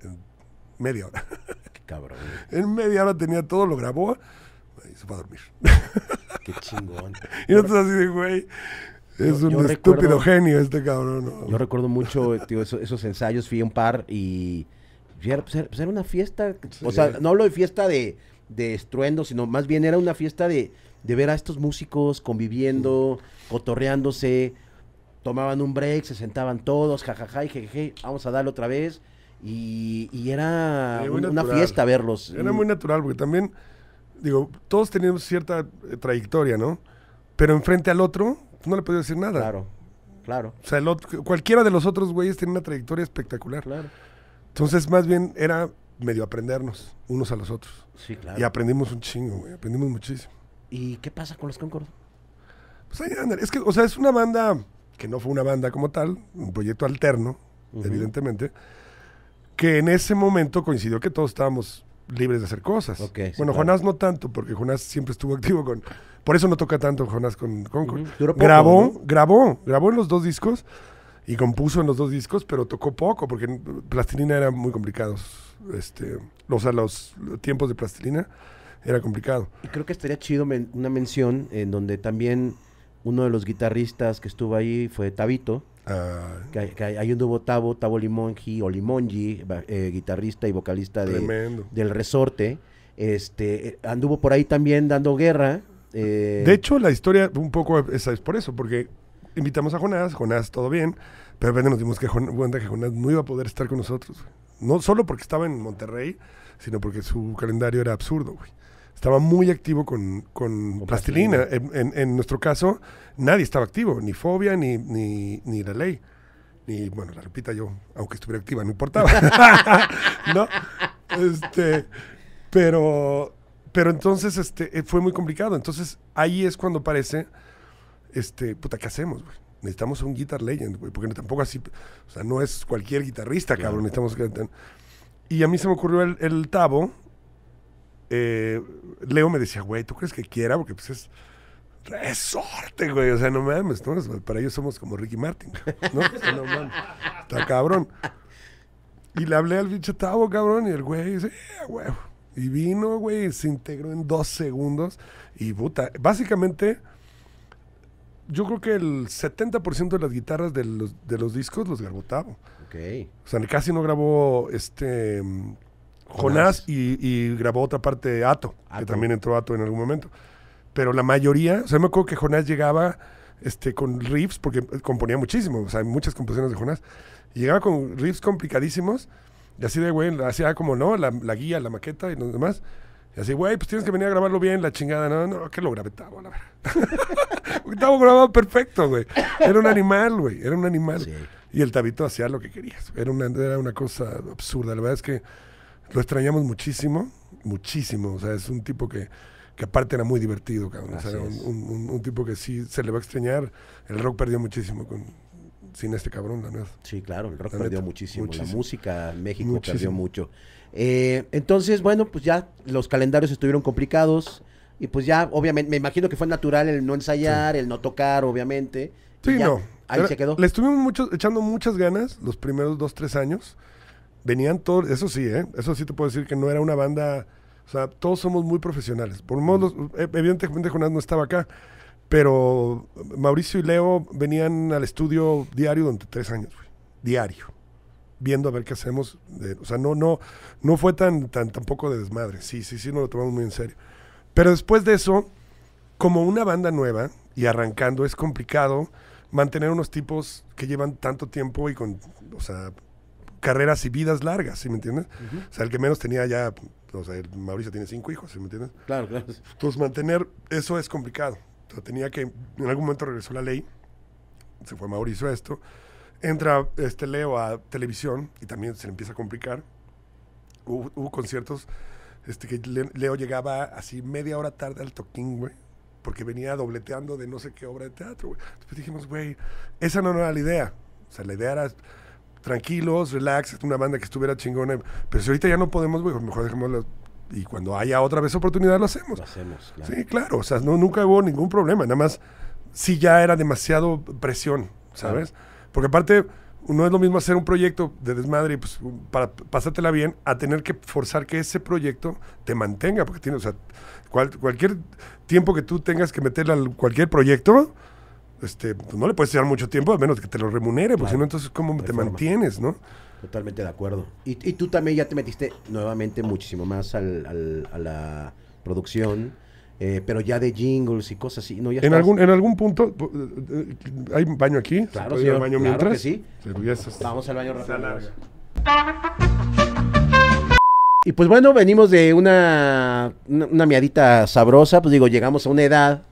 En media hora. Qué cabrón. En media hora tenía todo, lo grabó y se fue a dormir. Qué chingón. y entonces así de, güey, es un estúpido genio este cabrón. ¿no? Yo recuerdo mucho tío, esos, ensayos, fui a un par y pues, pues, era, una fiesta, o sea, no hablo de fiesta de, de estruendo, sino más bien era una fiesta de, de ver a estos músicos conviviendo, cotorreándose, tomaban un break, se sentaban todos, jajaja, y jejeje, vamos a darle otra vez. Y, y era, una fiesta verlos. Era muy natural, porque también, digo, todos teníamos cierta trayectoria, ¿no? Pero enfrente al otro, no le podía decir nada. Claro, claro. O sea, cualquiera de los otros güeyes tiene una trayectoria espectacular. Claro. Entonces, más bien era medio aprendernos unos a los otros. Sí, claro. Y aprendimos un chingo, güey. Aprendimos muchísimo. ¿Y qué pasa con los Concord? Pues ahí Es que, o sea, es una banda que no fue una banda como tal, un proyecto alterno, evidentemente, que en ese momento coincidió que todos estábamos libres de hacer cosas. bueno, Jonás no tanto, porque Jonás siempre estuvo activo con... Por eso no toca tanto Jonás con Concord. grabó, grabó, grabó en los dos discos y compuso en los dos discos, pero tocó poco, porque plastilina era muy complicado. Este, o sea, los, tiempos de plastilina era complicado. creo que estaría chido una mención en donde también uno de los guitarristas que estuvo ahí fue Tabito Ahí que, que nuevo Tavo, Tavo Limongi o eh, guitarrista y vocalista de, del resorte. Este, eh, anduvo por ahí también dando guerra. Eh, de hecho, la historia un poco es, por eso, porque invitamos a Jonás, Jonás todo bien, pero de repente nos dimos que que Jonás no iba a poder estar con nosotros. No solo porque estaba en Monterrey, sino porque su calendario era absurdo, estaba muy activo con, con, plastilina. En, en, nuestro caso, nadie estaba activo, ni fobia, ni, ni, la ley. Ni, bueno, la repita yo, aunque estuviera activa, no importaba. ¿No? Este, pero, pero entonces este, eh, fue muy complicado. Entonces ahí es cuando parece, este, puta, ¿qué hacemos, Necesitamos un guitar legend, porque tampoco así, o sea, no es cualquier guitarrista, cabrón, necesitamos... Y a mí se me ocurrió el, el Tabo, eh, Leo me decía, güey, ¿tú crees que quiera? Porque pues es resorte, güey. O sea, no mames, no, para ellos somos como Ricky Martin, ¿no? no Está cabrón. Y le hablé al bicho, Tavo, cabrón, y el güey dice, güey. Eh, y vino, güey, se integró en dos segundos. Y puta, básicamente, yo creo que el 70% de las guitarras de los, de los discos los grabó Tavo. Ok. O sea, casi no grabó este. Jonás, y, grabó otra parte de Ato, que también entró Ato en algún momento. Pero la mayoría, o sea, me acuerdo que Jonás llegaba este, con riffs, porque componía muchísimo, o sea, muchas composiciones de Jonás, y llegaba con riffs complicadísimos, y así de, güey, hacía ah, como, ¿no? La, guía, la maqueta y los demás. Y así, güey, pues tienes que venir a grabarlo bien, la chingada. No, no, que lo grabé estaba, la verdad. grababa perfecto, güey. Era un animal, güey, era un animal. Y el Tabito hacía lo que querías. Era una, era una cosa absurda. La verdad es que lo extrañamos muchísimo, muchísimo. O sea, es un tipo que, aparte era muy divertido, cabrón. O sea, un, tipo que sí se le va a extrañar. El rock perdió muchísimo con, sin este cabrón, la verdad. Sí, claro, el rock perdió muchísimo. La música, México perdió mucho. Eh, entonces, bueno, pues ya los calendarios estuvieron complicados. Y pues ya, obviamente, me imagino que fue natural el no ensayar, el no tocar, obviamente. Sí, no. Ahí se quedó. Le estuvimos mucho, echando muchas ganas los primeros dos, tres años venían todos, eso sí, ¿eh? eso sí te puedo decir que no era una banda, o sea, todos somos muy profesionales. Por modo... Mm. Eh, evidentemente Jonás no estaba acá, pero Mauricio y Leo venían al estudio diario durante tres años, diario, viendo a ver qué hacemos. o sea, no, no, no fue tan, tan tampoco de desmadre, sí, sí, sí, no lo tomamos muy en serio. Pero después de eso, como una banda nueva y arrancando, es complicado mantener unos tipos que llevan tanto tiempo y con, o sea, carreras y vidas largas, ¿sí me entiendes? O sea, el que menos tenía ya, o sea, Mauricio tiene cinco hijos, ¿sí me entiendes? Claro, claro. Entonces, mantener eso es complicado. O tenía que, en algún momento regresó la ley, se fue Mauricio a esto, entra este Leo a televisión y también se le empieza a complicar. Hubo, conciertos este, que Leo llegaba así media hora tarde al toquín, güey porque venía dobleteando de no sé qué obra de teatro, güey. Entonces dijimos, güey, esa no era la idea. O sea, la idea era tranquilos, relax, una banda que estuviera chingona. Pero si ahorita ya no podemos, mejor dejémoslo y cuando haya otra vez oportunidad lo hacemos. hacemos, Sí, claro, o sea, no, nunca hubo ningún problema, nada más si ya era demasiado presión, ¿sabes? Porque aparte no es lo mismo hacer un proyecto de desmadre y pues para pasártela bien a tener que forzar que ese proyecto te mantenga, porque tiene, o sea, cualquier tiempo que tú tengas que meterle a cualquier proyecto, este, pues, no le puedes llevar mucho tiempo a menos que te lo remunere, porque si no, entonces, ¿cómo te mantienes, no? Totalmente de acuerdo. Y, tú también ya te metiste nuevamente muchísimo más al, a la producción. Eh, pero ya de jingles y cosas así. ya en, algún, en algún punto, eh, eh, ¿hay baño aquí? Claro, ¿Se puede baño mientras? sí. Pues, este. Vamos al baño rápido. Y pues bueno, venimos de una, una, una miadita sabrosa, pues digo, llegamos a una edad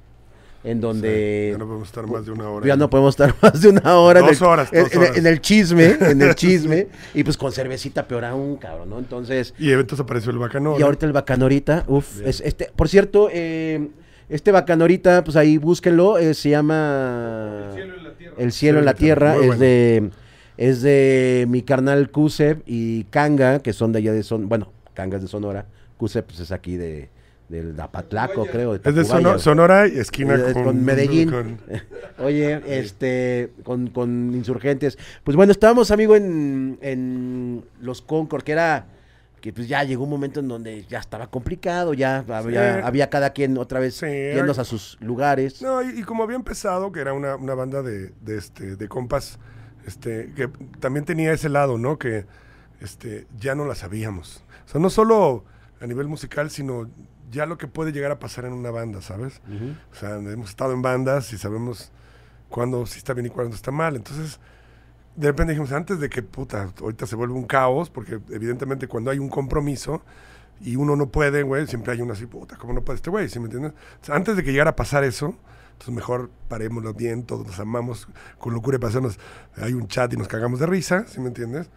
en donde... ya no podemos estar más de una hora. Ya no podemos estar más de una hora. Dos horas, en, el chisme, en el chisme. y pues con cervecita peor aún, cabrón, ¿no? Entonces... Y entonces apareció el Bacanorita. Y ahorita el bacanorita, uf. este, por cierto, eh, este bacanorita, pues ahí búsquenlo, eh, se llama... El cielo en la tierra. El cielo en la tierra, es de... Es de mi carnal Kuseb y Kanga, que son de allá de Son... Bueno, Kanga es de Sonora. Kusev pues es aquí de, del Apatlaco, creo. es de Sonora, y esquina eh, con, Medellín. Oye, este, con, insurgentes. Pues bueno, estábamos, amigo, en, en los Concord, que era que pues ya llegó un momento en donde ya estaba complicado, ya había, cada quien otra vez viendo a sus lugares. No, y, como había empezado, que era una, banda de, este, de, compas, este, que también tenía ese lado, ¿no? Que este, ya no la sabíamos. O sea, no solo a nivel musical, sino ya lo que puede llegar a pasar en una banda, ¿sabes? O sea, hemos estado en bandas y sabemos cuándo sí está bien y cuándo está mal. Entonces, de repente dijimos, antes de que puta, ahorita se vuelve un caos, porque evidentemente cuando hay un compromiso y uno no puede, güey, siempre hay una así, puta, ¿cómo no puede este güey? ¿Sí me entiendes? antes de que llegara a pasar eso, entonces mejor parémoslo bien, todos nos amamos, con locura y pasarnos, hay un chat y nos cagamos de risa, ¿sí me entiendes?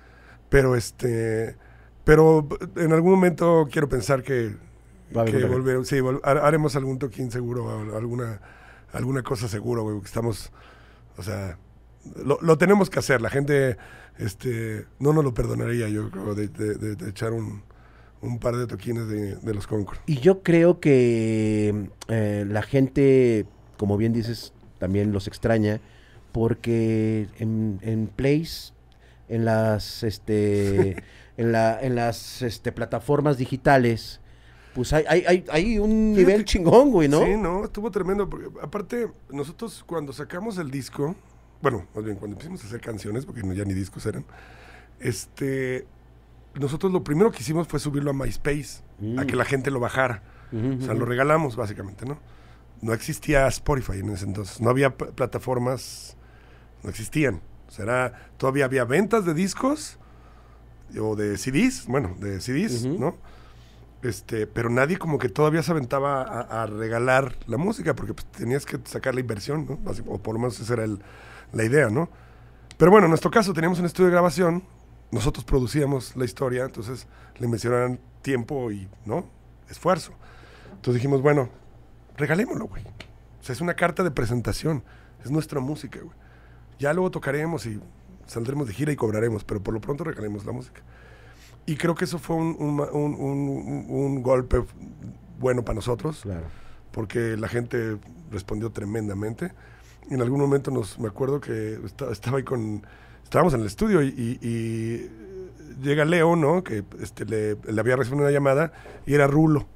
Pero este, pero en algún momento quiero pensar que sí, haremos algún toquín seguro, alguna, alguna cosa seguro, güey, estamos, o sea, lo, tenemos que hacer. La gente este, no nos lo perdonaría, yo creo, de, echar un, par de toquines de, los Concord. Y yo creo que eh, la gente, como bien dices, también los extraña, porque en, en Place, en las, este, en la, en las este, plataformas digitales, pues hay, hay, hay un nivel chingón, güey, ¿no? Sí, no, estuvo tremendo. Porque aparte, nosotros cuando sacamos el disco, bueno, más bien cuando empezamos a hacer canciones, porque no, ya ni discos eran, este, nosotros lo primero que hicimos fue subirlo a MySpace, mm. a que la gente lo bajara. o sea, lo regalamos básicamente, ¿no? No existía Spotify en ese entonces, no había plataformas, no existían. O Será, todavía había ventas de discos o de CDs, bueno, de CDs, ¿no? Este, pero nadie como que todavía se aventaba a, regalar la música, porque pues, tenías que sacar la inversión, o por lo menos esa era la idea, ¿no? Pero bueno, en nuestro caso teníamos un estudio de grabación, nosotros producíamos la historia, entonces le mencionaban tiempo y, ¿no? Esfuerzo. Entonces dijimos, bueno, regalémoslo, güey. O sea, es una carta de presentación, es nuestra música, güey. Ya luego tocaremos y saldremos de gira y cobraremos, pero por lo pronto regalemos la música. Y creo que eso fue un, un, un, golpe bueno para nosotros, claro. porque la gente respondió tremendamente. En algún momento nos, me acuerdo que estaba, ahí con, estábamos en el estudio y, llega Leo, ¿no? Que este, le, le, había recibido una llamada y era Rulo,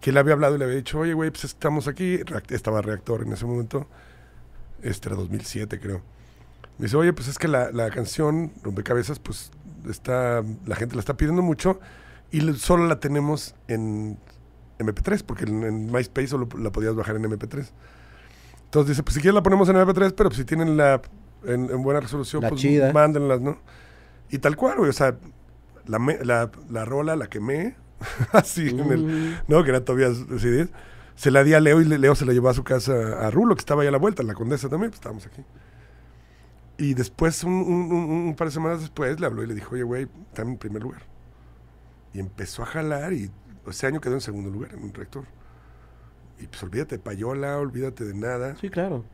que le había hablado y le había dicho, oye, güey, pues estamos aquí. estaba Reactor en ese momento, este era 2007 creo. Me dice, oye, pues es que la, la canción Rompecabezas, pues está, la gente la está pidiendo mucho y solo la tenemos en MP3, porque en, MySpace solo la podías bajar en MP3. Entonces dice, pues si quieres la ponemos en MP3, pero si tienen la en, buena resolución, pues mándenlas, ¿no? Y tal cual, güey, o sea, la, la, la rola la quemé, así, mm. ¿no? Que era todavía decidir. Se la di a Leo y Leo se la llevó a su casa a Rulo, que estaba allá a la vuelta, la condesa también, pues estábamos aquí. Y después, un, un, un, par de semanas después, le habló y le dijo, oye, güey, está en primer lugar. Y empezó a jalar y ese año quedó en segundo lugar, en un rector. Y pues olvídate de payola, olvídate de nada. Sí, claro.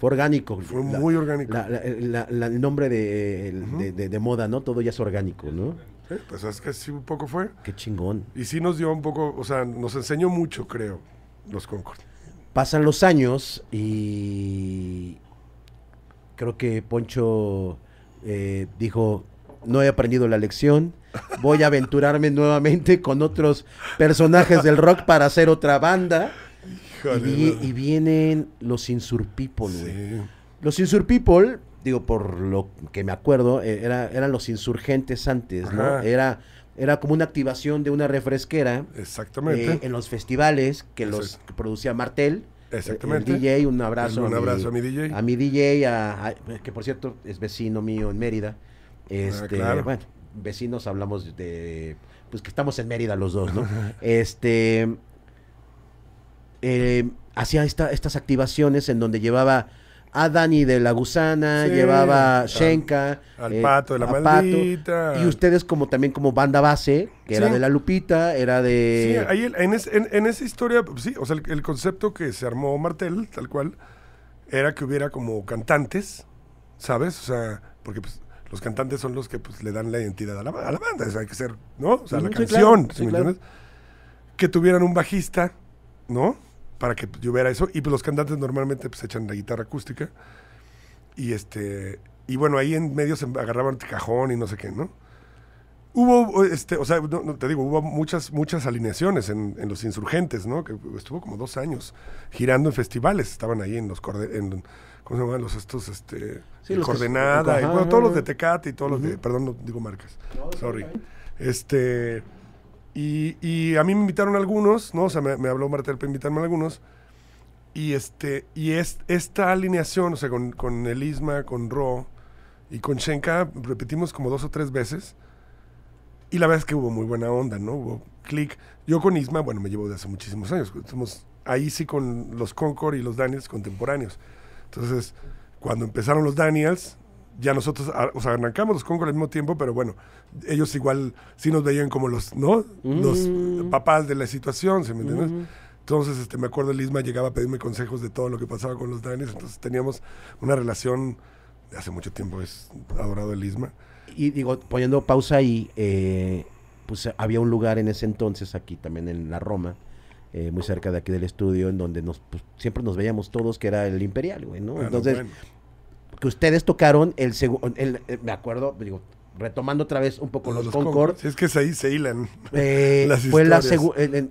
Fue orgánico. Fue muy orgánico. el nombre de, moda, ¿no? Todo ya es orgánico, ¿no? pues es que así un poco fue. Qué chingón. Y sí nos dio un poco, o sea, nos enseñó mucho, creo, los Concord. Pasan los años y creo que Poncho eh, dijo, no he aprendido la lección, voy a aventurarme nuevamente con otros personajes del rock para hacer otra banda. y, vienen los Insur People, Los Insur People, digo, por lo que me acuerdo, eh, eran los insurgentes antes, ¿no? Era era como una activación de una refresquera. Eh, en los festivales que los producía Martel. Exactamente. Mi DJ, un abrazo. Un abrazo a mi, DJ. A mi DJ, que por cierto es vecino mío en Mérida. Este, ah, bueno, vecinos hablamos de. Pues que estamos en Mérida los dos, ¿no? este. Eh, hacía estas activaciones en donde llevaba a Dani de la Gusana, llevaba Shenka. Al, eh, Pato de la Maldita. y ustedes como también como banda base, que era de la Lupita, era de... Sí, ahí en, esa historia, sí, o sea, el, concepto que se armó Martel, tal cual, era que hubiera como cantantes, ¿sabes? O sea, porque pues, los cantantes son los que pues le dan la identidad a la, banda, hay que ser, ¿no? O sea, la canción, Que tuvieran un bajista, ¿no? para que lloviera eso. Y pues los cantantes normalmente pues echan la guitarra acústica. Y este y bueno, ahí en medio se agarraban cajón y no sé qué, ¿no? Hubo, este, o sea, te digo, hubo muchas, muchas alineaciones en, Los Insurgentes, ¿no? Que estuvo como dos años girando en festivales. Estaban ahí en los, en, ¿cómo se llaman? Los estos, este, todos los de Tecate y todos los de, perdón, no digo marcas, sorry. Este, y, a mí me invitaron algunos, ¿no? O sea, me, habló Martel para invitarme a algunos. Y, este, y es, esta alineación, o sea, con, con el Isma, con Ro y con Shenka, repetimos como dos o tres veces. Y la verdad es que hubo muy buena onda, ¿no? Hubo click. Yo con Isma, bueno, me llevo de hace muchísimos años. Somos ahí sí con los Concord y los Daniels contemporáneos. Entonces, cuando empezaron los Daniels, ya nosotros, o sea, arrancamos los Congo al mismo tiempo, pero bueno, ellos igual sí nos veían como los, ¿no? Los mm. papás de la situación, ¿se me entiendes? Entonces, este, me acuerdo, Lisma llegaba a pedirme consejos de todo lo que pasaba con los Danes, entonces teníamos una relación, hace mucho tiempo es adorado el Lisma. Y digo, poniendo pausa ahí, eh, pues había un lugar en ese entonces, aquí también en la Roma, eh, muy cerca de aquí del estudio, en donde nos, pues, siempre nos veíamos todos, que era el Imperial, güey, ¿no? Ah, entonces, que ustedes tocaron el segundo, eh, me acuerdo, digo, retomando otra vez un poco los, concords Concord. es que es ahí se hilan. Eh, fue la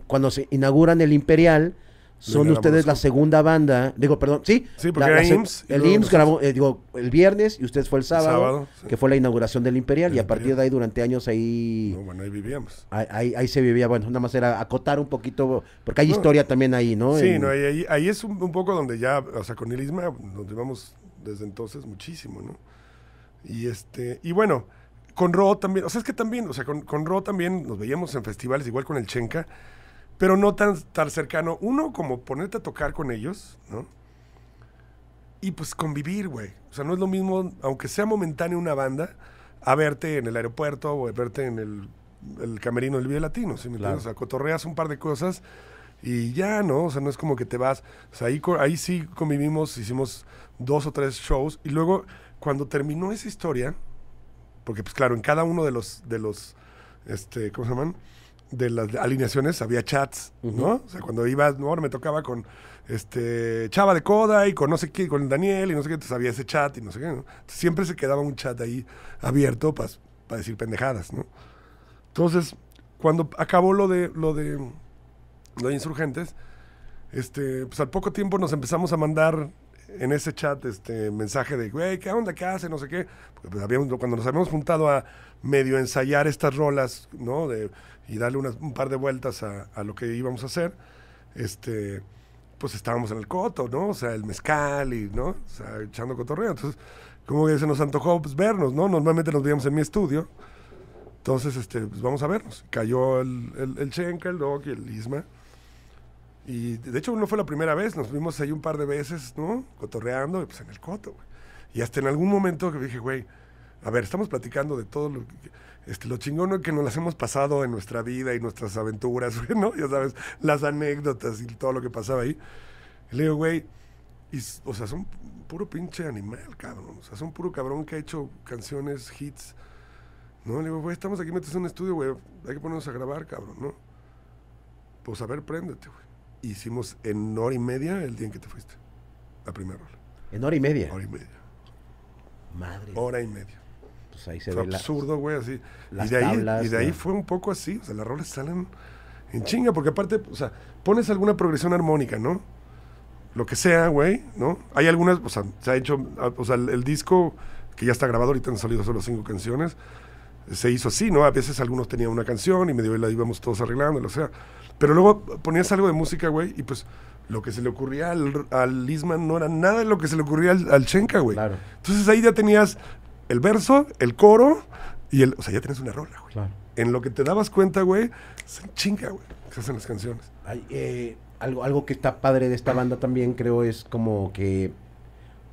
cuando se inauguran el Imperial, son ustedes la segunda banda, digo, perdón, sí, sí porque era IMSS, el IMSS grabó, eh, digo, el viernes y ustedes fue el sábado, que fue la inauguración del Imperial y a partir de ahí durante años ahí... bueno, ahí vivíamos. Ahí, se vivía, bueno, nada más era acotar un poquito, porque hay historia también ahí, ¿no? Sí, no, ahí, ahí, es un, poco donde ya, o sea, con el ISMA donde vamos desde entonces muchísimo, ¿no? Y este, y bueno, con Ro también, o sea, es que también, o sea, con, Ro también nos veíamos en festivales, igual con el Chenka, pero no tan, tan cercano. Uno, como ponerte a tocar con ellos, ¿no? Y pues convivir, güey. O sea, no es lo mismo, aunque sea momentáneo una banda, a verte en el aeropuerto o a verte en el, el camerino del Vía Latino, ¿sí O sea, cotorreas un par de cosas y ya, ¿no? O sea, no es como que te vas. O sea, ahí, ahí sí convivimos, hicimos dos o tres shows. Y luego, cuando terminó esa historia, porque pues claro, en cada uno de los, de los, este, ¿cómo se llaman? De las alineaciones había chats, ¿no? O sea, cuando iba, ahora me tocaba con este Chava de Coda y con no sé qué, con Daniel y no sé qué, entonces había ese chat y no sé qué. ¿no? Siempre se quedaba un chat ahí abierto para decir pendejadas, ¿no? Entonces, cuando acabó lo de lo de, Insurgentes, este, pues al poco tiempo nos empezamos a mandar en ese chat este mensaje de, güey, ¿qué onda? ¿Qué hace? No sé qué. Pues, cuando nos habíamos juntado a medio ensayar estas rolas, ¿no? y darle un par de vueltas a, lo que íbamos a hacer, este, pues estábamos en el coto, ¿no? O sea, el mezcal y, ¿no? O sea, echando cotorreo. Entonces, como que se nos antojó pues, vernos, ¿no? Normalmente nos veíamos en mi estudio. Entonces, este, pues vamos a vernos. Cayó el, el, el Chenka, el Doc y el Isma. Y de hecho no fue la primera vez, nos vimos ahí un par de veces, ¿no? Cotorreando, pues en el coto, güey. Y hasta en algún momento que dije, güey, a ver, estamos platicando de todo lo, este, lo chingón que nos las hemos pasado en nuestra vida y nuestras aventuras, güey, ¿no? Ya sabes, las anécdotas y todo lo que pasaba ahí. le digo, güey, o sea, son puro pinche animal, cabrón. O sea, son puro cabrón que ha hecho canciones, hits. No, le digo, güey, estamos aquí metidos en un estudio, güey. Hay que ponernos a grabar, cabrón, ¿no? Pues a ver, préndete, güey hicimos en hora y media el día en que te fuiste. La primera rola. ¿En hora y media? Hora y media. Madre. Hora y media. Pues ahí se absurdo, güey, así. y de, ahí, y de ahí fue un poco así. O sea, las rolas salen en chinga, porque aparte, o sea, pones alguna progresión armónica, ¿no? Lo que sea, güey, ¿no? Hay algunas, o sea, se ha hecho, o sea, el, el disco que ya está grabado, ahorita han salido solo cinco canciones se hizo así, ¿no? A veces algunos tenían una canción y medio la íbamos todos arreglando, o sea. Pero luego ponías algo de música, güey, y pues lo que se le ocurría al, Lisman no era nada de lo que se le ocurría al, al güey. Claro. Entonces ahí ya tenías el verso, el coro y el. O sea, ya tenías una rola, güey. En lo que te dabas cuenta, güey, se chinga, güey, se hacen las canciones. Eh, algo, algo que está padre de esta banda también, creo, es como que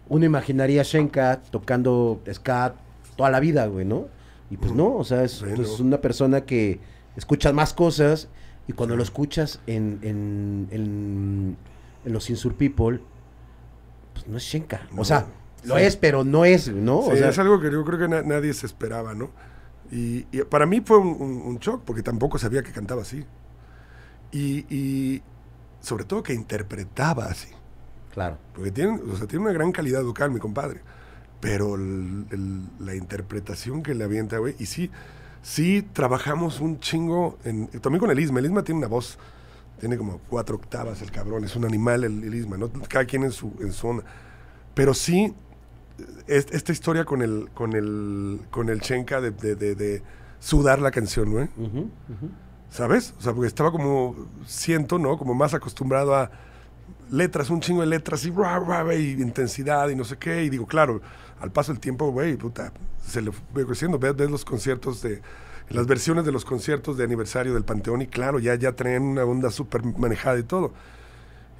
uno imaginaría a Shenka tocando ska toda la vida, güey, ¿no? Y pues no, o sea, es, una persona que escucha más cosas y cuando lo escuchas en, en, en, los Insur People, pues no es Shenka. o sea, lo es, pero no es, ¿no? o sea, es algo que yo creo que nadie se esperaba, ¿no? Y, para mí fue un, shock, porque tampoco sabía que cantaba así. Y, sobre todo que interpretaba así. Claro. Porque tiene, o sea, tiene una gran calidad vocal, mi compadre pero la interpretación que le avienta, güey, y sí, sí trabajamos un chingo, también con el Isma, el Isma tiene una voz, tiene como cuatro octavas el cabrón, es un animal el, Isma, ¿no? cada quien en su, en zona, pero sí, esta historia con el, con el, con el Chenka de, sudar la canción, güey, ¿sabes? O sea, porque estaba como, siento, ¿no? Como más acostumbrado a letras, un chingo de letras y, y intensidad y no sé qué, y digo, claro, al paso del tiempo, güey, puta, se le fue creciendo. Ves, los conciertos de. Las versiones de los conciertos de aniversario del Panteón y claro, ya, ya traen una onda súper manejada y todo.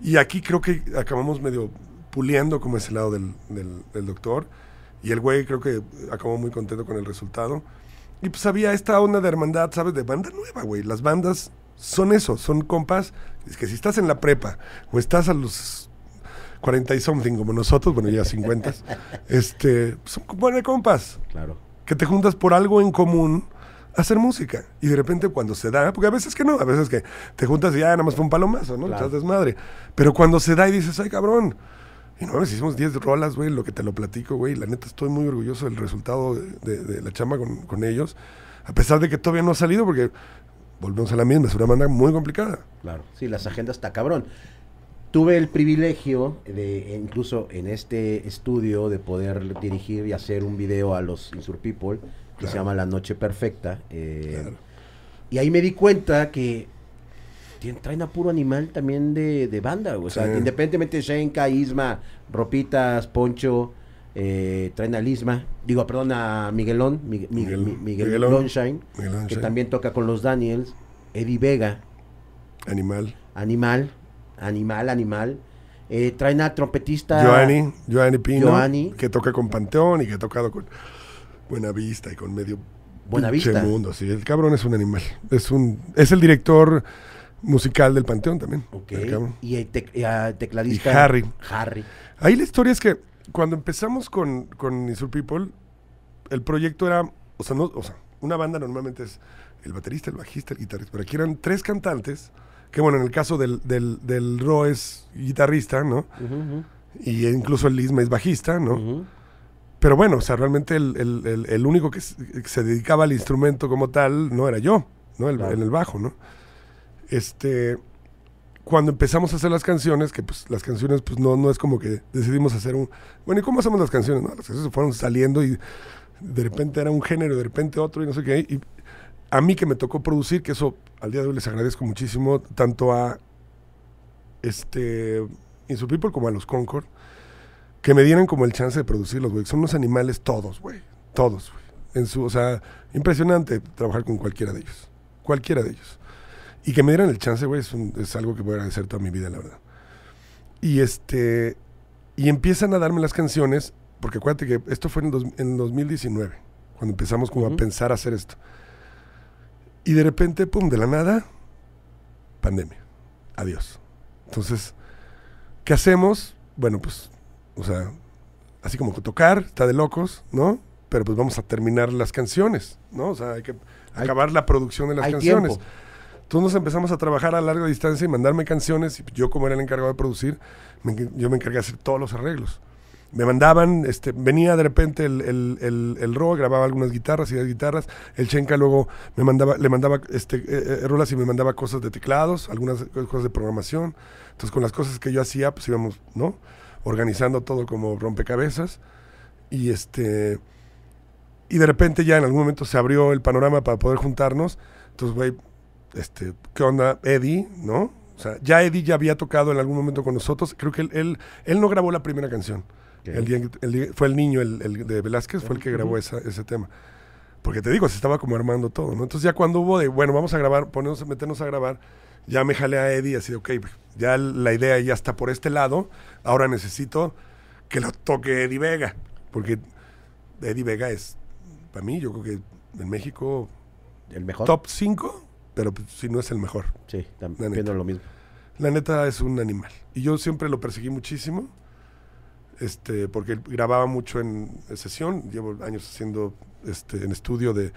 Y aquí creo que acabamos medio puliendo como ese lado del, del doctor. Y el güey creo que acabó muy contento con el resultado. Y pues había esta onda de hermandad, ¿sabes? De banda nueva, güey. Las bandas son eso, son compas. Es que si estás en la prepa o estás a los 40 y something como nosotros, bueno, ya 50, este, son buenos compas. Claro. Que te juntas por algo en común hacer música. Y de repente cuando se da, porque a veces que no, a veces que te juntas y ya nada más fue un palomazo, ¿no? Estás desmadre. Pero cuando se da y dices, ay cabrón, y no hicimos 10 rolas, güey, lo que te lo platico, güey. La neta estoy muy orgulloso del resultado de, la chamba con, ellos. A pesar de que todavía no ha salido, porque volvemos a la misma, es una banda muy complicada. Claro, sí, las agendas está cabrón. Tuve el privilegio de, incluso en este estudio, de poder dirigir y hacer un video a los Insur People que se llama La Noche Perfecta. Eh, y ahí me di cuenta que traen a puro animal también de, banda, o sea, independientemente de Shenka, Isma, Ropitas, Poncho, eh, traen a Lisma, digo, perdón, a Miguelón, Miguel, que también toca con los Daniels, Eddie Vega. Animal. Animal. Animal, animal. Eh, traen a trompetista. Joanny, Joanny Pino. Que toca con Panteón y que ha tocado con Buenavista y con medio. Buenavista. mundo, sí. El cabrón es un animal. Es, un, es el director musical del Panteón también. Ok. y tecladista. Harry. Harry. Ahí la historia es que cuando empezamos con, con Insur People, el proyecto era. O sea, no, o sea, una banda normalmente es el baterista, el bajista, el guitarrista. Pero aquí eran tres cantantes que bueno, en el caso del, del, del Ro es guitarrista, ¿no? Y incluso el Isma es bajista, ¿no? Pero bueno, o sea, realmente el, el, el, único que, se dedicaba al instrumento como tal no era yo, ¿no? En el bajo, ¿no? Este, cuando empezamos a hacer las canciones, que pues las canciones pues no, no es como que decidimos hacer un... Bueno, ¿y cómo hacemos las canciones? No? Las canciones fueron saliendo y de repente era un género, de repente otro y no sé qué. Y a mí que me tocó producir, que eso al día de hoy les agradezco muchísimo, tanto a este People como a los Concord, que me dieran como el chance de producirlos, güey. Son unos animales todos, güey. Todos, güey. En su, o sea, impresionante trabajar con cualquiera de ellos. Cualquiera de ellos. Y que me dieran el chance, güey, es, algo que voy a agradecer toda mi vida, la verdad. Y este. Y empiezan a darme las canciones, porque acuérdate que esto fue en, 2019, cuando empezamos como a pensar a pensar hacer esto. Y de repente, pum, de la nada, pandemia. Adiós. Entonces, ¿qué hacemos? Bueno, pues, o sea, así como tocar, está de locos, ¿no? Pero pues vamos a terminar las canciones, ¿no? O sea, hay que acabar la producción de las canciones. todos Entonces nos empezamos a trabajar a larga distancia y mandarme canciones. Y pues, yo, como era el encargado de producir, yo me encargué de hacer todos los arreglos me mandaban, este, venía de repente el, el, Ro, grababa algunas guitarras y las guitarras, el Chenka luego me mandaba, le mandaba este, eh, eh, rolas y me mandaba cosas de teclados, algunas cosas de programación. Entonces con las cosas que yo hacía, pues íbamos, ¿no? Organizando todo como rompecabezas. Y este. Y de repente ya en algún momento se abrió el panorama para poder juntarnos. Entonces, güey, este, ¿qué onda? Eddie, ¿no? O sea, ya Eddie ya había tocado en algún momento con nosotros. Creo que él, él no grabó la primera canción fue el niño el, de Velázquez, fue el que grabó ese tema. Porque te digo, se estaba como armando todo, ¿no? Entonces ya cuando hubo de, bueno, vamos a grabar, ponernos, meternos a grabar, ya me jalé a Eddie así de, ok, ya la idea ya está por este lado, ahora necesito que lo toque Eddie Vega. Porque Eddie Vega es, para mí, yo creo que en México... ¿El mejor? Top 5, pero pues, si no es el mejor. Sí, también lo mismo. La neta es un animal. Y yo siempre lo perseguí muchísimo. Este, porque grababa mucho en sesión, llevo años haciendo este, en estudio de,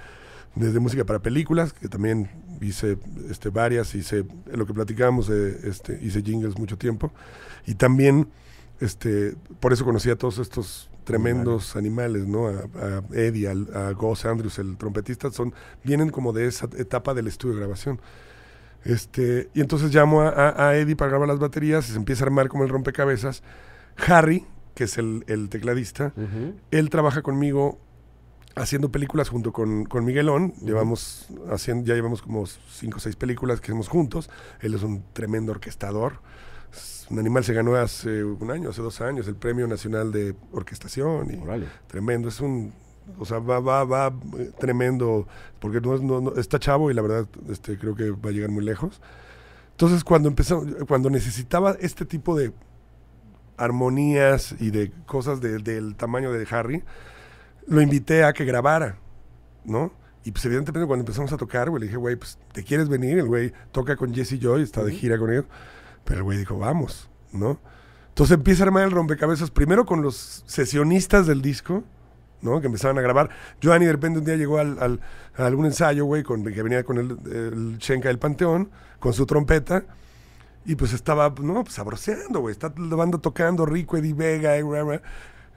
música para películas, que también hice este, varias, hice lo que platicábamos, este, hice jingles mucho tiempo, y también este, por eso conocí a todos estos tremendos animales, ¿no? A, Eddie, a, Goss Andrews, el trompetista, son, vienen como de esa etapa del estudio de grabación. Este, y entonces llamo a Eddie para grabar las baterías y se empieza a armar como el rompecabezas. Harry, que es el, el tecladista, él trabaja conmigo haciendo películas junto con, con Miguelón. Llevamos haciendo, ya llevamos como cinco o seis películas que hacemos juntos. Él es un tremendo orquestador. un animal se ganó hace un año, hace dos años, el Premio Nacional de Orquestación. Y tremendo, es un... O sea, va, va, va eh, tremendo, porque está chavo y la verdad este, creo que va a llegar muy lejos. Entonces, cuando, empezó, cuando necesitaba este tipo de armonías y de cosas del tamaño de Harry, lo invité a que grabara, ¿no? Y pues evidentemente cuando empezamos a tocar, güey, le dije, güey, pues te quieres venir, el güey toca con Jesse Joy, está de gira con él, pero el güey dijo, vamos, ¿no? Entonces empieza a armar el rompecabezas, primero con los sesionistas del disco, ¿no? Que empezaban a grabar. Joanny de repente un día llegó al, al a algún ensayo, güey, con, que venía con el, el del Panteón, con su trompeta y pues estaba, pues, no, pues, sabroseando, güey. Está la banda tocando rico, Eddie Vega,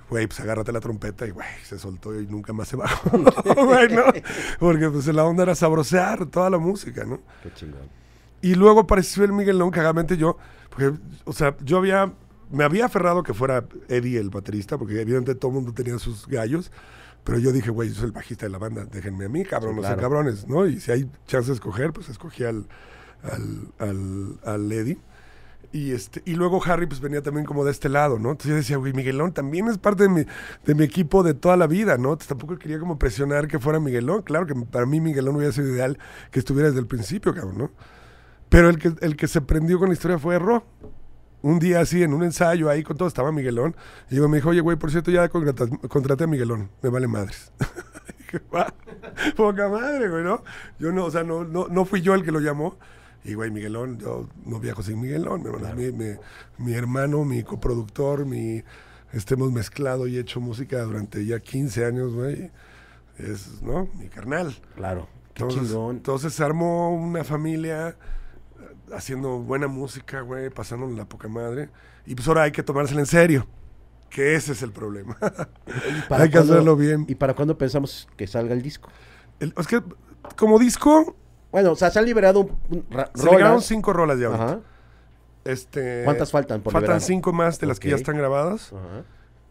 Güey, pues agárrate la trompeta y güey, se soltó y nunca más se bajó. güey, ¿no? Porque pues la onda era sabrosear toda la música, ¿no? Qué chingón. Y luego apareció el Miguel León, cagamente yo, porque, o sea, yo había, me había aferrado que fuera Eddie el baterista, porque evidentemente todo el mundo tenía sus gallos. Pero yo dije, güey, yo soy el bajista de la banda, déjenme a mí, cabrón, sí, cabrones, ¿no? Y si hay chance de escoger, pues escogí al, al, al, al Eddie. Y, este, y luego Harry pues venía también como de este lado, ¿no? Entonces yo decía, güey, Miguelón también es parte de mi, de mi equipo de toda la vida, ¿no? tampoco quería como presionar que fuera Miguelón. Claro que para mí Miguelón hubiera sido ideal que estuviera desde el principio, cabrón, ¿no? Pero el que, el que se prendió con la historia fue Ro. Un día así, en un ensayo ahí con todo, estaba Miguelón. Y yo me dijo, oye, güey, por cierto, ya contraté, a Miguelón. Me vale madres. poca madre, güey, ¿no? Yo no, o sea, no, no, no fui yo el que lo llamó. Y güey, Miguelón, yo no viajo sin Miguelón, mi, hermano, mi, coproductor, mi, estemos mezclado y hecho música durante ya 15 años, güey. Es, ¿no? Mi carnal. Claro. entonces, entonces se armó una familia eh, haciendo buena música, güey, pasando la poca madre. Y pues ahora hay que tomársela en serio. Que ese es el problema. hay que hacerlo bien. ¿Y para cuándo pensamos que salga el disco? es que, como disco, bueno, o sea, se han liberado un, Se liberaron cinco rolas ya Este, ¿Cuántas faltan Faltan cinco más de las que ya están grabadas.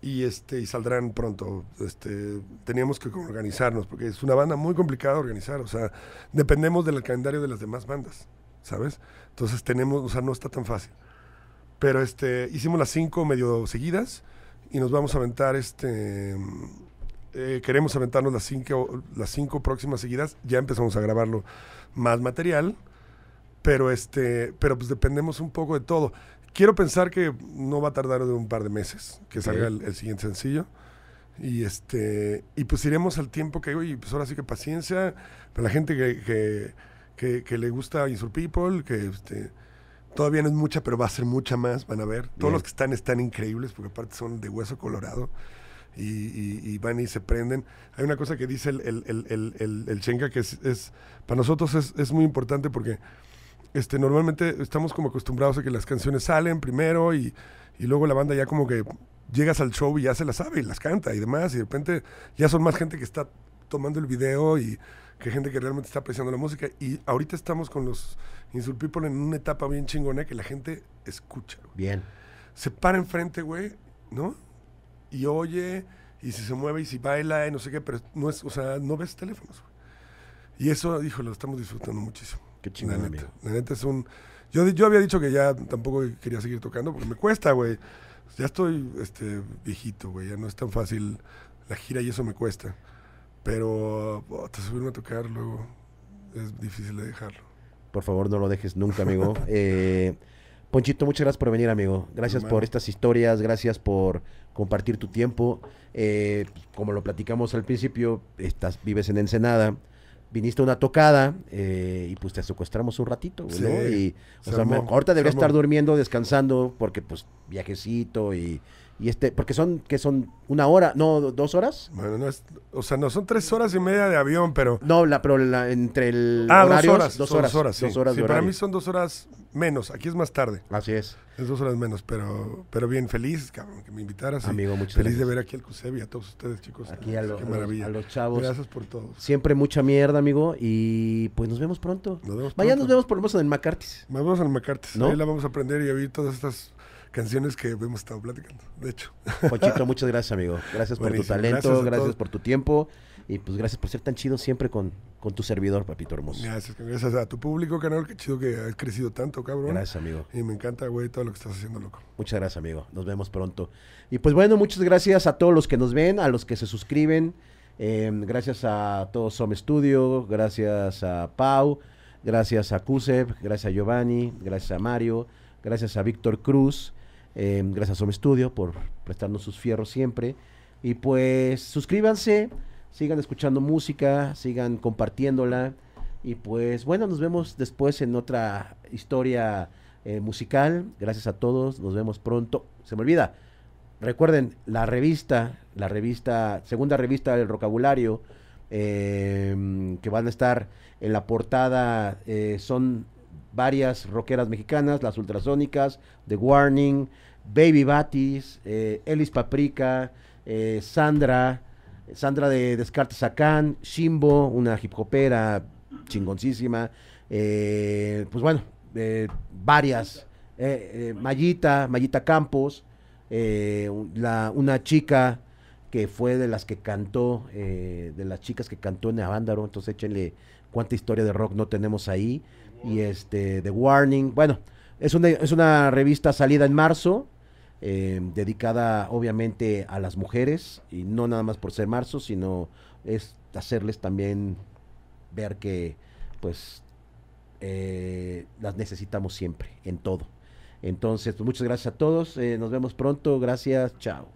Y, este, y saldrán pronto. Este, teníamos que organizarnos, porque es una banda muy complicada de organizar. O sea, dependemos del calendario de las demás bandas, ¿sabes? Entonces tenemos, o sea, no está tan fácil. Pero este, hicimos las cinco medio seguidas y nos vamos a aventar este... Eh, queremos aventarnos las cinco, las cinco próximas seguidas. Ya empezamos a grabarlo más material, pero, este, pero pues dependemos un poco de todo. Quiero pensar que no va a tardar de un par de meses que salga el, siguiente sencillo. Y este y pues iremos al tiempo que, hoy pues ahora sí que paciencia, para la gente que, que, que, le gusta Insur People, que este, todavía no es mucha, pero va a ser mucha más, van a ver. Todos los que están están increíbles, porque aparte son de hueso colorado y, van y se prenden. Hay una cosa que dice el, el, el, que es, para nosotros es, muy importante porque este, normalmente estamos como acostumbrados a que las canciones salen primero y, luego la banda ya como que llegas al show y ya se las sabe y las canta y demás y de repente ya son más gente que está tomando el video y que gente que realmente está apreciando la música y ahorita estamos con los Insul People en una etapa bien chingona que la gente escucha. Bien. Se para enfrente, güey, ¿no? y oye y si se mueve y si baila y no sé qué, pero no es, o sea, no ves teléfonos. Y eso, hijo, lo estamos disfrutando muchísimo. Qué chingón, la neta, la neta es un... Yo, yo había dicho que ya tampoco quería seguir tocando porque me cuesta, güey. Ya estoy este, viejito, güey. Ya no es tan fácil la gira y eso me cuesta. Pero oh, te subirme a tocar luego es difícil de dejarlo. Por favor, no lo dejes nunca, amigo. eh, Ponchito, muchas gracias por venir, amigo. Gracias por estas historias, gracias por compartir tu tiempo. Eh, como lo platicamos al principio, estás, vives en Ensenada viniste a una tocada eh, y pues te secuestramos un ratito, Y ahorita deberías estar durmiendo, descansando, porque pues viajecito y, este, porque son, que son una hora, no, dos horas. Bueno, no o sea, no son tres horas y media de avión, pero. No, la, pero entre el. Ah, dos horas. Dos horas, horas. para mí son dos horas menos. Aquí es más tarde. Así es. Es dos horas menos, pero, pero bien feliz, que me invitaras. Amigo, muchas feliz gracias. Feliz de ver aquí al Cusebi, a todos ustedes, chicos. Aquí a, Qué los, chavos. Gracias por todo. Siempre mucha mierda, amigo. Y pues nos vemos pronto. Nos vemos Mañana nos vemos por lo menos en el McCarthy's. Nos vemos en el McCarthy's. Ahí la vamos a aprender y a oír todas estas canciones que hemos estado platicando, de hecho. Pochito, muchas gracias, amigo. Gracias por tu talento, gracias por tu tiempo. Y pues gracias por ser tan chido siempre con, tu servidor, papito hermoso. Gracias, gracias a tu público, canal. Qué chido que has crecido tanto, cabrón. Gracias, amigo. Y me encanta, güey, todo lo que estás haciendo, loco. Muchas gracias, amigo. Nos vemos pronto. Y pues bueno, muchas gracias a todos los que nos ven, a los que se suscriben. Em, gracias a todo some Studio, gracias a Pau, gracias a Kusev, gracias a Giovanni, gracias a Mario, gracias a Víctor Cruz, em, gracias a Some Studio por prestarnos sus fierros siempre. Y pues suscríbanse sigan escuchando música, sigan compartiéndola. Y pues bueno, nos vemos después en otra historia eh, musical. Gracias a todos, nos vemos pronto. Se me olvida, recuerden la revista, la revista, segunda revista del vocabulario, em, que van a estar en la portada, eh, son varias rockeras mexicanas, las ultrasónicas, The Warning, Baby Batis, Ellis eh, Paprika, Sandra. Sandra de Descartes Shimbo, una hip hopera chingoncísima. Eh, pues bueno, eh, varias. Eh, eh, Mayita, Mayita Campos, una chica que fue de las que cantó, de las chicas que cantó en Avándaro, entonces échenle cuánta historia de rock no tenemos ahí. Y este, The Warning, bueno, es una, es una revista salida en marzo, eh, dedicada obviamente a las mujeres, y no nada más por ser marzo, sino es hacerles también ver que pues eh, las necesitamos siempre, en todo. Entonces, pues, muchas gracias a todos, eh, nos vemos pronto, gracias, chao.